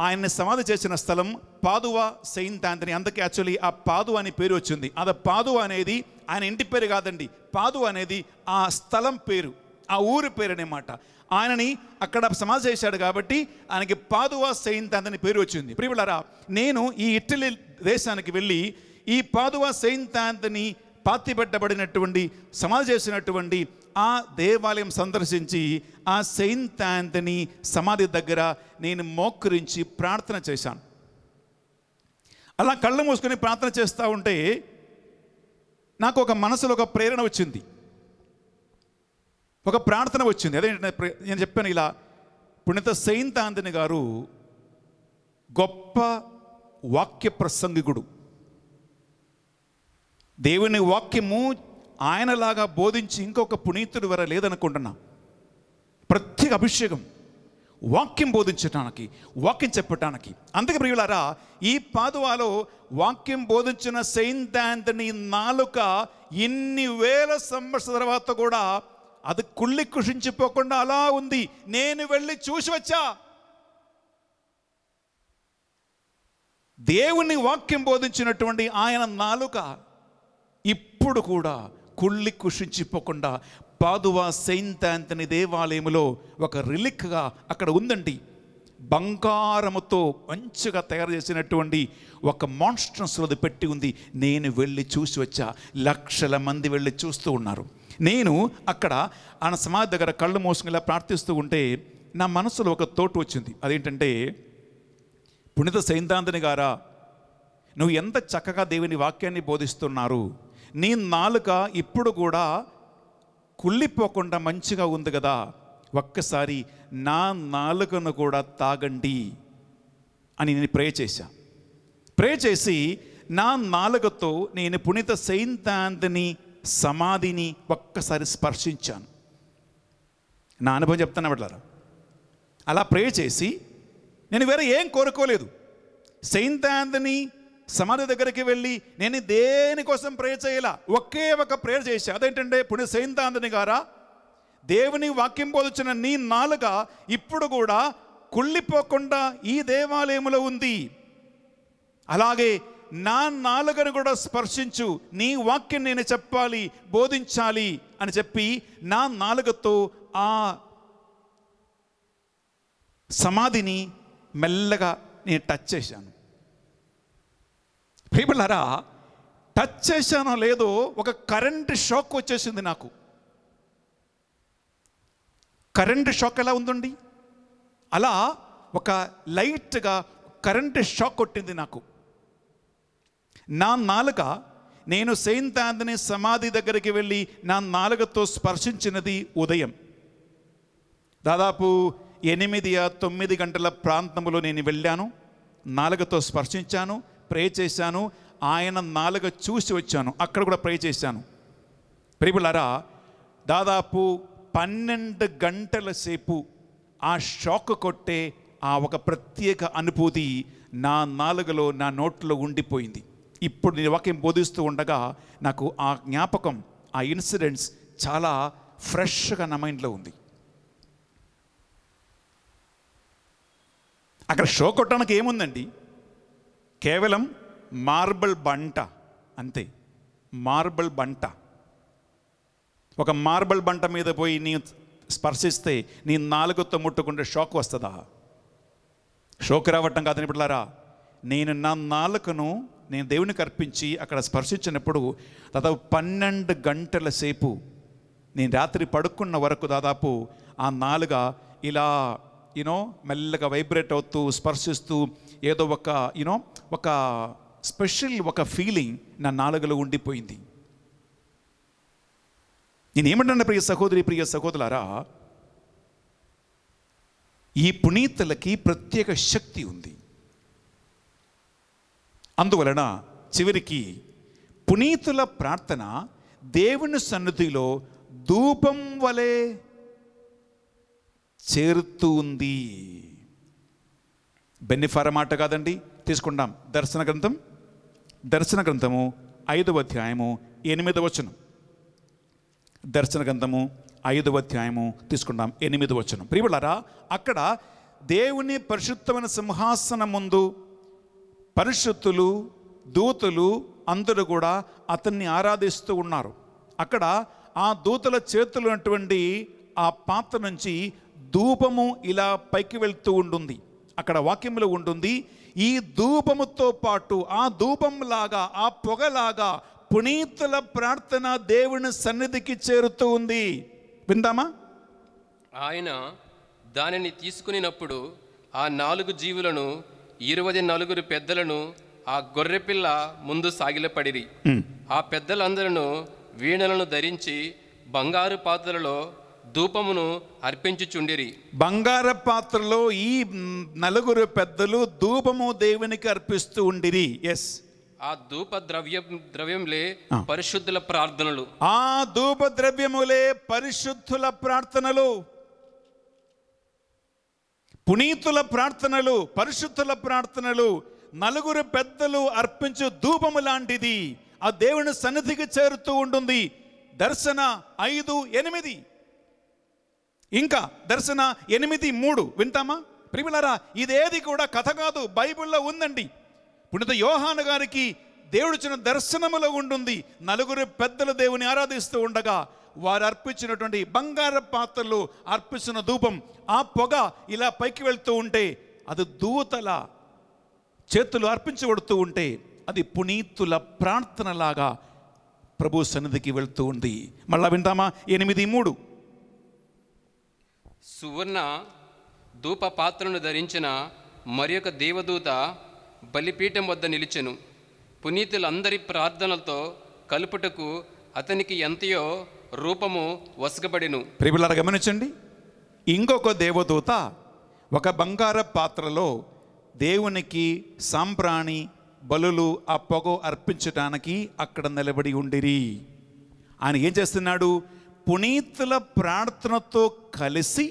ఆయన్ని సమాధి చేసిన స్థలం పాదువ సెయింట్ యాంతని అందుకే యాక్చువల్లీ ఆ పాదు అనే పేరు వచ్చింది అది పాదువ అనేది ఆయన ఇంటి పేరు కాదండి పాదువ అనేది ఆ స్థలం పేరు ఆ ఊరి పేరు అనేమాట ఆయనని అక్కడ సమాధి చేశాడు కాబట్టి ఆయనకి పాదువ సెయింట్ యాంతని పేరు వచ్చింది ప్రియులరా నేను ఈ ఇటలీ దేశానికి వెళ్ళి ఈ పాదువ సెయింట్ పాతి పెట్టబడినటువంటి సమాధి చేసినటువంటి ఆ దేవాలయం సందర్శించి ఆ సెయింట్ ఆంతని సమాధి దగ్గర నేను మోకరించి ప్రార్థన చేశాను అలా కళ్ళు మూసుకొని ప్రార్థన చేస్తూ ఉంటే నాకు ఒక మనసులో ఒక ప్రేరణ వచ్చింది ఒక ప్రార్థన వచ్చింది అదే నేను చెప్పాను ఇలా పుణ్యత సెయింట్ ఆంతని గారు గొప్ప వాక్య ప్రసంగికుడు దేవుని వాక్యము ఆయనలాగా బోధించి ఇంకొక పునీతుడు వర లేదనుకుంటున్నా ప్రత్యేక అభిషేకం వాక్యం బోధించటానికి వాక్యం చెప్పటానికి అందుకే ప్రియులారా ఈ పాదువాలో వాక్యం బోధించిన సెయింట్ యాంథనీ నాలుక ఇన్ని వేల సంవత్సరాల తర్వాత కూడా అది కుళ్ళి కృషించిపోకుండా అలా ఉంది నేను వెళ్ళి చూసి వచ్చా దేవుని వాక్యం బోధించినటువంటి ఆయన నాలుక ఇప్పుడు కూడా కుళ్ళి కుషించిపోకుండా పాదువా సెయింట్ ఆంతని దేవాలయంలో ఒక రిలిక్గా అక్కడ ఉందండి బంగారముతో మంచిగా తయారు చేసినటువంటి ఒక మాన్స్ట్రన్స్ అది పెట్టి ఉంది నేను వెళ్ళి చూసి వచ్చా లక్షల మంది వెళ్ళి చూస్తూ ఉన్నారు నేను అక్కడ ఆయన సమాధి దగ్గర కళ్ళు మోసుకునేలా ప్రార్థిస్తూ ఉంటే నా మనసులో ఒక తోటు వచ్చింది అదేంటంటే పుణిత సైద్ధాంతిని గారా నువ్వు ఎంత చక్కగా దేవుని వాక్యాన్ని బోధిస్తున్నారు నీ నాలుక ఇప్పుడు కూడా కుళ్ళిపోకుండా మంచిగా ఉంది కదా ఒక్కసారి నా నాలుకను కూడా తాగండి అని నేను ప్రే చేశా ప్రే చేసి నా నాలుకతో నేను పుణిత సైంతాంతిని సమాధిని ఒక్కసారి స్పర్శించాను నా అనుభవం చెప్తాను అవ్వట్లారా అలా ప్రే చేసి నేను వేరే ఏం కోరుకోలేదు సెయింట్ ఆంథనీ సమాధి దగ్గరికి వెళ్ళి నేను దేనికోసం ప్రేయర్ చేయలా ఒకే ఒక ప్రేయర్ చేశాను అదేంటంటే ఇప్పుడు సెయింట్ గారా దేవుని వాక్యం పోల్చిన నీ నాలుగ ఇప్పుడు కూడా కుళ్ళిపోకుండా ఈ దేవాలయంలో ఉంది అలాగే నా నాలుగను కూడా స్పర్శించు నీ వాక్యం నేను చెప్పాలి బోధించాలి అని చెప్పి నా నాలుగతో ఆ సమాధిని మెల్లగా నేను టచ్ చేశాను ప్రియబుల్లారా టచ్ చేశానో లేదో ఒక కరెంట్ షాక్ వచ్చేసింది నాకు కరెంట్ షాక్ ఎలా ఉందండి అలా ఒక లైట్గా కరెంట్ షాక్ కొట్టింది నాకు నా నాలుక నేను సెయింట్ ఆంథనీ సమాధి దగ్గరికి వెళ్ళి నా నాలుకతో స్పర్శించినది ఉదయం దాదాపు ఎనిమిది ఆ తొమ్మిది గంటల ప్రాంతంలో నేను వెళ్ళాను నాలుగతో స్పర్శించాను ప్రే చేశాను ఆయన నాలుగ చూసి వచ్చాను అక్కడ కూడా ప్రే చేశాను ప్రియులారా దాదాపు పన్నెండు గంటల సేపు ఆ షాక్ కొట్టే ఆ ఒక ప్రత్యేక అనుభూతి నా నాలుగలో నా నోట్లో ఉండిపోయింది ఇప్పుడు నేను వాక్యం బోధిస్తూ ఉండగా నాకు ఆ జ్ఞాపకం ఆ ఇన్సిడెంట్స్ చాలా ఫ్రెష్గా నా మైండ్లో ఉంది అక్కడ షో కొట్టడానికి ఏముందండి కేవలం మార్బల్ బంట అంతే మార్బల్ బంట ఒక మార్బల్ బంట మీద పోయి నీ స్పర్శిస్తే నీ నాలుగుతో ముట్టుకుంటే షోక్ వస్తుందా షోక్ రావటం కాదని బిడ్డారా నేను నా నాలుకను నేను దేవునికి అర్పించి అక్కడ స్పర్శించినప్పుడు దాదాపు పన్నెండు గంటల సేపు నేను రాత్రి పడుకున్న వరకు దాదాపు ఆ నాలుగ ఇలా యూనో మెల్లగా వైబ్రేట్ అవుతూ స్పర్శిస్తూ ఏదో ఒక యూనో ఒక స్పెషల్ ఒక ఫీలింగ్ నా నాలుగలో ఉండిపోయింది నేనేమంటున్నా ప్రియ సహోదరి ప్రియ సహోదరులారా ఈ పునీతలకి ప్రత్యేక శక్తి ఉంది అందువలన చివరికి పునీతుల ప్రార్థన దేవుని సన్నిధిలో ధూపం వలే చేరుతూ ఉంది బెన్నిఫార మాట కాదండి తీసుకుంటాం దర్శన గ్రంథం దర్శన గ్రంథము ఐదవ అధ్యాయము ఎనిమిదవ వచనం దర్శన గ్రంథము ఐదవ అధ్యాయము తీసుకుంటాం ఎనిమిదవ వచనం ప్రియులారా అక్కడ దేవుని పరిశుద్ధమైన సింహాసనం ముందు పరిశుద్ధులు దూతలు అందరూ కూడా అతన్ని ఆరాధిస్తూ ఉన్నారు అక్కడ ఆ దూతల చేతులు ఉన్నటువంటి ఆ పాత్ర నుంచి ధూపము ఇలా పైకి వెళ్తూ ఉంటుంది అక్కడ వాక్యంలో ఉంటుంది ఈ ధూపముతో పాటు ఆ లాగా ఆ పొగలాగా పునీతుల ప్రార్థన దేవుని సన్నిధికి చేరుతూ ఉంది విందామా ఆయన దానిని తీసుకునినప్పుడు ఆ నాలుగు జీవులను ఇరవై నలుగురు పెద్దలను ఆ గొర్రెపిల్ల ముందు సాగిలపడిరి ఆ పెద్దలందరూ వీణలను ధరించి బంగారు పాత్రలలో ధూపమును అర్పించుచుండిరి బంగార పాత్రలో ఈ నలుగురు పెద్దలు ధూపము దేవునికి అర్పిస్తూ ఉండిరి ఎస్ ఆ ధూప ద్రవ్యం ద్రవ్యంలే పరిశుద్ధుల ప్రార్థనలు ఆ ధూప ద్రవ్యములే పరిశుద్ధుల ప్రార్థనలు పునీతుల ప్రార్థనలు పరిశుద్ధుల ప్రార్థనలు నలుగురు పెద్దలు అర్పించు ధూపము లాంటిది ఆ దేవుని సన్నిధికి చేరుతూ ఉంటుంది దర్శన ఐదు ఎనిమిది ఇంకా దర్శన ఎనిమిది మూడు వింటామా ప్రిమిలరా ఇదేది కూడా కథ కాదు బైబిల్లో ఉందండి పుణిత యోహాను గారికి దేవుడిచ్చిన దర్శనములో ఉంటుంది నలుగురు పెద్దలు దేవుని ఆరాధిస్తూ ఉండగా వారు అర్పించినటువంటి బంగార పాత్రలు అర్పించిన ధూపం ఆ పొగ ఇలా పైకి వెళ్తూ ఉంటే అది దూతల చేతులు అర్పించబడుతూ ఉంటే అది పునీతుల ప్రార్థనలాగా ప్రభు సన్నిధికి వెళ్తూ ఉంది మళ్ళా వింటామా ఎనిమిది మూడు సువర్ణ ధూప పాత్రను ధరించిన మరి ఒక దేవదూత బలిపీఠం వద్ద నిలిచెను పునీతులందరి ప్రార్థనలతో కలుపుటకు అతనికి ఎంతయో రూపము వసకబడిను ప్రియులారా గమనించండి ఇంకొక దేవదూత ఒక బంగార పాత్రలో దేవునికి సాంప్రాణి బలులు ఆ పొగ అర్పించటానికి అక్కడ నిలబడి ఉండిరి ఆయన ఏం చేస్తున్నాడు పునీతుల ప్రార్థనతో కలిసి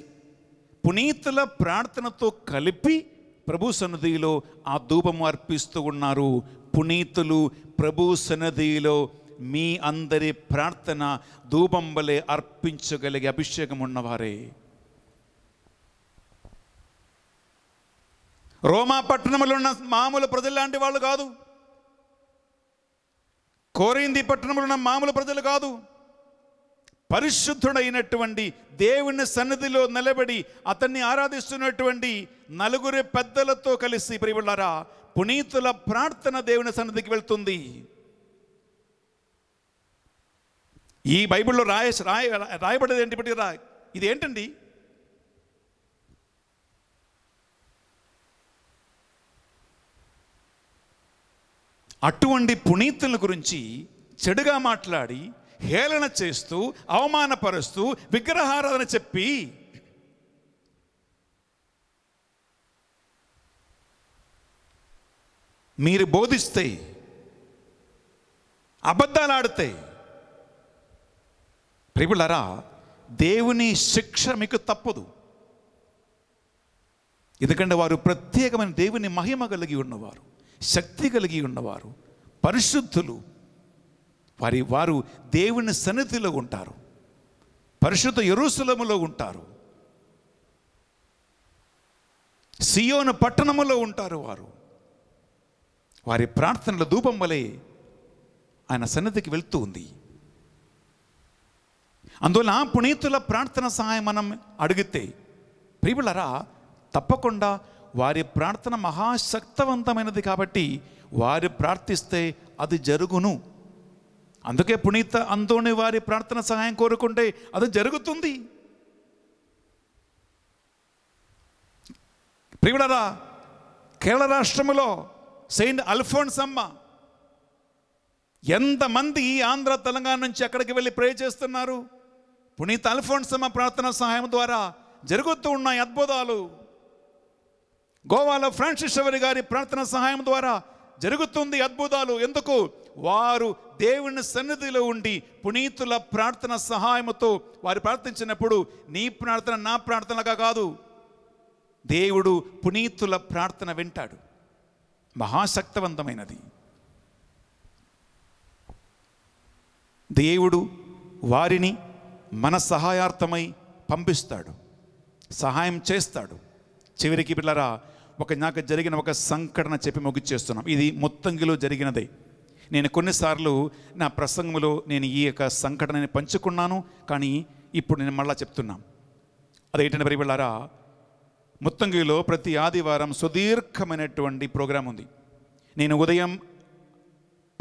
పునీతుల ప్రార్థనతో కలిపి ప్రభు సన్నిధిలో ఆ ధూపము అర్పిస్తూ ఉన్నారు పునీతులు ప్రభు సన్నిధిలో మీ అందరి ప్రార్థన ధూపం వలె అర్పించగలిగే అభిషేకం ఉన్నవారే రోమా పట్టణంలో ఉన్న మామూలు ప్రజలు లాంటి వాళ్ళు కాదు కోరింది పట్టణంలో ఉన్న మామూలు ప్రజలు కాదు పరిశుద్ధుడైనటువంటి దేవుని సన్నిధిలో నిలబడి అతన్ని ఆరాధిస్తున్నటువంటి నలుగురి పెద్దలతో కలిసి ప్రియులరా పునీతుల ప్రార్థన దేవుని సన్నిధికి వెళ్తుంది ఈ బైబిల్లో రాయ రాయ రాయబడేది ఏంటి రా ఇది ఏంటండి అటువంటి పునీతుల గురించి చెడుగా మాట్లాడి హేళన చేస్తూ అవమానపరుస్తూ విగ్రహారాధన చెప్పి మీరు బోధిస్తే అబద్ధాలు ఆడితే ప్రిపులరా దేవుని శిక్ష మీకు తప్పదు ఎందుకంటే వారు ప్రత్యేకమైన దేవుని మహిమ కలిగి ఉన్నవారు శక్తి కలిగి ఉన్నవారు పరిశుద్ధులు వారి వారు దేవుని సన్నిధిలో ఉంటారు పరిశుద్ధ ఎరుసలములో ఉంటారు సియోను పట్టణములో ఉంటారు వారు వారి ప్రార్థనల ధూపం వలె ఆయన సన్నిధికి వెళ్తూ ఉంది అందువల్ల పునీతుల ప్రార్థన సహాయం మనం అడిగితే ప్రియులరా తప్పకుండా వారి ప్రార్థన మహాశక్తవంతమైనది కాబట్టి వారు ప్రార్థిస్తే అది జరుగును అందుకే పునీత అందోని వారి ప్రార్థన సహాయం కోరుకుంటే అది జరుగుతుంది ప్రియుడరా కేరళ రాష్ట్రములో సెయింట్ అల్ఫోన్స్ అమ్మ ఎంతమంది ఆంధ్ర తెలంగాణ నుంచి అక్కడికి వెళ్ళి ప్రే చేస్తున్నారు పునీత అమ్మ ప్రార్థన సహాయం ద్వారా జరుగుతూ ఉన్నాయి అద్భుతాలు గోవాలో ఫ్రాన్సిస్ గారి ప్రార్థన సహాయం ద్వారా జరుగుతుంది అద్భుతాలు ఎందుకు వారు దేవుని సన్నిధిలో ఉండి పునీతుల ప్రార్థన సహాయంతో వారు ప్రార్థించినప్పుడు నీ ప్రార్థన నా ప్రార్థనగా కాదు దేవుడు పునీతుల ప్రార్థన వింటాడు మహాశక్తవంతమైనది దేవుడు వారిని మన సహాయార్థమై పంపిస్తాడు సహాయం చేస్తాడు చివరికి పిల్లరా ఒక నాకు జరిగిన ఒక సంఘటన చెప్పి ముగిచేస్తున్నాం ఇది మొత్తంగిలో జరిగినదే నేను కొన్నిసార్లు నా ప్రసంగంలో నేను ఈ యొక్క సంఘటనని పంచుకున్నాను కానీ ఇప్పుడు నేను మళ్ళా చెప్తున్నాను అదేంటంటే మరి వెళ్ళారా ముత్తంగిలో ప్రతి ఆదివారం సుదీర్ఘమైనటువంటి ప్రోగ్రాం ఉంది నేను ఉదయం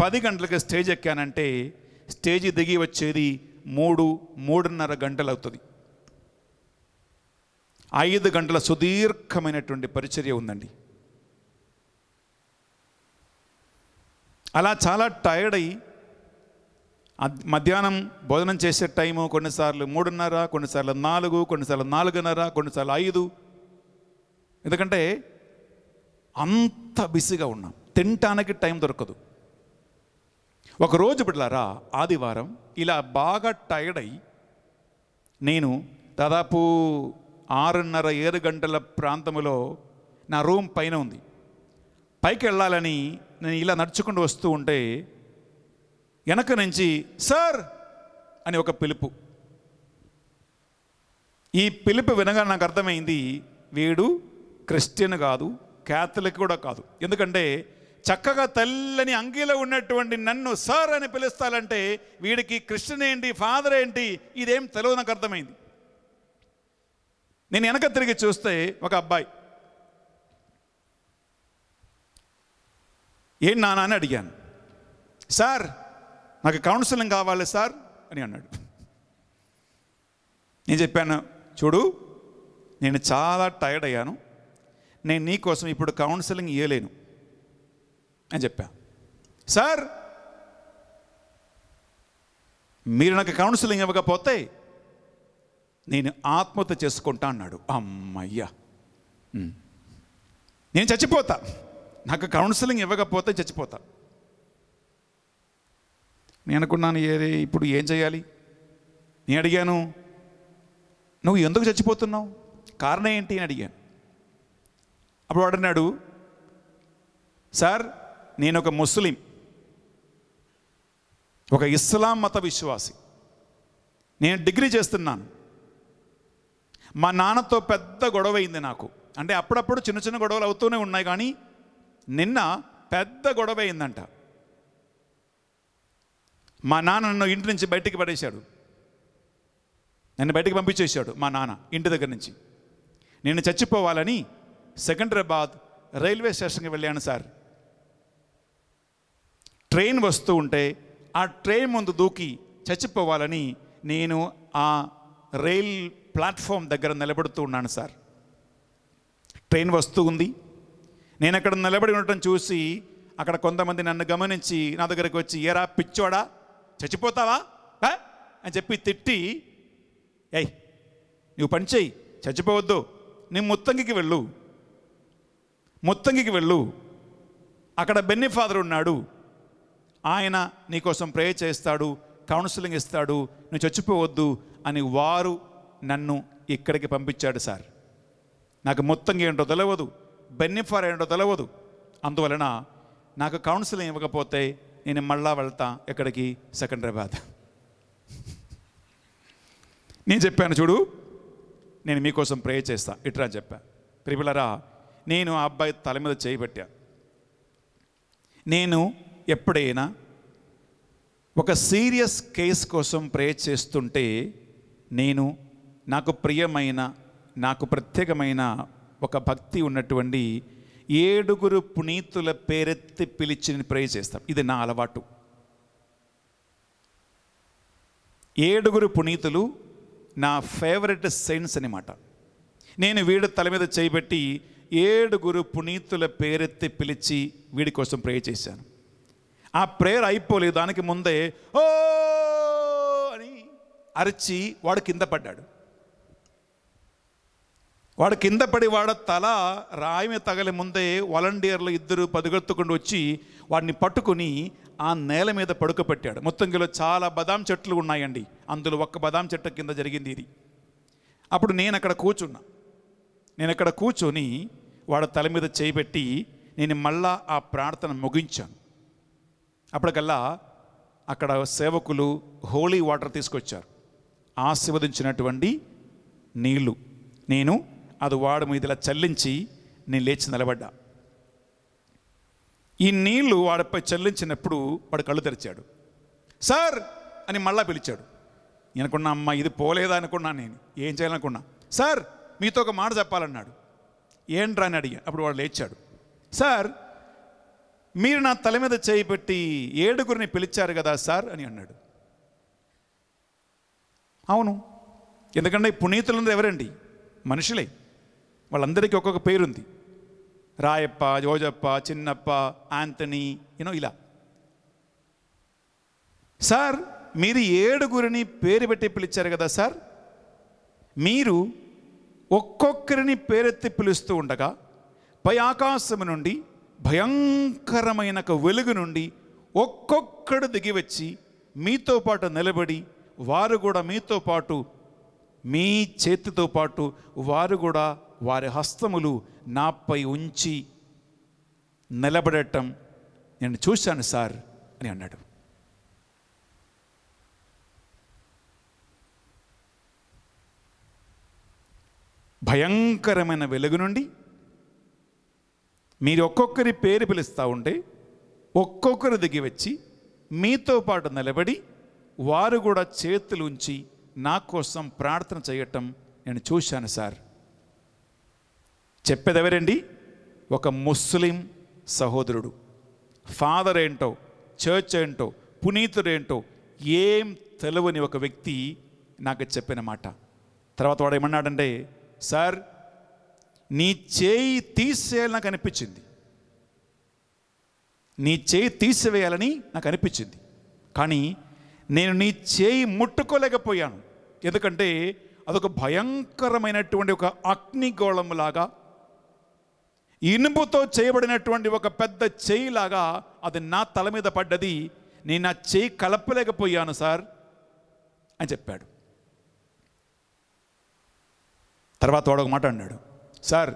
పది గంటలకు స్టేజ్ ఎక్కానంటే స్టేజ్ దిగి వచ్చేది మూడు మూడున్నర గంటలు అవుతుంది ఐదు గంటల సుదీర్ఘమైనటువంటి పరిచర్య ఉందండి అలా చాలా టైర్డ్ అయ్యి మధ్యాహ్నం భోజనం చేసే టైము కొన్నిసార్లు మూడున్నర కొన్నిసార్లు నాలుగు కొన్నిసార్లు నాలుగున్నర కొన్నిసార్లు ఐదు ఎందుకంటే అంత బిజీగా ఉన్నాం తినటానికి టైం దొరకదు ఒకరోజు బిడ్డలారా ఆదివారం ఇలా బాగా టైర్డ్ అయ్యి నేను దాదాపు ఆరున్నర ఏడు గంటల ప్రాంతంలో నా రూమ్ పైన ఉంది పైకి వెళ్ళాలని నేను ఇలా నడుచుకుంటూ వస్తూ ఉంటే వెనక నుంచి సార్ అని ఒక పిలుపు ఈ పిలుపు వినగా నాకు అర్థమైంది వీడు క్రిస్టియన్ కాదు క్యాథలిక్ కూడా కాదు ఎందుకంటే చక్కగా తెల్లని అంగీలో ఉన్నటువంటి నన్ను సార్ అని పిలుస్తాలంటే వీడికి క్రిస్టియన్ ఏంటి ఫాదర్ ఏంటి ఇదేం తెలియదు నాకు అర్థమైంది నేను వెనక తిరిగి చూస్తే ఒక అబ్బాయి ఏం నానా అని అడిగాను సార్ నాకు కౌన్సిలింగ్ కావాలి సార్ అని అన్నాడు నేను చెప్పాను చూడు నేను చాలా టైర్డ్ అయ్యాను నేను నీకోసం ఇప్పుడు కౌన్సిలింగ్ ఇవ్వలేను అని చెప్పా సార్ మీరు నాకు కౌన్సిలింగ్ ఇవ్వకపోతే నేను ఆత్మహత్య చేసుకుంటా అన్నాడు అమ్మయ్యా నేను చచ్చిపోతా నాకు కౌన్సిలింగ్ ఇవ్వకపోతే చచ్చిపోతా నేను అనుకున్నాను ఏరే ఇప్పుడు ఏం చేయాలి నేను అడిగాను నువ్వు ఎందుకు చచ్చిపోతున్నావు కారణం ఏంటి అని అడిగాను అప్పుడు అడిగినాడు సార్ నేను ఒక ముస్లిం ఒక ఇస్లాం మత విశ్వాసి నేను డిగ్రీ చేస్తున్నాను మా నాన్నతో పెద్ద గొడవ అయింది నాకు అంటే అప్పుడప్పుడు చిన్న చిన్న గొడవలు అవుతూనే ఉన్నాయి కానీ నిన్న పెద్ద గొడవ అయిందంట మా నాన్న నన్ను ఇంటి నుంచి బయటికి పడేశాడు నన్ను బయటికి పంపించేశాడు మా నాన్న ఇంటి దగ్గర నుంచి నేను చచ్చిపోవాలని సికింద్రాబాద్ రైల్వే స్టేషన్కి వెళ్ళాను సార్ ట్రైన్ వస్తూ ఉంటే ఆ ట్రైన్ ముందు దూకి చచ్చిపోవాలని నేను ఆ రైల్ ప్లాట్ఫామ్ దగ్గర నిలబడుతూ ఉన్నాను సార్ ట్రైన్ వస్తూ ఉంది నేను అక్కడ నిలబడి ఉండటం చూసి అక్కడ కొంతమంది నన్ను గమనించి నా దగ్గరకు వచ్చి ఏరా పిచ్చోడా చచ్చిపోతావా అని చెప్పి తిట్టి ఏయ్ నువ్వు పని చెయ్యి చచ్చిపోవద్దు నేను ముత్తంగికి వెళ్ళు ముత్తంగికి వెళ్ళు అక్కడ బెన్ని ఫాదర్ ఉన్నాడు ఆయన నీకోసం ప్రే చేస్తాడు కౌన్సిలింగ్ ఇస్తాడు నువ్వు చచ్చిపోవద్దు అని వారు నన్ను ఇక్కడికి పంపించాడు సార్ నాకు మొత్తం ఏంటో తెలియదు బెన్నిఫార్ ఏంటో తెలియదు అందువలన నాకు కౌన్సిలింగ్ ఇవ్వకపోతే నేను మళ్ళా వెళ్తా ఎక్కడికి సెకండ్రాబాద్ నేను చెప్పాను చూడు నేను మీకోసం ప్రే చేస్తా ఇట్రా చెప్పా ప్రిపులరా నేను ఆ అబ్బాయి తల మీద చేయబట్టా నేను ఎప్పుడైనా ఒక సీరియస్ కేస్ కోసం ప్రే చేస్తుంటే నేను నాకు ప్రియమైన నాకు ప్రత్యేకమైన ఒక భక్తి ఉన్నటువంటి ఏడుగురు పునీతుల పేరెత్తి పిలిచి నేను ప్రే చేస్తాం ఇది నా అలవాటు ఏడుగురు పునీతులు నా ఫేవరెట్ సైన్స్ అనమాట నేను వీడు తల మీద చేయబెట్టి ఏడుగురు పునీతుల పేరెత్తి పిలిచి వీడి కోసం ప్రే చేశాను ఆ ప్రేయర్ అయిపోలేదు దానికి ముందే ఓ అని అరిచి వాడు కింద పడ్డాడు వాడు కింద పడి వాడ తల రాయి తగలి ముందే వాలంటీర్లు ఇద్దరు పదుగెత్తుకుండా వచ్చి వాడిని పట్టుకుని ఆ నేల మీద పడుకోబెట్టాడు మొత్తంగిలో చాలా బదాం చెట్లు ఉన్నాయండి అందులో ఒక్క బదాం చెట్టు కింద జరిగింది ఇది అప్పుడు నేను అక్కడ కూర్చున్నా నేను అక్కడ కూర్చొని వాడు తల మీద చేయిబెట్టి నేను మళ్ళా ఆ ప్రార్థన ముగించాను అప్పటికల్లా అక్కడ సేవకులు హోలీ వాటర్ తీసుకొచ్చారు ఆశీర్వదించినటువంటి నీళ్ళు నేను అది వాడు మీదిలా చల్లించి నేను లేచి నిలబడ్డా ఈ నీళ్లు వాడిపై చల్లించినప్పుడు వాడు కళ్ళు తెరిచాడు సార్ అని మళ్ళా పిలిచాడు అనుకున్నా అమ్మ ఇది పోలేదా అనుకున్నా నేను ఏం చేయాలనుకున్నా సార్ మీతో ఒక మాట చెప్పాలన్నాడు ఏంట్రా అని అడిగా అప్పుడు వాడు లేచాడు సార్ మీరు నా తల మీద చేయి పెట్టి ఏడుగురిని పిలిచారు కదా సార్ అని అన్నాడు అవును ఎందుకంటే పునీతులందరూ ఎవరండి మనుషులే వాళ్ళందరికీ ఒక్కొక్క పేరుంది రాయప్ప జోజప్ప చిన్నప్ప ఆంతనీ యూనో ఇలా సార్ మీరు ఏడుగురిని పేరు పెట్టి పిలిచారు కదా సార్ మీరు ఒక్కొక్కరిని పేరెత్తి పిలుస్తూ ఉండగా పై ఆకాశము నుండి భయంకరమైన వెలుగు నుండి ఒక్కొక్కడు దిగివచ్చి మీతో పాటు నిలబడి వారు కూడా మీతో పాటు మీ చేతితో పాటు వారు కూడా వారి హస్తములు నాపై ఉంచి నిలబడటం నేను చూశాను సార్ అని అన్నాడు భయంకరమైన వెలుగు నుండి మీరు ఒక్కొక్కరి పేరు పిలుస్తూ ఉంటే ఒక్కొక్కరు దిగి వచ్చి మీతో పాటు నిలబడి వారు కూడా చేతులుంచి నా కోసం ప్రార్థన చేయటం నేను చూశాను సార్ ఎవరండి ఒక ముస్లిం సహోదరుడు ఫాదర్ ఏంటో చర్చ్ ఏంటో పునీతుడేంటో ఏం తెలువని ఒక వ్యక్తి నాకు చెప్పిన మాట తర్వాత వాడు ఏమన్నాడంటే సార్ నీ చేయి తీసేయాలని నాకు అనిపించింది నీ చేయి తీసివేయాలని నాకు అనిపించింది కానీ నేను నీ చేయి ముట్టుకోలేకపోయాను ఎందుకంటే అదొక భయంకరమైనటువంటి ఒక అగ్నిగోళంలాగా ఇనుపుతో చేయబడినటువంటి ఒక పెద్ద చేయిలాగా అది నా తల మీద పడ్డది నేను ఆ చేయి కలపలేకపోయాను సార్ అని చెప్పాడు తర్వాత వాడు ఒక మాట అన్నాడు సార్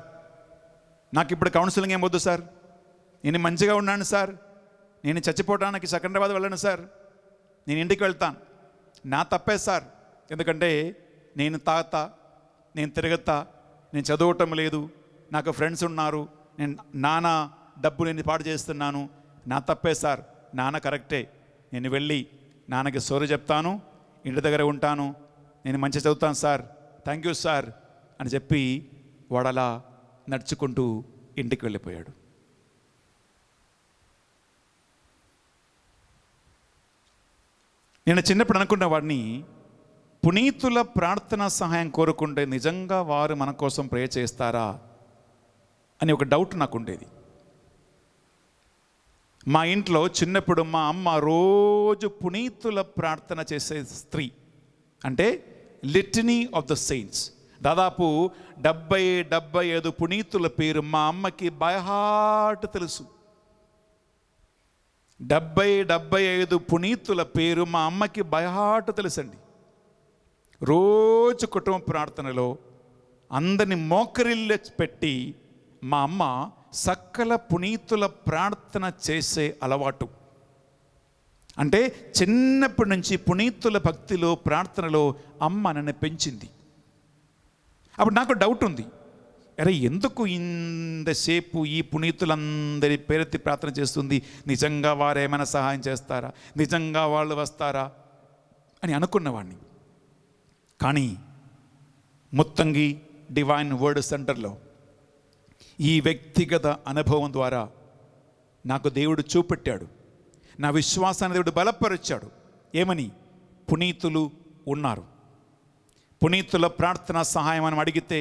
నాకు ఇప్పుడు కౌన్సిలింగ్ ఏం వద్దు సార్ నేను మంచిగా ఉన్నాను సార్ నేను చచ్చిపోవడానికి సకండ్రాబాద్ వెళ్ళను సార్ నేను ఇంటికి వెళ్తాను నా తప్పే సార్ ఎందుకంటే నేను తాత నేను తిరగతా నేను చదవటం లేదు నాకు ఫ్రెండ్స్ ఉన్నారు నేను నానా డబ్బు నేను పాడు చేస్తున్నాను నా తప్పే సార్ నాన్న కరెక్టే నేను వెళ్ళి నాన్నకి సోరీ చెప్తాను ఇంటి దగ్గర ఉంటాను నేను మంచి చదువుతాను సార్ థ్యాంక్ యూ సార్ అని చెప్పి వాడలా నడుచుకుంటూ ఇంటికి వెళ్ళిపోయాడు నేను చిన్నప్పుడు అనుకున్న వాడిని పునీతుల ప్రార్థన సహాయం కోరుకుంటే నిజంగా వారు మన కోసం ప్రే చేస్తారా అని ఒక డౌట్ నాకు ఉండేది మా ఇంట్లో చిన్నప్పుడు మా అమ్మ రోజు పునీతుల ప్రార్థన చేసే స్త్రీ అంటే లిటినీ ఆఫ్ ద సెయింట్స్ దాదాపు డెబ్బై డెబ్బై ఐదు పునీతుల పేరు మా అమ్మకి బైహార్ట్ తెలుసు డెబ్బై డెబ్బై ఐదు పునీతుల పేరు మా అమ్మకి బయహాట తెలుసండి రోజు కుటుంబ ప్రార్థనలో అందరిని మోకరిల్లె పెట్టి మా అమ్మ సకల పునీతుల ప్రార్థన చేసే అలవాటు అంటే చిన్నప్పటి నుంచి పునీతుల భక్తిలో ప్రార్థనలో అమ్మ నన్ను పెంచింది అప్పుడు నాకు డౌట్ ఉంది అరే ఎందుకు ఇంతసేపు ఈ పునీతులందరి పేరెత్తి ప్రార్థన చేస్తుంది నిజంగా వారు ఏమైనా సహాయం చేస్తారా నిజంగా వాళ్ళు వస్తారా అని అనుకున్నవాడిని కానీ మొత్తంగి డివైన్ వర్డ్ సెంటర్లో ఈ వ్యక్తిగత అనుభవం ద్వారా నాకు దేవుడు చూపెట్టాడు నా విశ్వాసాన్ని దేవుడు బలపరిచాడు ఏమని పునీతులు ఉన్నారు పునీతుల ప్రార్థన సహాయం అని అడిగితే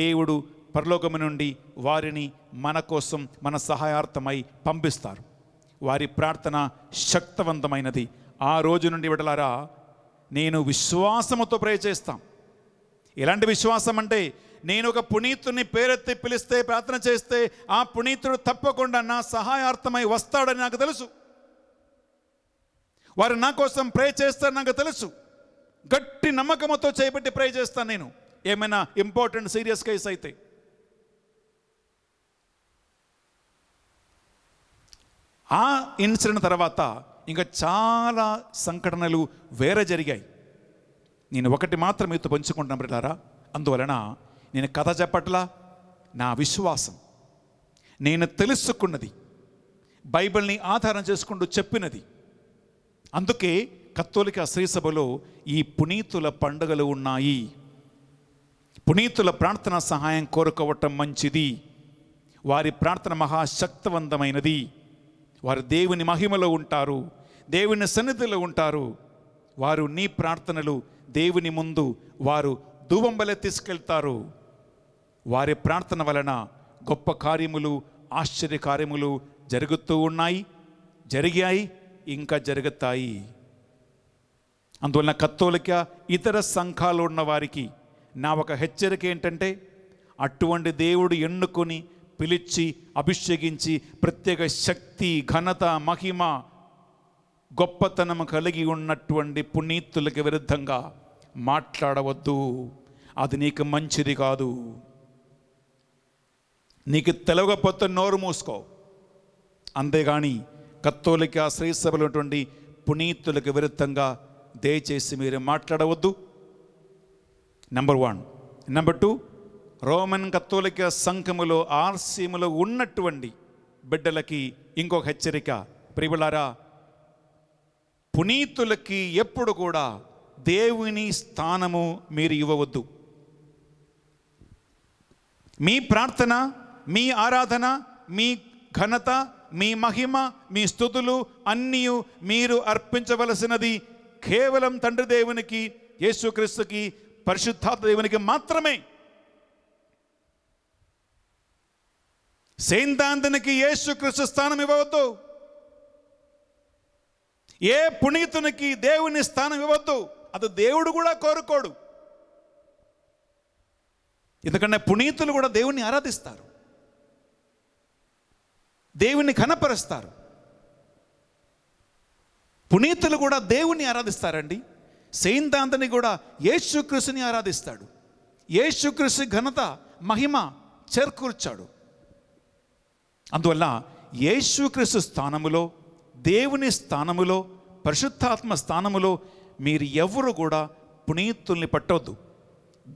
దేవుడు పరలోకము నుండి వారిని మన కోసం మన సహాయార్థమై పంపిస్తారు వారి ప్రార్థన శక్తవంతమైనది ఆ రోజు నుండి విడలారా నేను విశ్వాసముతో ప్రే చేస్తాం ఎలాంటి విశ్వాసం అంటే నేను ఒక పునీతుని పేరెత్తి పిలిస్తే ప్రార్థన చేస్తే ఆ పునీతుడు తప్పకుండా నా సహాయార్థమై వస్తాడని నాకు తెలుసు వారు నా కోసం ప్రే చేస్తారు నాకు తెలుసు గట్టి నమ్మకంతో చేపట్టి ప్రే చేస్తాను నేను ఏమైనా ఇంపార్టెంట్ సీరియస్ కేసు అయితే ఆ ఇన్సిడెంట్ తర్వాత ఇంకా చాలా సంఘటనలు వేరే జరిగాయి నేను ఒకటి మాత్రం మీతో పంచుకుంటున్నాను బిడ్డారా అందువలన నేను కథ చెప్పట్లా నా విశ్వాసం నేను తెలుసుకున్నది బైబిల్ని ఆధారం చేసుకుంటూ చెప్పినది అందుకే కత్తోలిక సభలో ఈ పునీతుల పండుగలు ఉన్నాయి పునీతుల ప్రార్థన సహాయం కోరుకోవటం మంచిది వారి ప్రార్థన మహాశక్తివంతమైనది వారు దేవుని మహిమలో ఉంటారు దేవుని సన్నిధిలో ఉంటారు వారు నీ ప్రార్థనలు దేవుని ముందు వారు వలె తీసుకెళ్తారు వారి ప్రార్థన వలన గొప్ప కార్యములు ఆశ్చర్య కార్యములు జరుగుతూ ఉన్నాయి జరిగాయి ఇంకా జరుగుతాయి అందువలన కత్తోలిక ఇతర సంఘాలు ఉన్న వారికి నా ఒక హెచ్చరిక ఏంటంటే అటువంటి దేవుడు ఎన్నుకొని పిలిచి అభిషేకించి ప్రత్యేక శక్తి ఘనత మహిమ గొప్పతనం కలిగి ఉన్నటువంటి పునీతులకు విరుద్ధంగా మాట్లాడవద్దు అది నీకు మంచిది కాదు నీకు తెలవకపోతే నోరు మూసుకో అంతేగాని కత్తోలిక శ్రీసభలటువంటి పునీతులకు విరుద్ధంగా దయచేసి మీరు మాట్లాడవద్దు number one number two Roman కత్తోలిక సంఘములో ఆర్సీములో ఉన్నటువంటి బిడ్డలకి ఇంకొక హెచ్చరిక ప్రిబులారా పునీతులకి ఎప్పుడు కూడా దేవుని స్థానము మీరు ఇవ్వవద్దు మీ ప్రార్థన మీ ఆరాధన మీ ఘనత మీ మహిమ మీ స్థుతులు అన్నీ మీరు అర్పించవలసినది కేవలం తండ్రి దేవునికి యేసుక్రీస్తుకి పరిశుద్ధాత్మ దేవునికి మాత్రమే యేసు యేసుక్రీస్తు స్థానం ఇవ్వవద్దు ఏ పునీతునికి దేవుని స్థానం ఇవ్వద్దు అది దేవుడు కూడా కోరుకోడు ఎందుకంటే పునీతులు కూడా దేవుణ్ణి ఆరాధిస్తారు దేవుణ్ణి కనపరుస్తారు పునీతులు కూడా దేవుణ్ణి ఆరాధిస్తారండి సైంతాంతని కూడా యేసుక్రీస్తుని ఆరాధిస్తాడు యేసుక్రీస్తు ఘనత మహిమ చేర్కూర్చాడు అందువల్ల యేసుక్రీస్తు స్థానములో దేవుని స్థానములో పరిశుద్ధాత్మ స్థానములో మీరు ఎవరు కూడా పునీతుల్ని పట్టవద్దు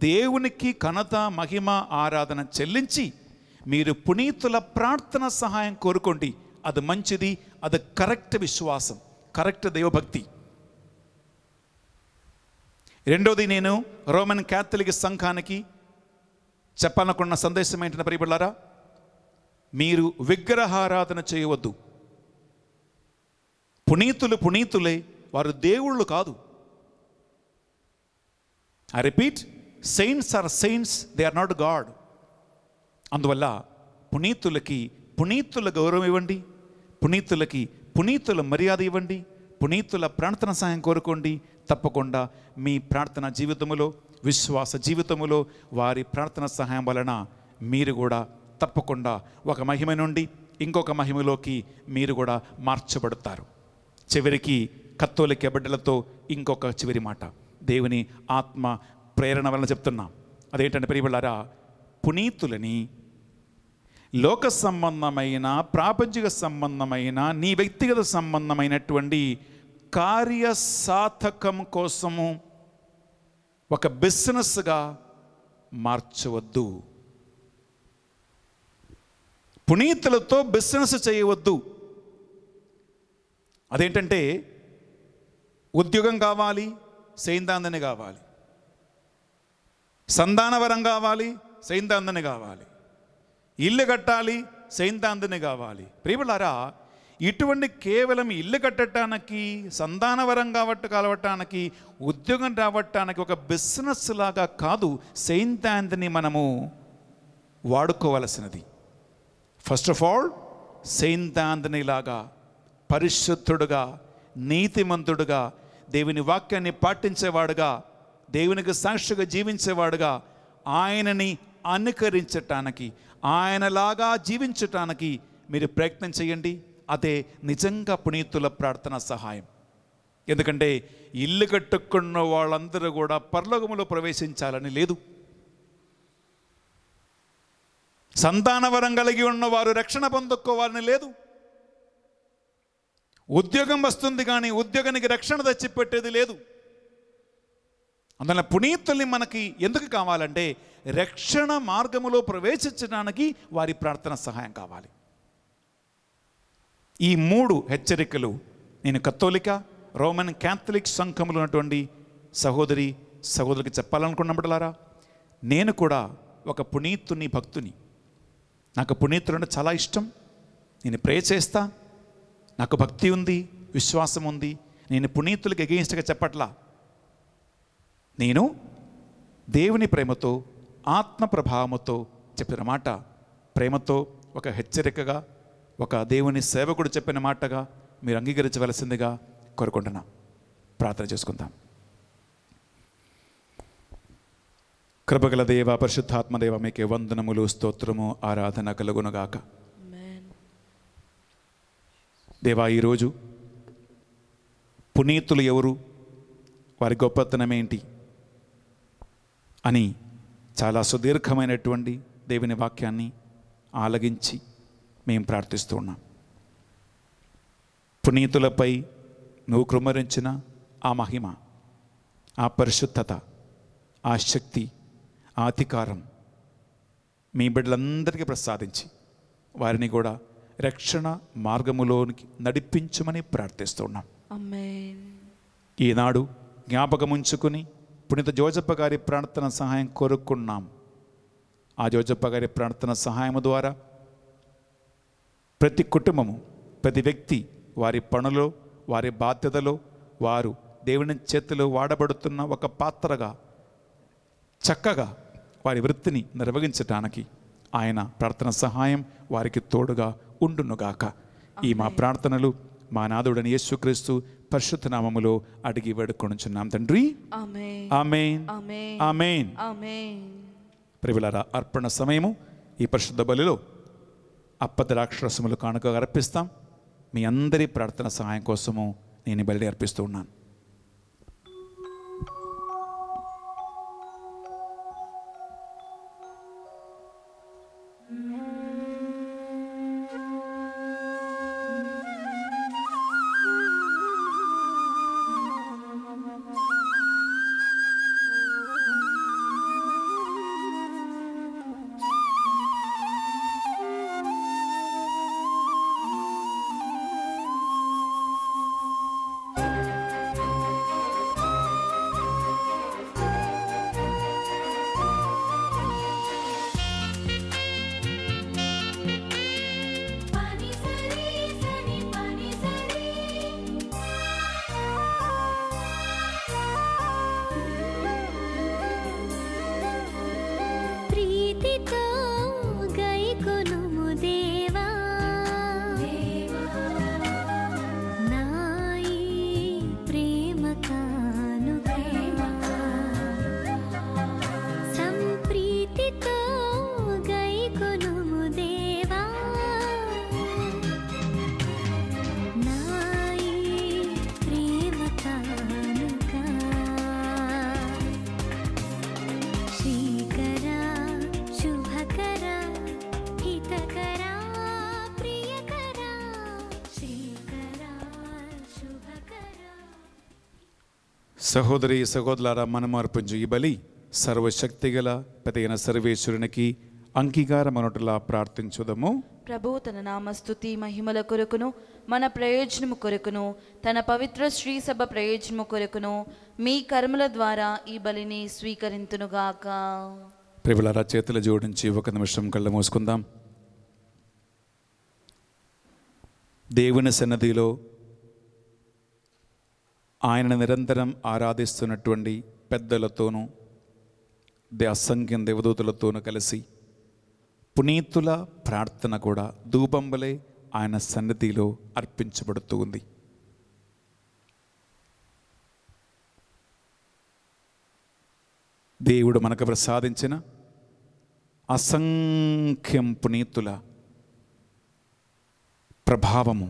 దేవునికి ఘనత మహిమ ఆరాధన చెల్లించి మీరు పునీతుల ప్రార్థన సహాయం కోరుకోండి అది మంచిది అది కరెక్ట్ విశ్వాసం కరెక్ట్ దైవభక్తి రెండోది నేను రోమన్ క్యాథలిక్ సంఘానికి చెప్పాలనుకున్న సందేశం ఏంటంటే పరిపడారా మీరు విగ్రహారాధన చేయవద్దు పునీతులు పునీతులే వారు దేవుళ్ళు కాదు I repeat saints are saints they are not god అందువల్ల పునీతులకి పునీతుల గౌరవం ఇవ్వండి పునీతులకి పునీతుల మర్యాద ఇవ్వండి పునీతుల ప్రార్థన సహాయం కోరుకోండి తప్పకుండా మీ ప్రార్థన జీవితములో విశ్వాస జీవితములో వారి ప్రార్థన సహాయం వలన మీరు కూడా తప్పకుండా ఒక మహిమ నుండి ఇంకొక మహిమలోకి మీరు కూడా మార్చబడతారు చివరికి కత్తోలిక బిడ్డలతో ఇంకొక చివరి మాట దేవుని ఆత్మ ప్రేరణ వలన చెప్తున్నాం అదేంటంటే పెరిగిళ్ళారా పునీతులని లోక సంబంధమైన ప్రాపంచిక సంబంధమైన నీ వ్యక్తిగత సంబంధమైనటువంటి కార్య సాధకం కోసము ఒక బిజినెస్గా మార్చవద్దు పునీతులతో బిజినెస్ చేయవద్దు అదేంటంటే ఉద్యోగం కావాలి సైందాందని కావాలి సంతానవరం కావాలి సైందాందని కావాలి ఇల్లు కట్టాలి సైంతాందని కావాలి ప్రేమలారా ఇటువంటి కేవలం ఇల్లు కట్టడానికి సంతానవరం కావట్టు కలవటానికి ఉద్యోగం రావటానికి ఒక బిజినెస్ లాగా కాదు సైంతాంతిని మనము వాడుకోవలసినది ఫస్ట్ ఆఫ్ ఆల్ సైంతాంతిని లాగా పరిశుద్ధుడుగా నీతిమంతుడుగా దేవుని వాక్యాన్ని పాటించేవాడుగా దేవునికి సాక్షిగా జీవించేవాడుగా ఆయనని అనుకరించటానికి ఆయనలాగా జీవించటానికి మీరు ప్రయత్నం చేయండి అదే నిజంగా పునీతుల ప్రార్థన సహాయం ఎందుకంటే ఇల్లు కట్టుకున్న వాళ్ళందరూ కూడా పర్లోకములో ప్రవేశించాలని లేదు సంతానవరం కలిగి ఉన్నవారు రక్షణ పొందుకోవాలని లేదు ఉద్యోగం వస్తుంది కానీ ఉద్యోగానికి రక్షణ తెచ్చిపెట్టేది లేదు అందువల్ల పునీతుల్ని మనకి ఎందుకు కావాలంటే రక్షణ మార్గములో ప్రవేశించడానికి వారి ప్రార్థన సహాయం కావాలి ఈ మూడు హెచ్చరికలు నేను కత్తోలిక రోమన్ క్యాథలిక్ సంఘములు ఉన్నటువంటి సహోదరి సహోదరికి చెప్పాలనుకున్నప్పటిలారా నేను కూడా ఒక పునీతుని భక్తుని నాకు పునీతులు అంటే చాలా ఇష్టం నేను ప్రే చేస్తాను నాకు భక్తి ఉంది విశ్వాసం ఉంది నేను పునీతులకు ఎగెయిన్స్ట్గా చెప్పట్లా నేను దేవుని ప్రేమతో ఆత్మ ప్రభావముతో చెప్పిన మాట ప్రేమతో ఒక హెచ్చరికగా ఒక దేవుని సేవకుడు చెప్పిన మాటగా మీరు అంగీకరించవలసిందిగా కోరుకుంటున్నా ప్రార్థన చేసుకుందాం కృపగల దేవ పరిశుద్ధాత్మదేవ మీకే వందనములు స్తోత్రము ఆరాధన కలుగునుగాక దేవా ఈరోజు పునీతులు ఎవరు వారి గొప్పతనం ఏంటి అని చాలా సుదీర్ఘమైనటువంటి దేవుని వాక్యాన్ని ఆలగించి మేము ప్రార్థిస్తూ ఉన్నాం పునీతులపై నువ్వు కృమరించిన ఆ మహిమ ఆ పరిశుద్ధత ఆ శక్తి ఆ అధికారం మీ బిడ్డలందరికీ ప్రసాదించి వారిని కూడా రక్షణ మార్గములోనికి నడిపించమని ప్రార్థిస్తున్నాం ఈనాడు ఉంచుకుని పుణిత జోజప్ప గారి ప్రార్థన సహాయం కోరుకున్నాం ఆ జోజప్ప గారి ప్రార్థన సహాయము ద్వారా ప్రతి కుటుంబము ప్రతి వ్యక్తి వారి పనులో వారి బాధ్యతలో వారు దేవుని చేతిలో వాడబడుతున్న ఒక పాత్రగా చక్కగా వారి వృత్తిని నిర్వహించడానికి ఆయన ప్రార్థన సహాయం వారికి తోడుగా ఉండునుగాక ఈ మా ప్రార్థనలు మా నాదుడని యేసుక్రీస్తు పరిశుద్ధ నామములో అడిగి వేడుకొనుచున్నాం తండ్రి ఆమెన్ ఆమెన్ అర్పణ సమయము ఈ పరిశుద్ధ బలిలో అప్పద్రాక్షరసములు కానుక అర్పిస్తాం మీ అందరి ప్రార్థన సహాయం కోసము నేను బలి అర్పిస్తూ ఉన్నాను సహోదరి సహోదరులారా మనము అర్పించు ఈ బలి సర్వశక్తిగల పెదైన సర్వేశ్వరునికి అంగీకారం అనటలా ప్రార్థించుదము ప్రభు తన నామస్తుతి మహిమల కొరకును మన ప్రయోజనము కొరకును తన పవిత్ర శ్రీ సభ ప్రయోజనము కొరకును మీ కర్మల ద్వారా ఈ బలిని స్వీకరింతునుగాక ప్రభులారా చేతుల జోడించి ఒక నిమిషం కళ్ళ మూసుకుందాం దేవుని సన్నదిలో ఆయన నిరంతరం ఆరాధిస్తున్నటువంటి పెద్దలతోనూ అసంఖ్యం దేవదూతలతోనూ కలిసి పునీతుల ప్రార్థన కూడా దూపంబలే ఆయన సన్నిధిలో అర్పించబడుతూ ఉంది దేవుడు మనకు ప్రసాదించిన అసంఖ్యం పునీతుల ప్రభావము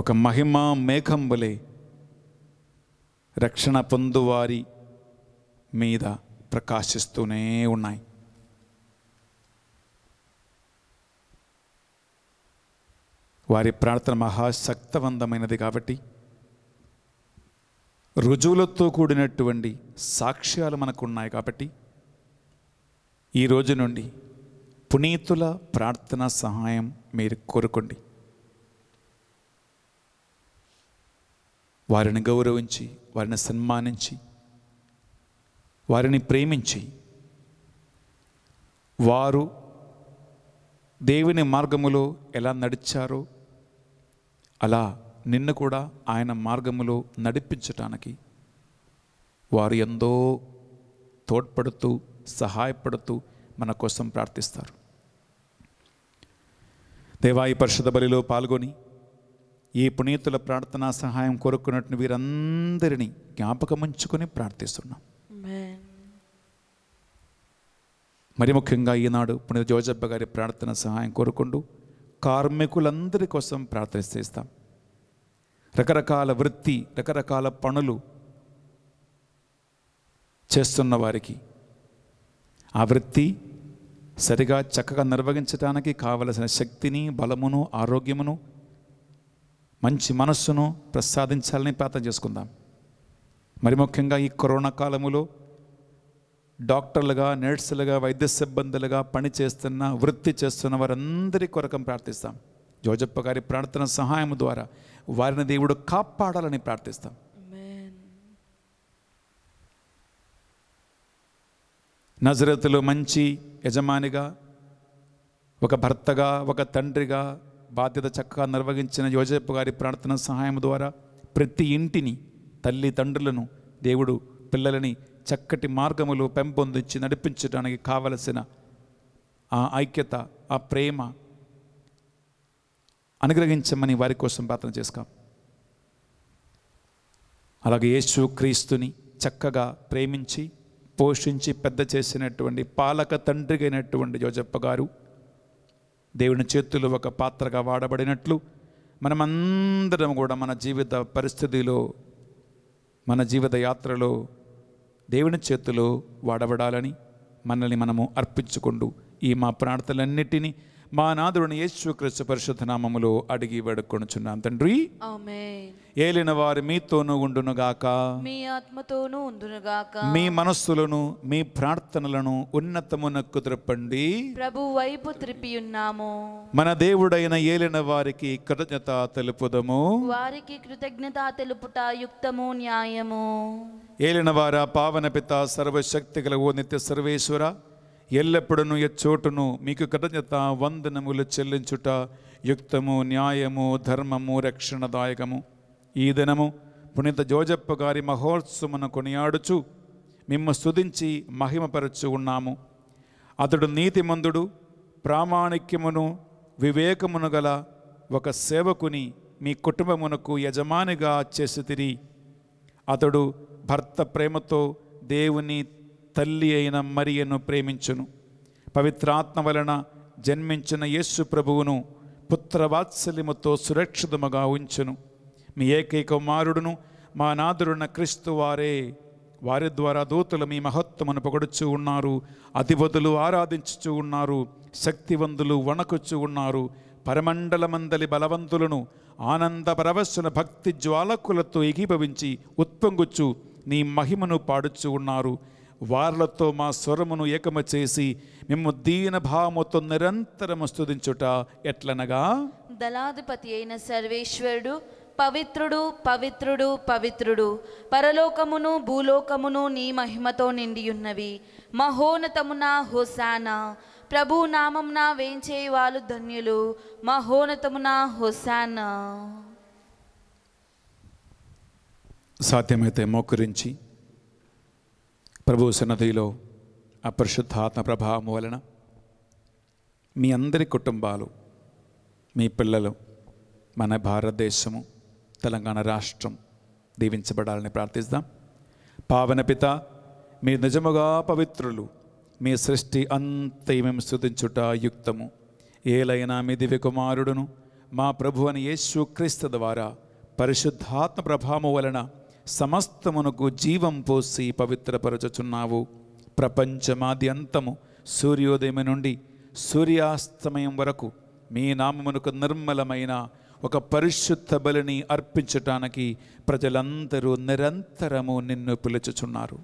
ఒక మహిమా మేఘంబులే రక్షణ పొందువారి మీద ప్రకాశిస్తూనే ఉన్నాయి వారి ప్రార్థన మహాశక్తవంతమైనది కాబట్టి రుజువులతో కూడినటువంటి సాక్ష్యాలు మనకు ఉన్నాయి కాబట్టి ఈ రోజు నుండి పునీతుల ప్రార్థన సహాయం మీరు కోరుకోండి వారిని గౌరవించి వారిని సన్మానించి వారిని ప్రేమించి వారు దేవుని మార్గములో ఎలా నడిచారో అలా నిన్ను కూడా ఆయన మార్గములో నడిపించటానికి వారు ఎంతో తోడ్పడుతూ సహాయపడుతూ మన కోసం ప్రార్థిస్తారు దేవాయి పరిషత్ బలిలో పాల్గొని ఈ పునీతుల ప్రార్థనా సహాయం కోరుకున్నట్టు వీరందరినీ జ్ఞాపకముంచుకొని ప్రార్థిస్తున్నాం మరి ముఖ్యంగా ఈనాడు పునీత జోజబ్బ గారి ప్రార్థన సహాయం కోరుకుంటూ కార్మికులందరి కోసం ప్రార్థిస్తాం రకరకాల వృత్తి రకరకాల పనులు చేస్తున్న వారికి ఆ వృత్తి సరిగా చక్కగా నిర్వహించడానికి కావలసిన శక్తిని బలమును ఆరోగ్యమును మంచి మనస్సును ప్రసాదించాలని ప్రార్థన చేసుకుందాం మరి ముఖ్యంగా ఈ కరోనా కాలములో డాక్టర్లుగా నర్సులుగా వైద్య సిబ్బందులుగా పని చేస్తున్న వృత్తి చేస్తున్న వారందరి కొరకం ప్రార్థిస్తాం జోజప్ప గారి ప్రార్థన సహాయం ద్వారా వారిని దేవుడు కాపాడాలని ప్రార్థిస్తాం నజరతులు మంచి యజమానిగా ఒక భర్తగా ఒక తండ్రిగా బాధ్యత చక్కగా నిర్వహించిన యోజపు గారి ప్రార్థన సహాయం ద్వారా ప్రతి ఇంటిని తల్లి తండ్రులను దేవుడు పిల్లలని చక్కటి మార్గములు పెంపొందించి నడిపించడానికి కావలసిన ఆ ఐక్యత ఆ ప్రేమ అనుగ్రహించమని వారి కోసం ప్రార్థన చేసుకాం అలాగే యేసు క్రీస్తుని చక్కగా ప్రేమించి పోషించి పెద్ద చేసినటువంటి పాలక తండ్రిగైనటువంటి యోజప్ప గారు దేవుని చేతులు ఒక పాత్రగా వాడబడినట్లు మనమందరం కూడా మన జీవిత పరిస్థితిలో మన జీవిత యాత్రలో దేవుని చేతిలో వాడబడాలని మనల్ని మనము అర్పించుకుంటూ ఈ మా ప్రార్థనలన్నిటినీ మా యేసు క్రీస్తు పరిశుద్ధ నామములో అడిగి వేడుకొనుచున్నాం తండ్రి ఏలిన వారు మీతోనూ ఉండునుగాక మీ ఆత్మతోనూ ఉండునుగాక మీ మనస్సులను మీ ప్రార్థనలను ఉన్నతమునకు త్రిప్పండి ప్రభు వైపు త్రిపి ఉన్నాము మన దేవుడైన ఏలిన వారికి కృతజ్ఞత తెలుపుదము వారికి కృతజ్ఞత తెలుపుట యుక్తము న్యాయము ఏలిన వారా పావన పిత సర్వశక్తి గల ఓ నిత్య సర్వేశ్వర ఎల్లప్పుడూ ఎచ్చోటును మీకు కృతజ్ఞత వందనములు చెల్లించుట యుక్తము న్యాయము ధర్మము రక్షణదాయకము ఈ దినము పునీత జోజప్ప గారి మహోత్సవమును కొనియాడుచు మిమ్మ స్థుతించి మహిమపరచు ఉన్నాము అతడు నీతిమందుడు ప్రామాణిక్యమును వివేకమును గల ఒక సేవకుని మీ కుటుంబమునకు యజమానిగా చేసి తిరిగి అతడు భర్త ప్రేమతో దేవుని తల్లి అయిన మరియను ప్రేమించును పవిత్రాత్మ వలన జన్మించిన యేసు ప్రభువును పుత్రవాత్సల్యముతో సురక్షితముగా ఉంచును మీ ఏకైక కుమారుడును మా నాదురున్న క్రీస్తు వారే వారి ద్వారా దూతలు మీ మహత్వమును పొగడుచు ఉన్నారు అధిపతులు ఆరాధించుచు ఉన్నారు శక్తివంతులు వణకుచు ఉన్నారు పరమండల మందలి బలవంతులను ఆనంద పరవస్సున భక్తి జ్వాలకులతో ఎగిభవించి ఉత్పొంగుచు నీ మహిమను పాడుచు ఉన్నారు వార్లతో మా స్వరమును ఏకమ చేసి మేము భావముతో నిరంతరము స్థుతించుట ఎట్లనగా దళాధిపతి అయిన సర్వేశ్వరుడు పవిత్రుడు పవిత్రుడు పవిత్రుడు పరలోకమును భూలోకమును నీ మహిమతో నిండియున్నవి మహోనతమున హోసానా ప్రభు నామంన వేంచే వాళ్ళు ధన్యులు మహోనతమున హోసానా సాధ్యమైతే మోకరించి ప్రభు సన్నధిలో అపరిశుద్ధాత్మ ప్రభావం వలన మీ అందరి కుటుంబాలు మీ పిల్లలు మన భారతదేశము తెలంగాణ రాష్ట్రం దీవించబడాలని ప్రార్థిస్తాం పావన పిత మీ నిజముగా పవిత్రులు మీ సృష్టి అంతయి మేము స్థుతించుట యుక్తము ఏలైనా మీ దివ్య కుమారుడును మా ప్రభు అని యేసు క్రీస్తు ద్వారా పరిశుద్ధాత్మ ప్రభావము వలన సమస్తమునకు జీవం పోసి పవిత్రపరచుచున్నావు ప్రపంచమాది అంతము సూర్యోదయం నుండి సూర్యాస్తమయం వరకు మీ నామమునకు నిర్మలమైన ఒక పరిశుద్ధ బలిని అర్పించటానికి ప్రజలందరూ నిరంతరము నిన్ను పిలుచుచున్నారు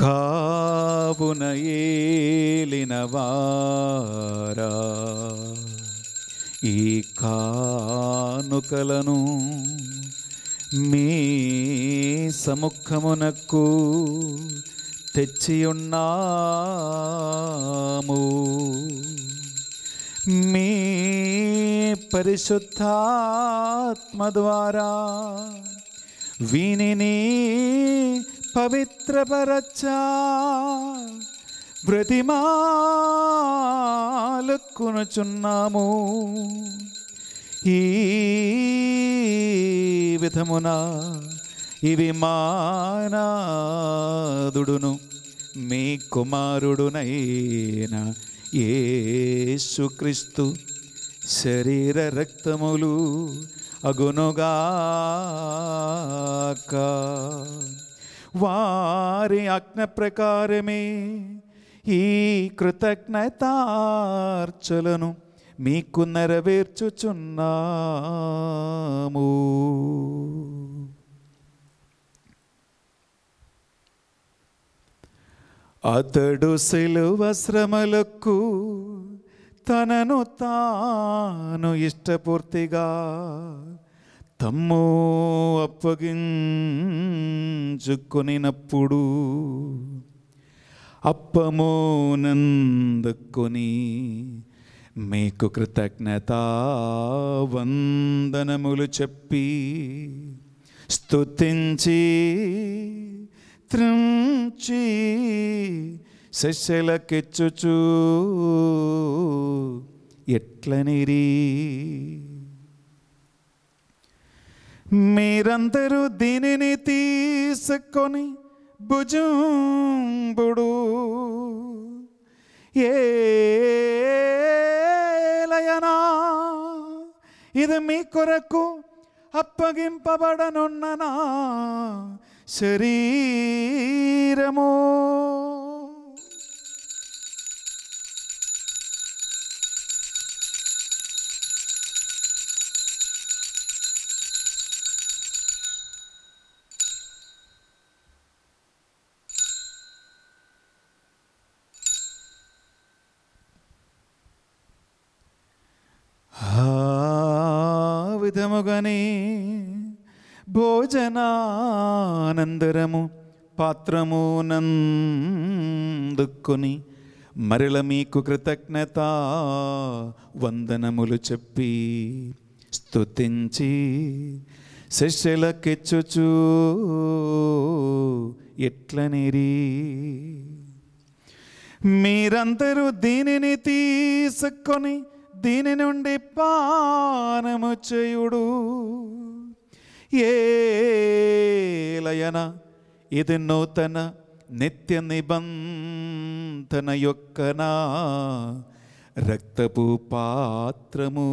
కావున ఏలినవారా ఈ కానుకలను మీ సముఖమునకు తెచ్చియున్నాము మీ పరిశుద్ధాత్మ ద్వారా వీనిని పవిత్రపరచా బ్రతిమాలుకొనుచున్నాము ఈ విధమున ఇవి మానాదుడును మీ కుమారుడునైన ఏసుక్రీస్తు శరీర రక్తములు అగునుగాక వారి అజ్ఞ ప్రకారమే ఈ కృతజ్ఞతార్చలను మీకు నెరవేర్చుచున్నాము అతడు సిలువ శ్రమలకు తనను తాను ఇష్టపూర్తిగా తమ్ము అప్పగించుకొనినప్పుడు అప్పమోనందుకొని మీకు కృతజ్ఞత వందనములు చెప్పి త్రుంచి త్రించి శశలకెచ్చుచు ఎట్లనిరీ మీరందరూ దీనిని తీసుకొని భుజంబుడు ఏలయనా ఇది మీ కొరకు అప్పగింపబడనున్ననా శరీరమో పొందుకొని మరల మీకు కృతజ్ఞత వందనములు చెప్పి స్తుతించి శశలకెచ్చుచు ఎట్లనిరి మీరందరూ దీనిని తీసుకొని దీని నుండి పానము చేయుడు ఏలయన ఇది నూతన నిత్య నిబంధన తన యొక్క నా రక్తపు పాత్రము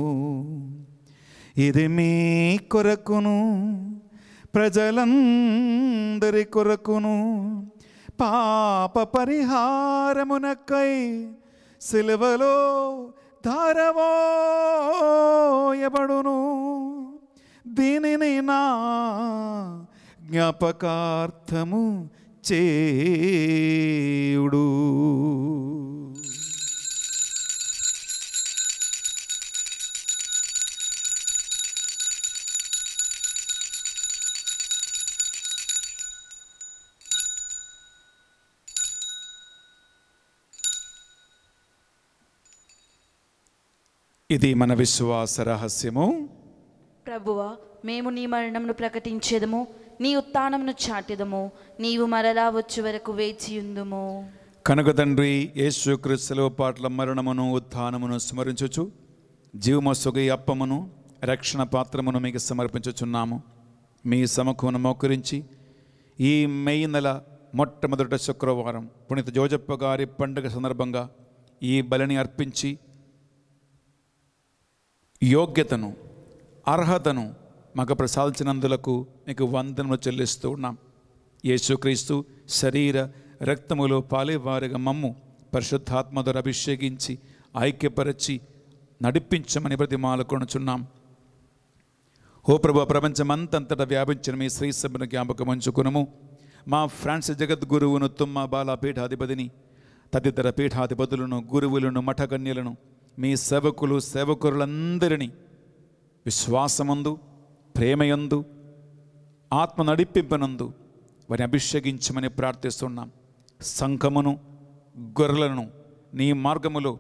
ఇది మీ కొరకును ప్రజలందరి కొరకును పాప పరిహారమునకై సిలువలో ధారవోయబడును దీనిని నా జ్ఞాపకార్థము చేయుడు ఇది మన విశ్వాస రహస్యము ప్రభువా మేము నీ మరణమును ప్రకటించేదము నీ ఉత్నమును చాటిదము నీవు మరలా వచ్చే వరకు వేచియుందుము కనుక తండ్రి యేసుక్రీస్తులో పాటల మరణమును ఉత్నమును స్మరించచ్చు జీవమసుగి అప్పమును రక్షణ పాత్రమును మీకు సమర్పించుచున్నాము మీ సమకును మోకరించి ఈ మే నెల మొట్టమొదట శుక్రవారం పుణిత జోజప్ప గారి పండుగ సందర్భంగా ఈ బలిని అర్పించి యోగ్యతను అర్హతను మాకు ప్రసాదించినందులకు నీకు వందనము చెల్లిస్తూ ఉన్నాం యేసుక్రీస్తు శరీర రక్తములో పాలేవారుగా మమ్ము పరిశుద్ధాత్మ ద్వారా అభిషేకించి ఐక్యపరచి నడిపించమని ప్రతి కొనుచున్నాం ఓ ప్రభు ప్రపంచమంతంతటా వ్యాపించిన మీ శ్రీ సభను జ్ఞాపకం ఉంచుకును మా ఫ్రాన్స్ జగద్గురువును తుమ్మ బాల పీఠాధిపతిని తదితర పీఠాధిపతులను గురువులను మఠకన్యలను మీ సేవకులు సేవకులందరినీ విశ్వాసమందు ప్రేమయందు ఆత్మ నడిపింపనందు వారిని అభిషేకించమని ప్రార్థిస్తున్నాం సంఘమును గొర్రెలను నీ మార్గములో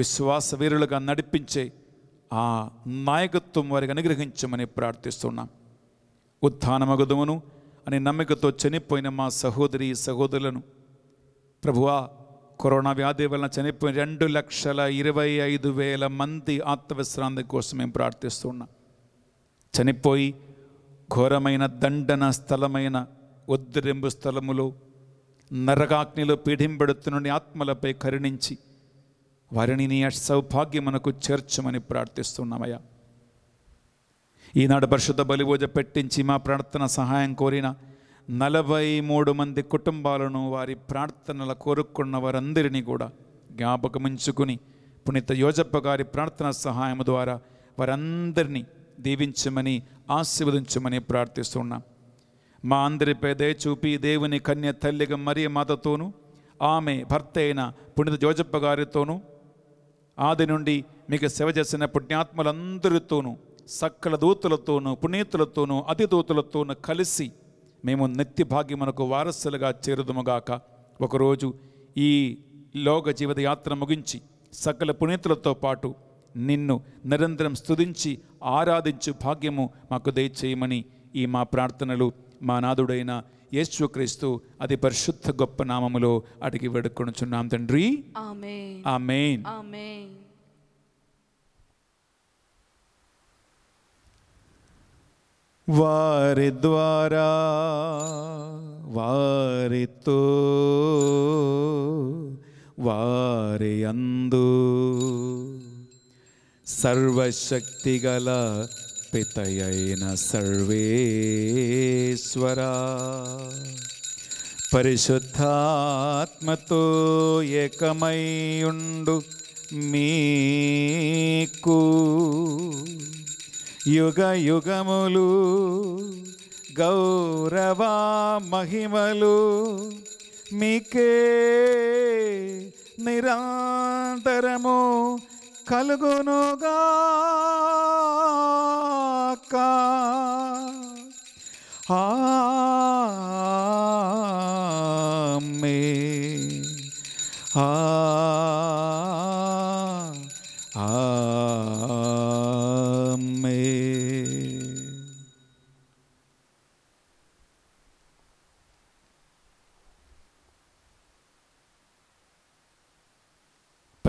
విశ్వాస వీరులుగా నడిపించే ఆ నాయకత్వం వారికి అనుగ్రహించమని ప్రార్థిస్తున్నాం ఉత్థానమగుదమును అనే నమ్మికతో చనిపోయిన మా సహోదరి సహోదరులను ప్రభువా కరోనా వ్యాధి వలన చనిపోయిన రెండు లక్షల ఇరవై ఐదు వేల మంది ఆత్మవిశ్రాంతి కోసం మేము ప్రార్థిస్తున్నాం చనిపోయి ఘోరమైన దండన స్థలమైన ఉద్దరింపు స్థలములు నరకాగ్నిలో పీడింపడుతున్న ఆత్మలపై కరుణించి వారిని నీ సౌభాగ్యమునకు చేర్చమని ప్రార్థిస్తున్నామయ్యా ఈనాడు పరిశుద్ధ బలిపూజ పెట్టించి మా ప్రార్థన సహాయం కోరిన నలభై మూడు మంది కుటుంబాలను వారి ప్రార్థనల కోరుకున్న వారందరినీ కూడా జ్ఞాపకముంచుకుని పునీత యోజప్ప గారి ప్రార్థన సహాయం ద్వారా వారందరినీ దీవించమని ఆశీర్వదించమని ప్రార్థిస్తున్నాం మా అందరిపై దయ చూపి దేవుని కన్య తల్లిగా మరియ మాతతోనూ ఆమె భర్త అయిన పుణిత జోజప్ప గారితోనూ ఆది నుండి మీకు సేవ చేసిన పుణ్యాత్మలందరితోనూ సకల దూతులతోనూ అతి అతిదూతులతోనూ కలిసి మేము నిత్య మనకు వారసులుగా చేరుదుముగాక ఒకరోజు ఈ లోక జీవిత యాత్ర ముగించి సకల పుణీతులతో పాటు నిన్ను నిరంతరం స్థుతించి ఆరాధించు భాగ్యము మాకు దయచేయమని ఈ మా ప్రార్థనలు మా నాదుడైన యేసుక్రీస్తు అతి పరిశుద్ధ గొప్ప నామములో అడిగి వేడుకొనుచున్నాం తండ్రి వారి ద్వారా వారితో వారి అందు సర్వశక్తిగల పితయైన సర్వేశ్వరా పరిశుద్ధాత్మతో ఏకమైయుండు మీకు యుగ యుగములు గౌరవ మహిమలు మీకే నిరాంతరము కలుగునుగాక ఆమె ఆ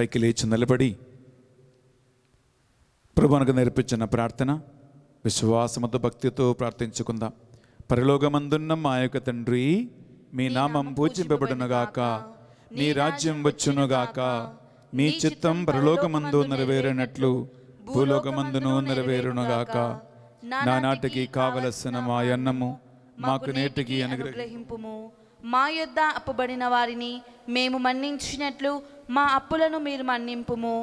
పైకి లేచి నిలబడి ప్రభునకు నేర్పించిన ప్రార్థన విశ్వాసముతో భక్తితో ప్రార్థించుకుందాం పరిలోకమందున్న మా యొక్క తండ్రి మీ నామం పూజింపబడునుగాక మీ రాజ్యం వచ్చునుగాక మీ చిత్తం పరలోకమందు నెరవేరినట్లు భూలోకమందును నెరవేరునుగాక నానాటికి కావలసిన మా అన్నము మాకు నేటికి అనుగ్రహింపు మా యొద్ అప్పబడిన వారిని మేము మన్నించినట్లు మా అప్పులను మీరు మన్నింపుము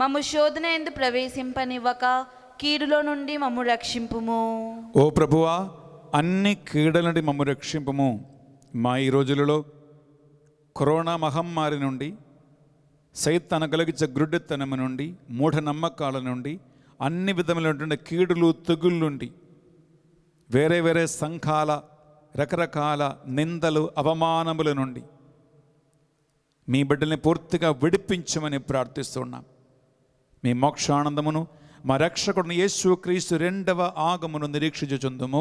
మము శోధన ఎందు ప్రవేశింపనివ్వక కీడులో నుండి మమ్ము రక్షింపుము ఓ ప్రభువా అన్ని కీడల నుండి మమ్ము రక్షింపము మా ఈ రోజులలో కరోనా మహమ్మారి నుండి సైత్ తన కలిగించ గ్రుడ్డెత్తనం నుండి మూఢనమ్మకాల నుండి అన్ని విధములైనటువంటి కీడులు తెగుళ్ళు నుండి వేరే వేరే సంఘాల రకరకాల నిందలు అవమానముల నుండి మీ బిడ్డల్ని పూర్తిగా విడిపించమని ప్రార్థిస్తున్నాం మీ మోక్షానందమును మా రక్షకుడు యేసు క్రీస్తు రెండవ ఆగమును నిరీక్షించుచుందుము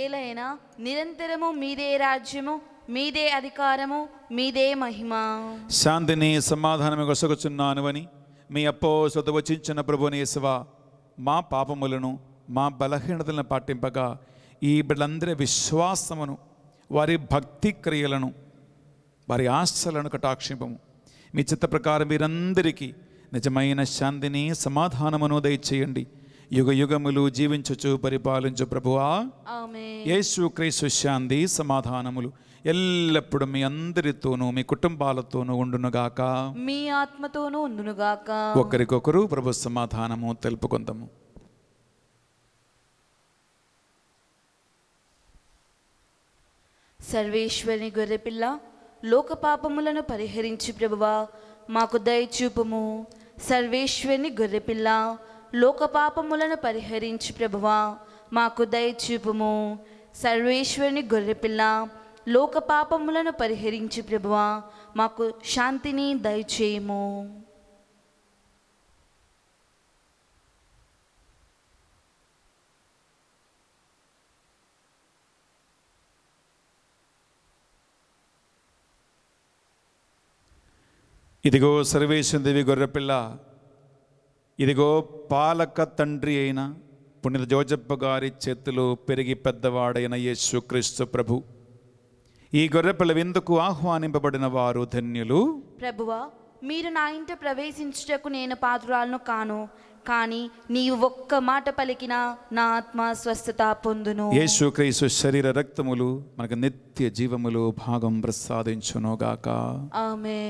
ఏలైనా నిరంతరము మీదే రాజ్యము మీదే అధికారము మీదే మహిమ శాంతిని సమాధానము కొసగుచున్నాను అని మీ అప్పో సొదవచించిన ప్రభునేశవ మా పాపములను మా బలహీనతలను పాటింపగా ఈ బిడ్డలందరి విశ్వాసమును వారి భక్తి క్రియలను వారి ఆశలను కటాక్షింపము మీ చిత్త ప్రకారం మీరందరికీ నిజమైన శాంతిని సమాధానమును దయచేయండి యుగ యుగములు జీవించుచు పరిపాలించు ప్రభువా యేసు క్రీస్తు శాంతి సమాధానములు ఎల్లప్పుడు మీ అందరితోనూ మీ కుటుంబాలతోనూ ఉండునుగాక మీ ఆత్మతోనూ ఉండునుగాక ఒకరికొకరు ప్రభు సమాధానము తెలుపుకుందాము సర్వేశ్వరి గొర్రెపిల్ల లోక పాపములను పరిహరించి ప్రభువా మాకు దయచూపము సర్వేశ్వరిని గొర్రెపిల్ల లోకపాపములను పరిహరించి ప్రభువా మాకు దయచూపుము సర్వేశ్వరుని గొర్రెపిల్ల లోకపాపములను పరిహరించి ప్రభువా మాకు శాంతిని దయచేయము ఇదిగో సర్వేశ్వరదేవి గొర్రెపిల్ల ఇదిగో పాలక తండ్రి అయిన పుణ్యత జోజప్ప గారి చేతిలో పెరిగి పెద్దవాడైన యేసుక్రీస్తు ప్రభు ఈ గొర్రెపిల్ల విందుకు ఆహ్వానింపబడిన వారు ధన్యులు ప్రభువా మీరు నా ఇంట ప్రవేశించుటకు నేను పాత్రురాలను కాను కానీ నీవు ఒక్క మాట పలికినా నా ఆత్మ స్వస్థత పొందును యేసుక్రీస్తు శరీర రక్తములు మనకు నిత్య జీవములు భాగం ప్రసాదించునుగాక ఆమె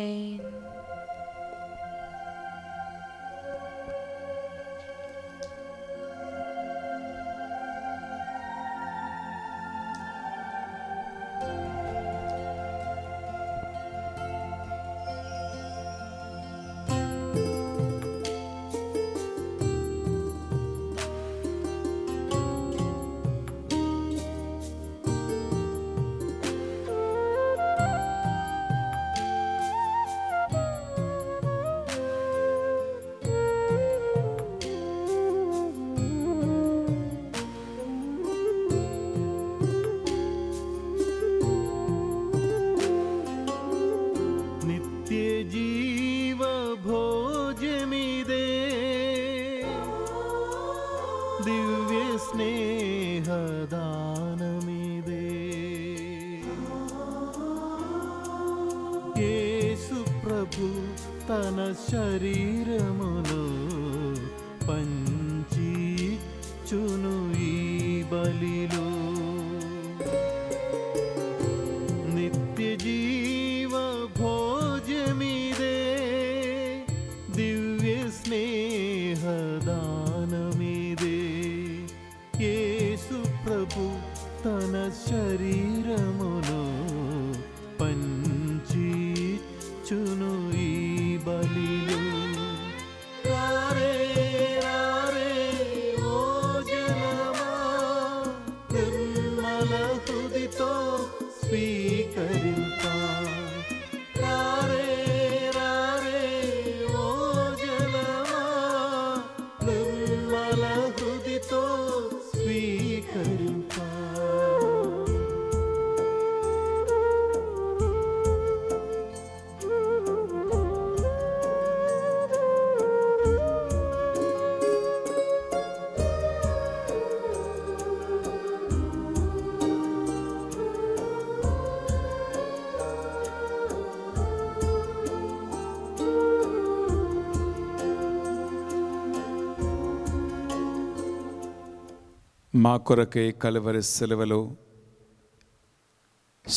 మా కొరకై కలువరి సెలవలో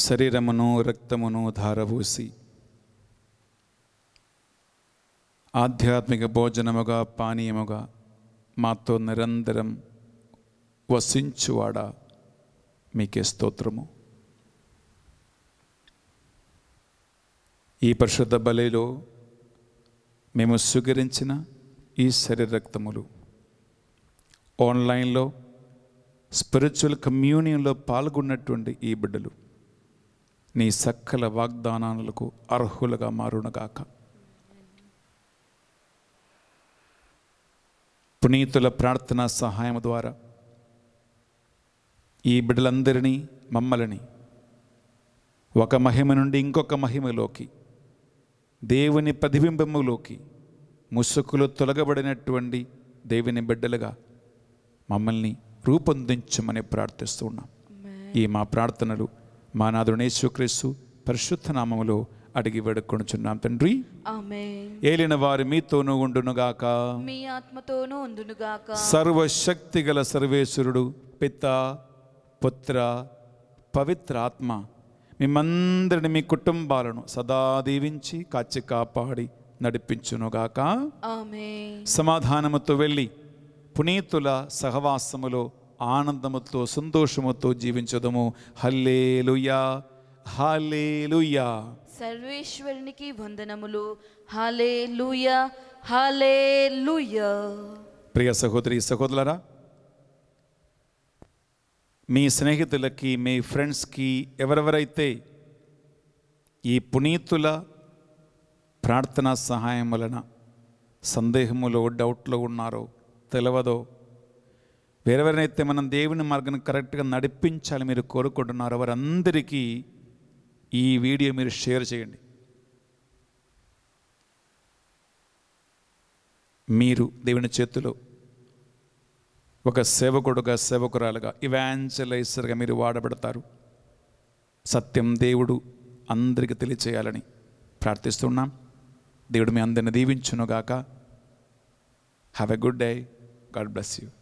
శరీరమును రక్తమును ధారవూసి ఆధ్యాత్మిక భోజనముగా పానీయముగా మాతో నిరంతరం వసించువాడా మీకే స్తోత్రము ఈ పరిశుద్ధ బలిలో మేము స్వీకరించిన ఈ శరీర రక్తములు ఆన్లైన్లో స్పిరిచువల్ కమ్యూనియన్లో పాల్గొన్నటువంటి ఈ బిడ్డలు నీ సకల వాగ్దానాలకు అర్హులుగా మారునగాక పునీతుల ప్రార్థన సహాయం ద్వారా ఈ బిడ్డలందరినీ మమ్మల్ని ఒక మహిమ నుండి ఇంకొక మహిమలోకి దేవుని ప్రతిబింబములోకి ముసుకులు తొలగబడినటువంటి దేవుని బిడ్డలుగా మమ్మల్ని రూపొందించమని ప్రార్థిస్తున్నాం ఈ మా ప్రార్థనలు మా నాదునేశ్వక్రీస్తు పరిశుద్ధ నామములో అడిగి వేడుకొనుచున్నాం తండ్రి ఏలిన వారి మీతోనూ ఉండునుగాక మీ ఆత్మతోనూ ఉండునుగాక సర్వశక్తి గల సర్వేశ్వరుడు పిత పుత్ర ఆత్మ మిమ్మందరిని మీ కుటుంబాలను సదా దీవించి కాచి కాపాడి నడిపించునుగాక సమాధానముతో వెళ్ళి పునీతుల సహవాసములో ఆనందముతో సంతోషముతో జీవించదము హల్లేలుయా హల్లేలుయా సర్వేశ్వరునికి వందనములు హల్లేలుయా హల్లేలుయా ప్రియ సహోదరి సహోదరులారా మీ స్నేహితులకి మీ ఫ్రెండ్స్కి ఎవరెవరైతే ఈ పునీతుల ప్రార్థనా సహాయం వలన సందేహములో డౌట్లో ఉన్నారో తెలియదో వేరెవరినైతే మనం దేవుని మార్గం కరెక్ట్గా నడిపించాలి మీరు కోరుకుంటున్నారో వారందరికీ ఈ వీడియో మీరు షేర్ చేయండి మీరు దేవుని చేతిలో ఒక సేవకుడుగా సేవకురాలుగా ఇవాంచలైజర్గా మీరు వాడబడతారు సత్యం దేవుడు అందరికీ తెలియచేయాలని ప్రార్థిస్తున్నాం దేవుడు మీ అందరిని దీవించునుగాక have a good day God bless you.